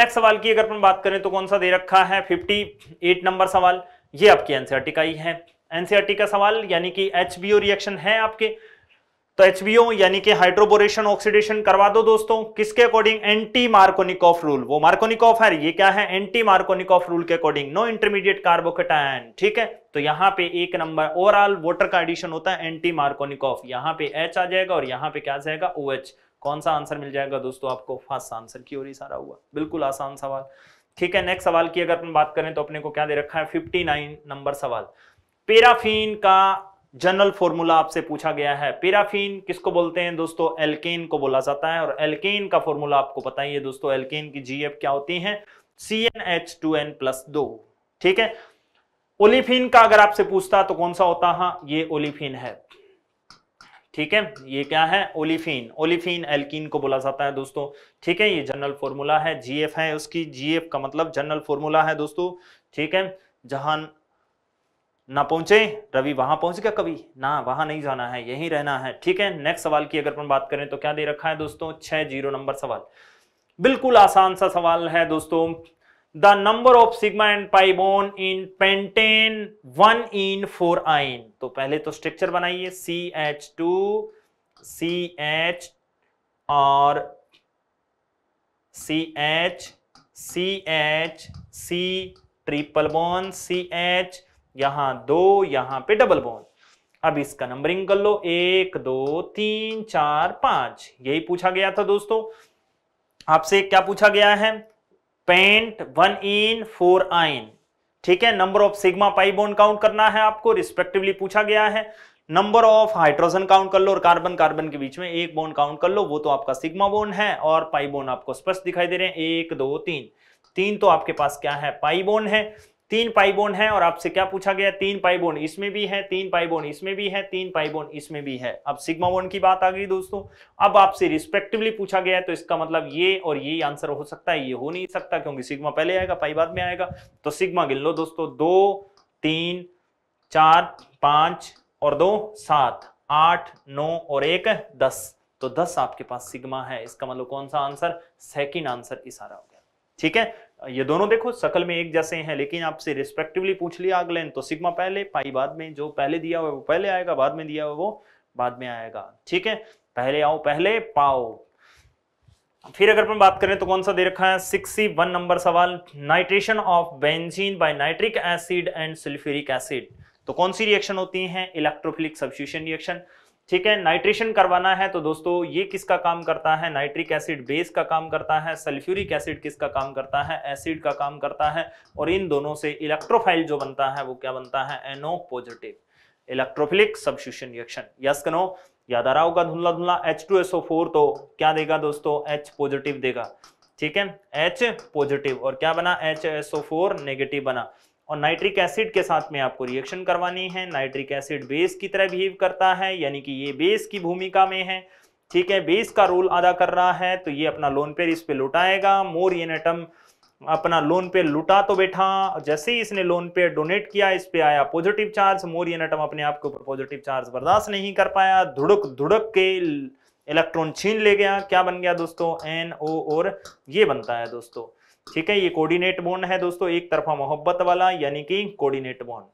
नेक्स्ट सवाल की अगर अपन बात करें तो कौन सा दे रखा है फिफ्टी एट नंबर सवाल ये आपकी एनसीआरटी का ही है एनसीआरटी का सवाल यानी कि एच रिएक्शन है आपके तो एचबीओ यानी कि हाइड्रोबोरेशन ऑक्सीडेशन करवा दो दोस्तों किसके अकॉर्डिंग एंटी मार्कोनिकॉफ रूल वो मार्कोनिकॉफ है ये क्या है एंटी मार्कोनिकॉफ रूल के अकॉर्डिंग नो इंटरमीडिएट कार्बोकेटाइन ठीक है तो यहाँ पे एक नंबर ओवरऑल वाटर का एडिशन होता है एंटी मार्कोनिकॉफ यहाँ पे एच आ जाएगा और यहाँ पे क्या जाएगा ओ OH. कौन सा आंसर मिल जाएगा दोस्तों आपको फास्ट आंसर की ओर ही सारा हुआ बिल्कुल आसान सवाल ठीक है नेक्स्ट सवाल की अगर हम बात करें तो अपने को क्या दे रखा है 59 नंबर सवाल पेराफीन का जनरल फॉर्मूला आपसे पूछा गया है पेराफिन किसको बोलते हैं दोस्तों एल्केन को बोला जाता है और एल्केन का फॉर्मूला आपको पता ही है दोस्तों एल्केन की जीएफ क्या होती है C N H two N plus दो ठीक है ओलिफिन का अगर आपसे पूछता तो कौन सा होता है हाँ, ये ओलिफिन है ठीक है ये क्या है ओलिफिन ओलिफिन एल्किन को बोला जाता है दोस्तों ठीक है ये जनरल फॉर्मूला है जीएफ है उसकी जीएफ का मतलब जनरल फॉर्मूला है दोस्तों ठीक है जहां ना पहुंचे रवि वहां पहुंच गया कभी ना वहां नहीं जाना है यहीं रहना है ठीक है नेक्स्ट सवाल की अगर अपन बात करें तो क्या दे रखा है दोस्तों छह जीरो नंबर सवाल बिल्कुल आसान सा सवाल है दोस्तों the number of sigma and pi bond in pentene one in four yne तो पहले तो स्ट्रक्चर बनाइए C H two C H और C H C H C triple bond C H यहां दो यहां पे डबल बोन अब इसका नंबरिंग कर लो एक दो तीन चार पांच यही पूछा गया था दोस्तों आपसे क्या पूछा गया है pent one in four yne ठीक है number of sigma bond count करना है आपको रिस्पेक्टिवली पूछा गया है नंबर ऑफ हाइड्रोजन काउंट कर लो और कार्बन कार्बन के बीच में एक बोन काउंट कर लो वो तो आपका सिग्मा बोन है और पाइबोन आपको स्पष्ट दिखाई दे रहे हैं एक दो तीन तीन तो आपके पास क्या है पाइबोन है तीन पाइबोन है और आपसे क्या पूछा गया तीन पाइबोन इसमें भी है तीन पाइबोन इसमें भी है तीन पाइबोन इसमें भी है अब सिग्मा वन की बात आ गई दोस्तों अब आपसे रिस्पेक्टिवली पूछा गया है तो इसका मतलब ये और ये आंसर हो सकता है ये हो नहीं सकता क्योंकि सिग्मा पहले आएगा पाई बाद में आएगा तो सिग्मा गिन लो दोस्तों दो तीन चार पांच और दो सात आठ नौ और एक दस तो दस आपके पास सिग्मा है इसका मतलब कौन सा आंसर सेकेंड आंसर इशारा हो गया ठीक है ये दोनों देखो सकल में एक जैसे हैं लेकिन आपसे रिस्पेक्टिवली पूछ लिया अगले तो सिग्मा पहले पाई बाद में जो पहले दिया हुआ है वो पहले आएगा बाद में दिया हुआ वो बाद में आएगा ठीक है पहले आओ पहले पाओ फिर अगर अपन बात करें तो कौन सा दे रखा है सिक्स वन नंबर सवाल nitration of benzene by nitric acid and sulphuric acid तो कौन सी रिएक्शन होती है इलेक्ट्रोफिलिक सब्सिट्यूशन रिएक्शन ठीक है नाइट्रेशन करवाना है तो दोस्तों ये किसका काम करता है नाइट्रिक एसिड बेस का काम करता है सल्फ्यूरिक एसिड किसका काम करता है एसिड का काम करता है और इन दोनों से इलेक्ट्रोफाइल जो बनता है वो क्या बनता है N O positive electrophilic substitution reaction yes कनो याद आ रहा होगा धुंधला धुंधला एच टू एसओ फोर तो क्या देगा दोस्तों एच पॉजिटिव देगा ठीक है एच पॉजिटिव और क्या बना H S O four negative बना और नाइट्रिक एसिड के साथ में आपको रिएक्शन करवानी है नाइट्रिक एसिड बेस की तरह बिहेव करता है यानी कि ये बेस की भूमिका में है ठीक है बेस का रोल अदा कर रहा है तो ये अपना लोन पेयर इस पे लुटाएगा मोर इन एटम अपना लोन पे लुटा तो बैठा जैसे ही इसने लोन पे डोनेट किया इस पे आया positive charge more in atom अपने आप के ऊपर पॉजिटिव चार्ज बर्दाश्त नहीं कर पाया धुड़क धुड़क के इलेक्ट्रॉन छीन ले गया क्या बन गया दोस्तों एन ओ और ये बनता है दोस्तों ठीक है ये कोऑर्डिनेट बॉन्ड है दोस्तों एक तरफा मोहब्बत वाला यानी कि कोऑर्डिनेट बॉन्ड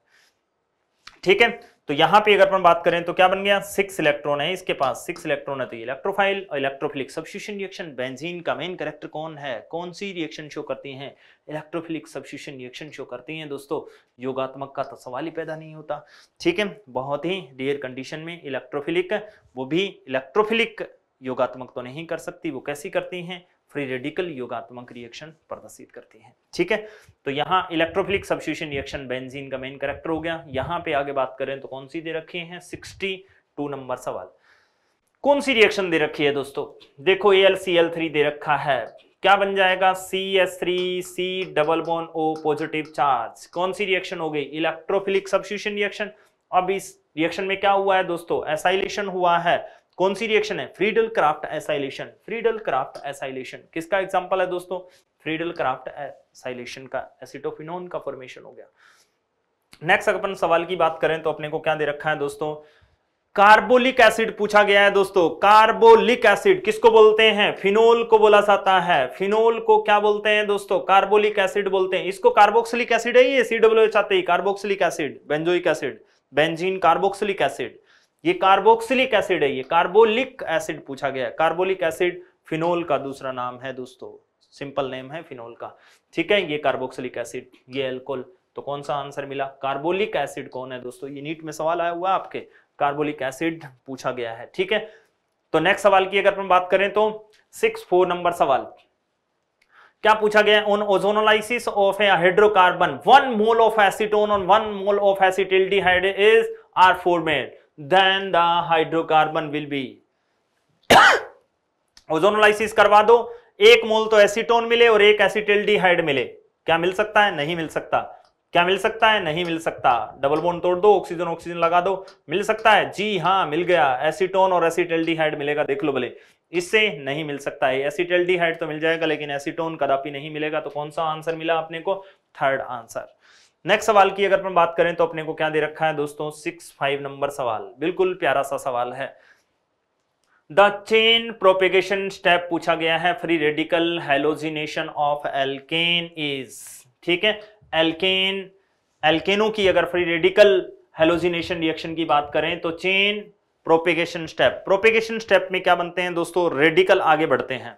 ठीक है तो यहां पे अगर अपन बात करें तो क्या बन गया सिक्स इलेक्ट्रॉन है इसके पास सिक्स इलेक्ट्रॉन है तो electrophile electrophilic substitution reaction benzene का मेन करेक्टर कौन है कौन सी रिएक्शन शो करती हैं इलेक्ट्रोफिलिक सब्सिट्यूशन रिएक्शन शो करती हैं दोस्तों योगात्मक का तो सवाल ही पैदा नहीं होता ठीक है बहुत ही रेयर कंडीशन में इलेक्ट्रोफिलिक वो भी इलेक्ट्रोफिलिक योगात्मक तो नहीं कर सकती वो कैसी करती हैं फ्री रेडिकल योगात्मक रिएक्शन प्रदर्शित करती है ठीक है तो यहाँ इलेक्ट्रोफिलिक सब्सिट्यूशन रिएक्शन बेंजीन का मेन करेक्टर हो गया यहाँ पे आगे बात करें तो कौन सी दे रखी है सिक्सटी टू नंबर सवाल कौन सी रिएक्शन दे रखी है दोस्तों देखो A L C L three दे रखा है क्या बन जाएगा C S three C double bond O positive charge कौन सी रिएक्शन हो गई इलेक्ट्रोफिलिक सब्सिट्यूशन रिएक्शन अब इस रिएक्शन में क्या हुआ है दोस्तों एसाइलेशन हुआ है कौन सी रिएक्शन है Friedel Crafts acylation Friedel Crafts acylation किसका एग्जाम्पल है दोस्तों फ्रीडल क्राफ्ट एसाइलेशन का एसिटोफिन का फॉर्मेशन हो गया नेक्स्ट अगर अपन सवाल की बात करें तो अपने को क्या दे रखा है दोस्तों कार्बोलिक एसिड पूछा गया है दोस्तों कार्बोलिक एसिड किसको बोलते हैं फिनोल को बोला जाता है फिनोल को क्या बोलते हैं दोस्तों कार्बोलिक एसिड बोलते हैं इसको कार्बोक्सिलिक एसिड है ये सी डब्ल्यू एच आते ही carboxylic acid benzoic acid benzene carboxylic acid ये कार्बोक्सिलिक एसिड है ये कार्बोलिक एसिड पूछा गया है कार्बोलिक एसिड फिनोल का दूसरा नाम है दोस्तों सिंपल नेम है फिनोल का ठीक है ये कार्बोक्सिलिक एसिड ये एल्कोल तो कौन सा आंसर मिला कार्बोलिक एसिड कौन है दोस्तों ये नीट में सवाल आया हुआ है आपके कार्बोलिक एसिड पूछा गया है ठीक है तो नेक्स्ट सवाल की अगर हम बात करें तो सिक्स फोर नंबर सवाल क्या पूछा गया on ozonolysis of a hydrocarbon one mole of acetone on one mole of acetaldehyde is are made then the hydrocarbon will be ozonolysis करवा दो एक मोल तो एसीटोन मिले और एक एसिटिल मिले क्या मिल सकता है नहीं मिल सकता क्या मिल सकता है नहीं मिल सकता डबल बोन तोड़ दो ऑक्सीजन ऑक्सीजन लगा दो मिल सकता है जी हाँ मिल गया एसीटोन और एसिटिल मिलेगा देख लो भले इससे नहीं मिल सकता है एसिटिल तो मिल जाएगा लेकिन एसिटोन कदापि नहीं मिलेगा तो कौन सा आंसर मिला अपने को थर्ड आंसर नेक्स्ट सवाल की अगर अपन बात करें तो अपने को क्या दे रखा है दोस्तों सिक्स फाइव नंबर सवाल बिल्कुल प्यारा सा सवाल है द चेन प्रोपेगेशन स्टेप पूछा गया है free radical halogenation of alkane is ठीक है एल्केन एल्केनो की अगर फ्री रेडिकल हेलोजिनेशन रिएक्शन की बात करें तो chain propagation step propagation step में क्या बनते हैं दोस्तों रेडिकल आगे बढ़ते हैं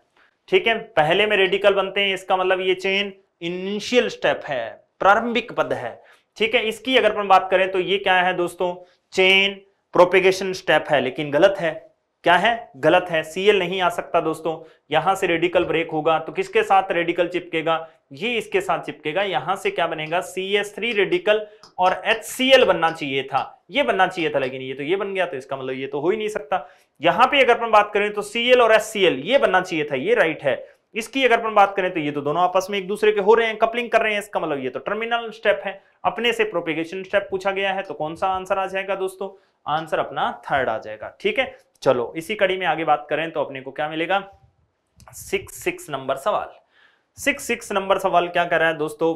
ठीक है पहले में रेडिकल बनते हैं इसका मतलब ये चेन इनिशियल स्टेप है प्रारंभिक पद है ठीक है इसकी अगर अपन बात करें तो ये क्या है दोस्तों चेन प्रोपेगेशन स्टेप है लेकिन गलत है क्या है गलत है सीएल नहीं आ सकता दोस्तों यहां से रेडिकल ब्रेक होगा तो किसके साथ रेडिकल चिपकेगा ये इसके साथ चिपकेगा यहां से क्या बनेगा सी एस थ्री रेडिकल और एच सी एल बनना चाहिए था ये बनना चाहिए था लेकिन ये तो ये बन गया तो इसका मतलब ये तो हो ही नहीं सकता यहां पे अगर अपन बात करें तो सीएल और एस सी एल ये बनना चाहिए था ये राइट है इसकी अगर अपन बात करें तो ये तो दोनों आपस में एक दूसरे के हो रहे हैं कपलिंग कर रहे हैं इसका मतलब ये तो टर्मिनल स्टेप है अपने से प्रोपेगेशन स्टेप पूछा गया है तो कौन सा आंसर आ जाएगा दोस्तों आंसर अपना थर्ड आ जाएगा ठीक है चलो इसी कड़ी में आगे बात करें तो अपने को क्या मिलेगा सिक्स सिक्स नंबर सवाल सिक्स सिक्स नंबर सवाल क्या कर रहा है दोस्तों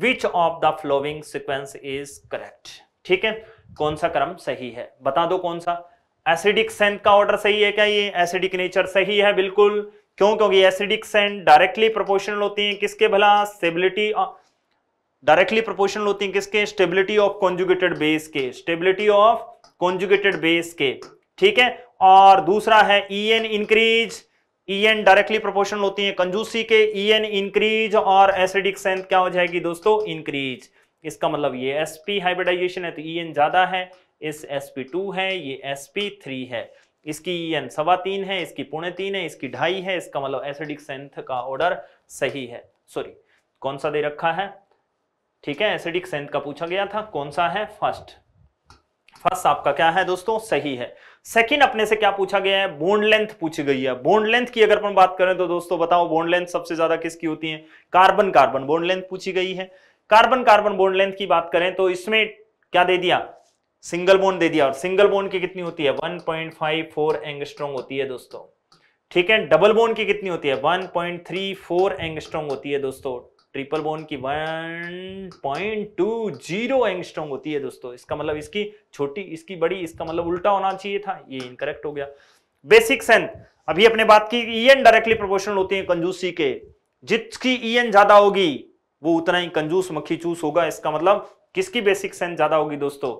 which of the following sequence is correct ठीक है कौन सा क्रम सही है बता दो कौन सा एसिडिक सेंथ का ऑर्डर सही है क्या ये एसिडिक नेचर सही है बिल्कुल क्यों क्योंकि एसिडिक सैंड डायरेक्टली प्रोपोर्शनल होती हैं किसके भला स्टेबिलिटी डायरेक्टली प्रोपोर्शनल होती हैं किसके स्टेबिलिटी ऑफ कॉन्जुगेटेड बेस के स्टेबिलिटी ऑफ कॉन्जुगेटेड बेस के ठीक है और दूसरा है E N increase E N directly proportional होती है कंजूसी के ई एन इंक्रीज और एसिडिक सेंट क्या हो जाएगी दोस्तों इंक्रीज इसका मतलब ये एसपी हाइब्रिडाइजेशन है तो ई एन ज्यादा है इस एस पी टू है ये एसपी थ्री है इसकी एन सवा तीन है इसकी पुणे तीन है इसकी ढाई है इसका मतलब एसिडिक सेंथ का ऑर्डर सही है सॉरी कौन सा दे रखा है ठीक है एसिडिक सेंथ का पूछा गया था कौन सा है फर्स्ट फर्स्ट आपका क्या है दोस्तों सही है सेकंड अपने से क्या पूछा गया है बोन लेंथ पूछी गई है बोन लेंथ की अगर अपन बात करें तो दोस्तों बताओ बोन लेंथ सबसे ज्यादा किसकी होती है कार्बन कार्बन बोन लेंथ पूछी गई है कार्बन कार्बन बोन लेंथ की बात करें तो इसमें क्या दे दिया सिंगल बोन दे दिया और सिंगल बोन की कितनी होती है 1.54 एंगस्ट्रॉन्ग होती है दोस्तों ठीक है डबल बोन की कितनी होती है 1.34 एंगस्ट्रॉन्ग होती है दोस्तों ट्रिपल बोन की 1.20 एंगस्ट्रॉन्ग होती है दोस्तों इसका मतलब इसकी छोटी इसकी बड़ी इसका मतलब उल्टा होना चाहिए था ये इनकरेक्ट हो गया बेसिक सेंथ अभी अपने बात की ईएन डायरेक्टली प्रोपोर्शनल होती है कंजूसी के जिसकी ईएन ज्यादा होगी वो उतना ही कंजूस मक्खी चूस होगा इसका मतलब किसकी बेसिक सेंथ ज्यादा होगी दोस्तों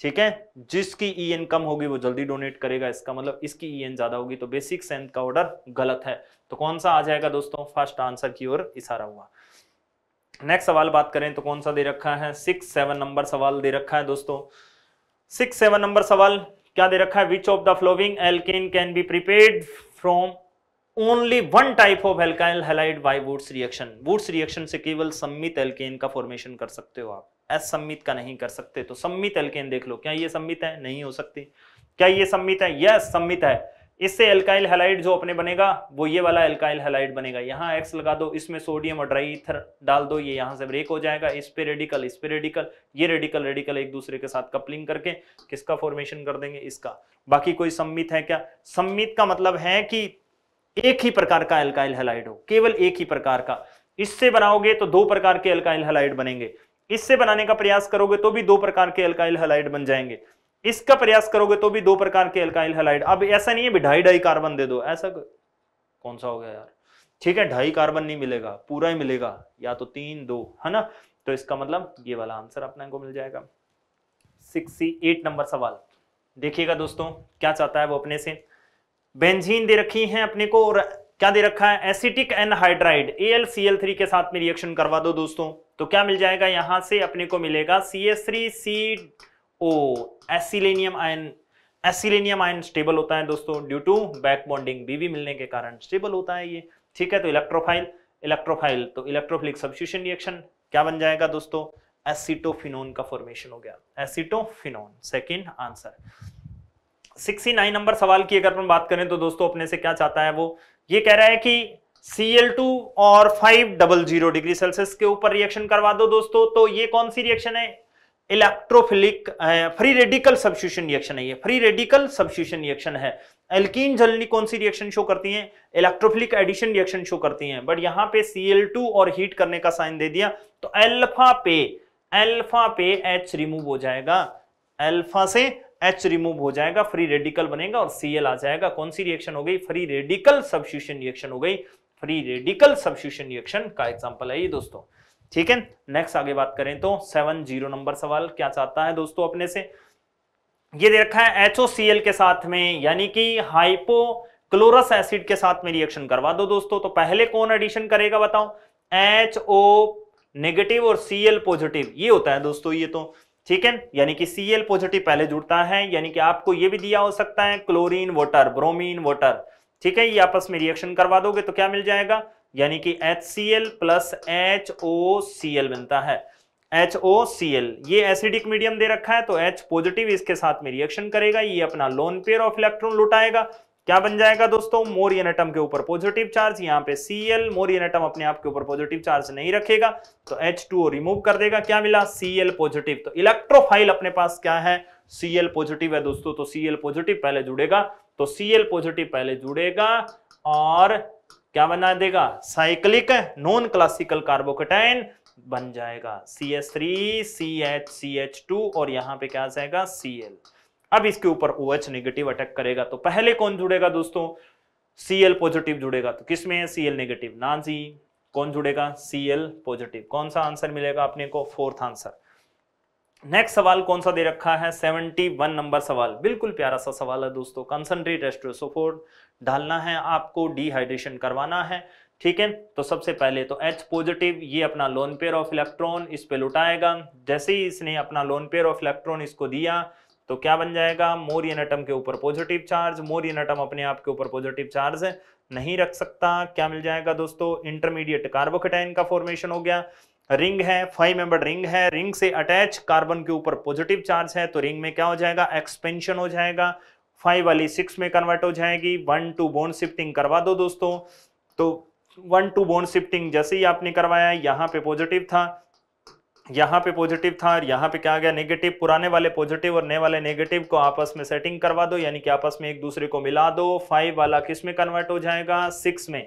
ठीक है जिसकी ई e एन कम होगी वो जल्दी डोनेट करेगा इसका मतलब इसकी ई e एन ज्यादा होगी तो बेसिक सेंथ का ऑर्डर गलत है तो कौन सा आ जाएगा दोस्तों फर्स्ट आंसर की ओर इशारा हुआ नेक्स्ट सवाल बात करें तो कौन सा दे रखा है सिक्स सेवन नंबर सवाल दे रखा है दोस्तों सिक्स सेवन नंबर सवाल क्या दे रखा है which of the following alkane can be prepared from only one type of alkyl halide by Wurtz reaction Wurtz reaction से केवल सम्मित एल्केन का फॉर्मेशन कर सकते हो आप एस सम्मित का नहीं कर सकते तो सम्मित एल्केन देख लो क्या ये सम्मित है नहीं हो सकती क्या ये सम्मित है यस yes, सम्मित है इससे एल्काइल हेलाइड जो अपने बनेगा वो ये वाला एल्काइल हेलाइड बनेगा यहाँ एक्स लगा दो इसमें सोडियम और ड्राई इथर डाल दो ये यहाँ से ब्रेक हो जाएगा इस पे रेडिकल इस पे रेडिकल ये रेडिकल रेडिकल एक दूसरे के साथ कपलिंग करके किसका फॉर्मेशन कर देंगे इसका बाकी कोई सम्मित है क्या सम्मित का मतलब है कि एक ही प्रकार का एल्काइल हेलाइड हो केवल एक ही प्रकार का इससे बनाओगे तो दो प्रकार के अल्काइल हेलाइड बनेंगे इससे बनाने का प्रयास करोगे तो भी दो प्रकार के अल्काइल हेलाइड बन जाएंगे इसका प्रयास करोगे तो भी दो प्रकार के अल्काइल हेलाइड अब ऐसा नहीं है ढाई ढाई कार्बन दे दो ऐसा कौन सा हो गया यार ठीक है ढाई कार्बन नहीं मिलेगा पूरा ही मिलेगा या तो तीन दो है ना तो इसका मतलब ये वाला आंसर अपने को मिल जाएगा सिक्स एट नंबर सवाल देखिएगा दोस्तों क्या चाहता है वो अपने से बेंजीन दे रखी है अपने को और क्या दे रखा है एसिटिक एनहाइड्राइड एल के साथ में रिएक्शन करवा दो दोस्तों तो क्या मिल जाएगा यहां से अपने को मिलेगा C S three C O acylium ion acylium ion stable होता है दोस्तों ड्यू टू बैक बॉन्डिंग बीवी मिलने के कारण स्टेबल होता है ये ठीक है तो इलेक्ट्रोफाइल इलेक्ट्रोफाइल तो इलेक्ट्रोफिलिक सब्सिशन रिएक्शन क्या बन जाएगा दोस्तों एसिटोफिनोन का फॉर्मेशन हो गया acetophenone second answer sixty nine number सवाल की अगर अपन बात करें तो दोस्तों अपने से क्या चाहता है वो ये कह रहा है कि Cl2 और 500 डिग्री सेल्सियस के ऊपर रिएक्शन करवा दो दोस्तों तो ये कौन सी रिएक्शन है electrophilic free radical substitution reaction है ये फ्री रेडिकल सब्सिट्यूशन रिएक्शन है एल्कीन जलनी कौन सी रिएक्शन शो करती है इलेक्ट्रोफिलिक एडिशन रिएक्शन शो करती है बट यहां पे Cl2 और हीट करने का साइन दे दिया तो एल्फा पे एल्फा पे एच रिमूव हो जाएगा एल्फा से एच रिमूव हो जाएगा फ्री रेडिकल बनेगा और सीएल आ जाएगा कौन सी रिएक्शन हो गई फ्री रेडिकल सब्सिशन रिएक्शन हो गई फ्री रेडिकल सब्सिशन रिएक्शन का एग्जाम्पल है ये दोस्तों ठीक है नेक्स्ट आगे बात करें तो सेवन जीरो नंबर सवाल क्या चाहता है दोस्तों अपने से ये दे रखा है एचओसीएल के साथ में यानी कि हाइपो क्लोरस एसिड के साथ में रिएक्शन करवा दो दोस्तों तो पहले कौन एडिशन करेगा बताओ एच ओ नेगेटिव और सीएल पॉजिटिव ये होता है दोस्तों ये तो ठीक है यानी कि Cl पॉजिटिव पहले जुड़ता है यानी कि आपको ये भी दिया हो सकता है क्लोरीन वाटर ब्रोमीन वाटर ठीक है ये आपस में रिएक्शन करवा दोगे तो क्या मिल जाएगा यानी कि H C L plus H O C L बनता है एच ओ सी एल ये एसिडिक मीडियम दे रखा है तो H पॉजिटिव इसके साथ में रिएक्शन करेगा ये अपना लोन पेयर ऑफ इलेक्ट्रॉन लुटाएगा क्या बन जाएगा दोस्तों मोरियन एटम के ऊपर पॉजिटिव चार्ज यहाँ पे एल मोरियन एटम अपने आप के ऊपर पॉजिटिव चार्ज नहीं रखेगा तो टू रिमूव कर देगा क्या मिला एल पॉजिटिव तो इलेक्ट्रोफाइल अपने पास क्या है सी एल पॉजिटिव है दोस्तों तो एल पॉजिटिव पहले जुड़ेगा तो एल पॉजिटिव पहले जुड़ेगा और क्या बना देगा साइक्लिक नॉन क्लासिकल कार्बोकेटाइन बन जाएगा C S three C H C H two और यहां पे क्या आ जाएगा सी एल अब इसके ऊपर ओ OH नेगेटिव अटैक करेगा तो पहले कौन जुड़ेगा दोस्तों सीएल पॉजिटिव जुड़ेगा तो किसमें है सीएल नेगेटिव जी कौन जुड़ेगा सीएल पॉजिटिव कौन सा आंसर मिलेगा अपने को फोर्थ आंसर नेक्स्ट सवाल कौन सा दे रखा है 71 नंबर सवाल बिल्कुल प्यारा सा सवाल है दोस्तों कंसनट्रेट एस्ट्रोसोफोर डालना है आपको डिहाइड्रेशन करवाना है ठीक है तो सबसे पहले तो H पॉजिटिव ये अपना लोन पेयर ऑफ इलेक्ट्रॉन इस पे लुटाएगा जैसे ही इसने अपना लोन पेयर ऑफ इलेक्ट्रॉन इसको दिया तो क्या बन जाएगा मोरियन एटम के ऊपर पॉजिटिव चार्ज मोरियन एटम अपने आप के ऊपर पॉजिटिव चार्ज नहीं रख सकता क्या मिल जाएगा दोस्तों इंटरमीडिएट कार्बोकेटाइन का फॉर्मेशन हो गया रिंग है फाइव मेंबर रिंग है रिंग से अटैच कार्बन के ऊपर पॉजिटिव चार्ज है तो रिंग में क्या हो जाएगा एक्सपेंशन हो जाएगा फाइव वाली सिक्स में कन्वर्ट हो जाएगी वन टू बोन शिफ्टिंग करवा दो दोस्तों तो वन टू बोन शिफ्टिंग जैसे ही आपने करवाया यहाँ पे पॉजिटिव था यहाँ पे पॉजिटिव था और यहाँ पे क्या आ गया नेगेटिव पुराने वाले पॉजिटिव और नए वाले नेगेटिव को आपस में सेटिंग करवा दो यानी कि आपस में एक दूसरे को मिला दो फाइव वाला किस में कन्वर्ट हो जाएगा सिक्स में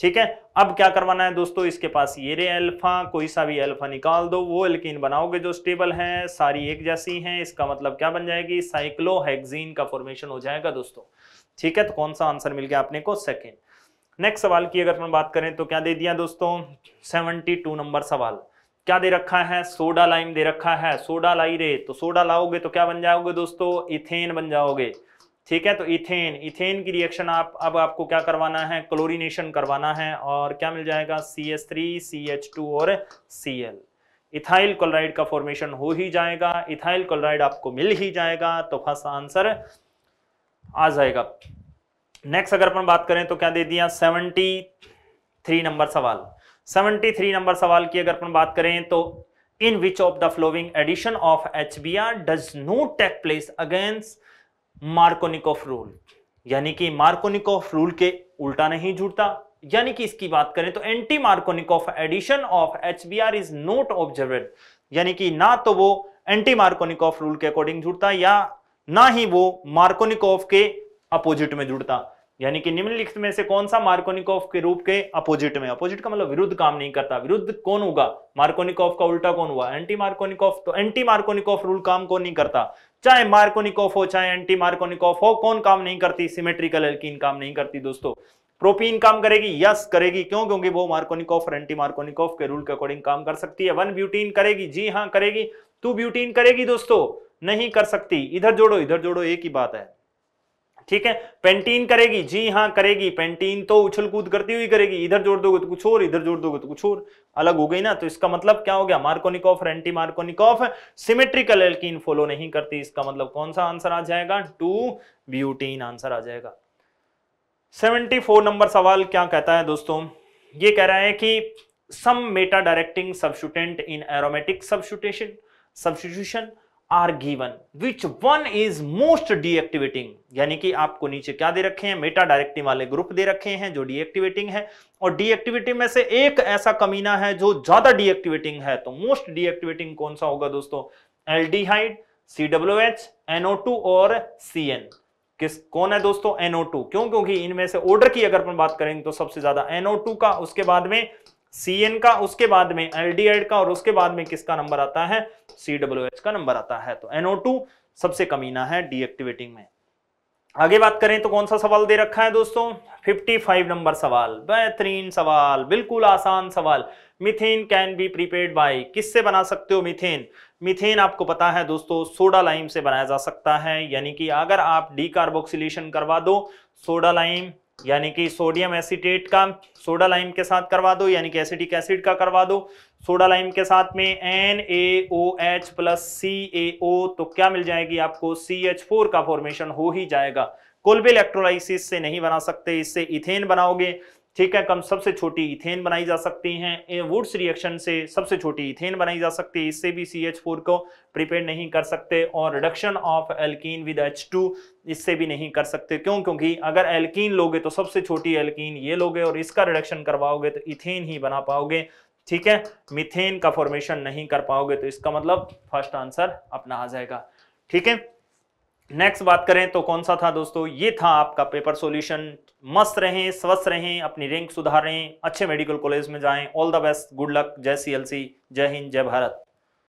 ठीक है अब क्या करवाना है दोस्तों इसके पास ये रे अल्फा कोई सा भी अल्फा निकाल दो वो एल्किन बनाओगे जो स्टेबल है सारी एक जैसी हैं इसका मतलब क्या बन जाएगी साइक्लोहेक्जीन का फॉर्मेशन हो जाएगा दोस्तों ठीक है तो कौन सा आंसर मिल गया आपने को सेकेंड नेक्स्ट सवाल की अगर हम बात करें तो क्या दे दिया दोस्तों सेवेंटी टू नंबर सवाल क्या दे रखा है सोडा लाइम दे रखा है सोडा लाई रे तो सोडा लाओगे तो क्या बन जाओगे दोस्तों इथेन बन जाओगे ठीक है तो इथेन इथेन की रिएक्शन आप अब आपको क्या करवाना है क्लोरीनेशन करवाना है और क्या मिल जाएगा C S three C H two और सी एल इथाइल क्लोराइड का फॉर्मेशन हो ही जाएगा इथाइल क्लोराइड आपको मिल ही जाएगा तो फर्स्ट आंसर आ जाएगा नेक्स्ट अगर अपन बात करें तो क्या दे दिया सेवेंटी थ्री नंबर सवाल 73 नंबर सवाल की अगर अपन बात करें तो in which of the following addition of H B R does not take place against Markovnikov rule यानी कि मार्कोनिकोफ रूल के उल्टा नहीं जुड़ता यानी कि इसकी बात करें तो anti Markovnikov addition of H B R is not observed यानी कि ना तो वो एंटी मार्कोनिकोफ रूल के अकॉर्डिंग जुड़ता या ना ही वो मार्कोनिकोफ के अपोजिट में जुड़ता यानी कि निम्नलिखित में से कौन सा मार्कोनिकॉफ के रूप के अपोजिट में अपोजिट का मतलब विरुद्ध काम नहीं करता विरुद्ध कौन होगा मार्कोनिकॉफ का उल्टा कौन हुआ एंटी मार्कोनिकॉफ तो एंटी मार्कोनिकॉफ रूल काम कौन नहीं करता चाहे मार्कोनिकॉफ हो चाहे एंटी मार्कोनिकॉफ हो कौन काम नहीं करती सिमेट्रिकल एल्किन काम नहीं करती दोस्तों प्रोपीन काम करेगी यस करेगी क्यों क्योंकि वो मार्कोनिकॉफ और एंटी मार्कोनिकॉफ के रूल के अकॉर्डिंग काम कर सकती है वन ब्यूटीन करेगी जी हाँ करेगी टू ब्यूटीन करेगी दोस्तों नहीं कर सकती इधर जोड़ो इधर जोड़ो एक ही बात है ठीक है पेंटीन करेगी जी हाँ करेगी पेंटीन तो उछल कूद करती हुई करेगी इधर जोड़ दोगे तो कुछ और इधर जोड़ दोगे तो कुछ और अलग हो गई ना तो इसका मतलब क्या हो गया मार्कोनिकॉफ और anti Markovnikov symmetrical alkene follow नहीं करती इसका मतलब कौन सा आंसर आ जाएगा टू ब्यूटीन आंसर आ जाएगा फोर नंबर सवाल क्या कहता है दोस्तों ये कह रहा है कि some meta directing substituent in aromatic substitution substitution are given which one is most deactivating यानी कि आपको नीचे क्या दे रखे हैं मेटा डायरेक्टिव वाले ग्रुप दे रखे हैं जो डीएक्टिवेटिंग है और डीएक्टिविटी में से एक ऐसा कमीना है जो ज्यादा डीएक्टिवेटिंग है तो मोस्ट डीएक्टिवेटिंग कौन सा होगा दोस्तों एल एल्डिहाइड CWH, NO2 और CN किस कौन है दोस्तों NO2 क्यों क्योंकि इनमें से ऑर्डर की अगर अपन बात करेंगे तो सबसे ज्यादा NO2 का उसके बाद में सी एन का उसके बाद में एल डी एड का और उसके बाद में किसका नंबर आता है सी डब्ल्यू एच का नंबर आता है तो एनओ टू सबसे कमीना है डीएक्टिवेटिंग में आगे बात करें तो कौन सा सवाल दे रखा है दोस्तों 55 नंबर सवाल बेहतरीन सवाल बिल्कुल आसान सवाल methane can be prepared by किससे बना सकते हो मिथेन मिथेन आपको पता है दोस्तों सोडा लाइम से बनाया जा सकता है यानी कि अगर आप डी करवा दो सोडा लाइम यानी कि सोडियम एसिटेट का सोडा लाइम के साथ करवा दो यानी कि एसिडिक एसिड का करवा दो सोडा लाइम के साथ में N A O H plus C A O तो क्या मिल जाएगी आपको सी एच फोर का फॉर्मेशन हो ही जाएगा कुल भी इलेक्ट्रोलाइसिस से नहीं बना सकते इससे इथेन बनाओगे ठीक है कम सबसे छोटी इथेन बनाई जा सकती है वुड्स रिएक्शन से सबसे छोटी इथेन बनाई जा सकती है इससे भी सी एच फोर को प्रिपेयर नहीं कर सकते और reduction of alkene with H two इससे भी नहीं कर सकते क्यों क्योंकि अगर एल्कीन लोगे तो सबसे छोटी एल्कीन ये लोगे और इसका रिडक्शन करवाओगे तो इथेन ही बना पाओगे ठीक है मिथेन का फॉर्मेशन नहीं कर पाओगे तो इसका मतलब फर्स्ट आंसर अपना आ जाएगा ठीक है नेक्स्ट बात करें तो कौन सा था दोस्तों ये था आपका पेपर सॉल्यूशन मस्त रहें स्वस्थ रहें अपनी रैंक सुधारें अच्छे मेडिकल कॉलेज में जाएं all the best good luck जय सी एल सी जय हिंद जय भारत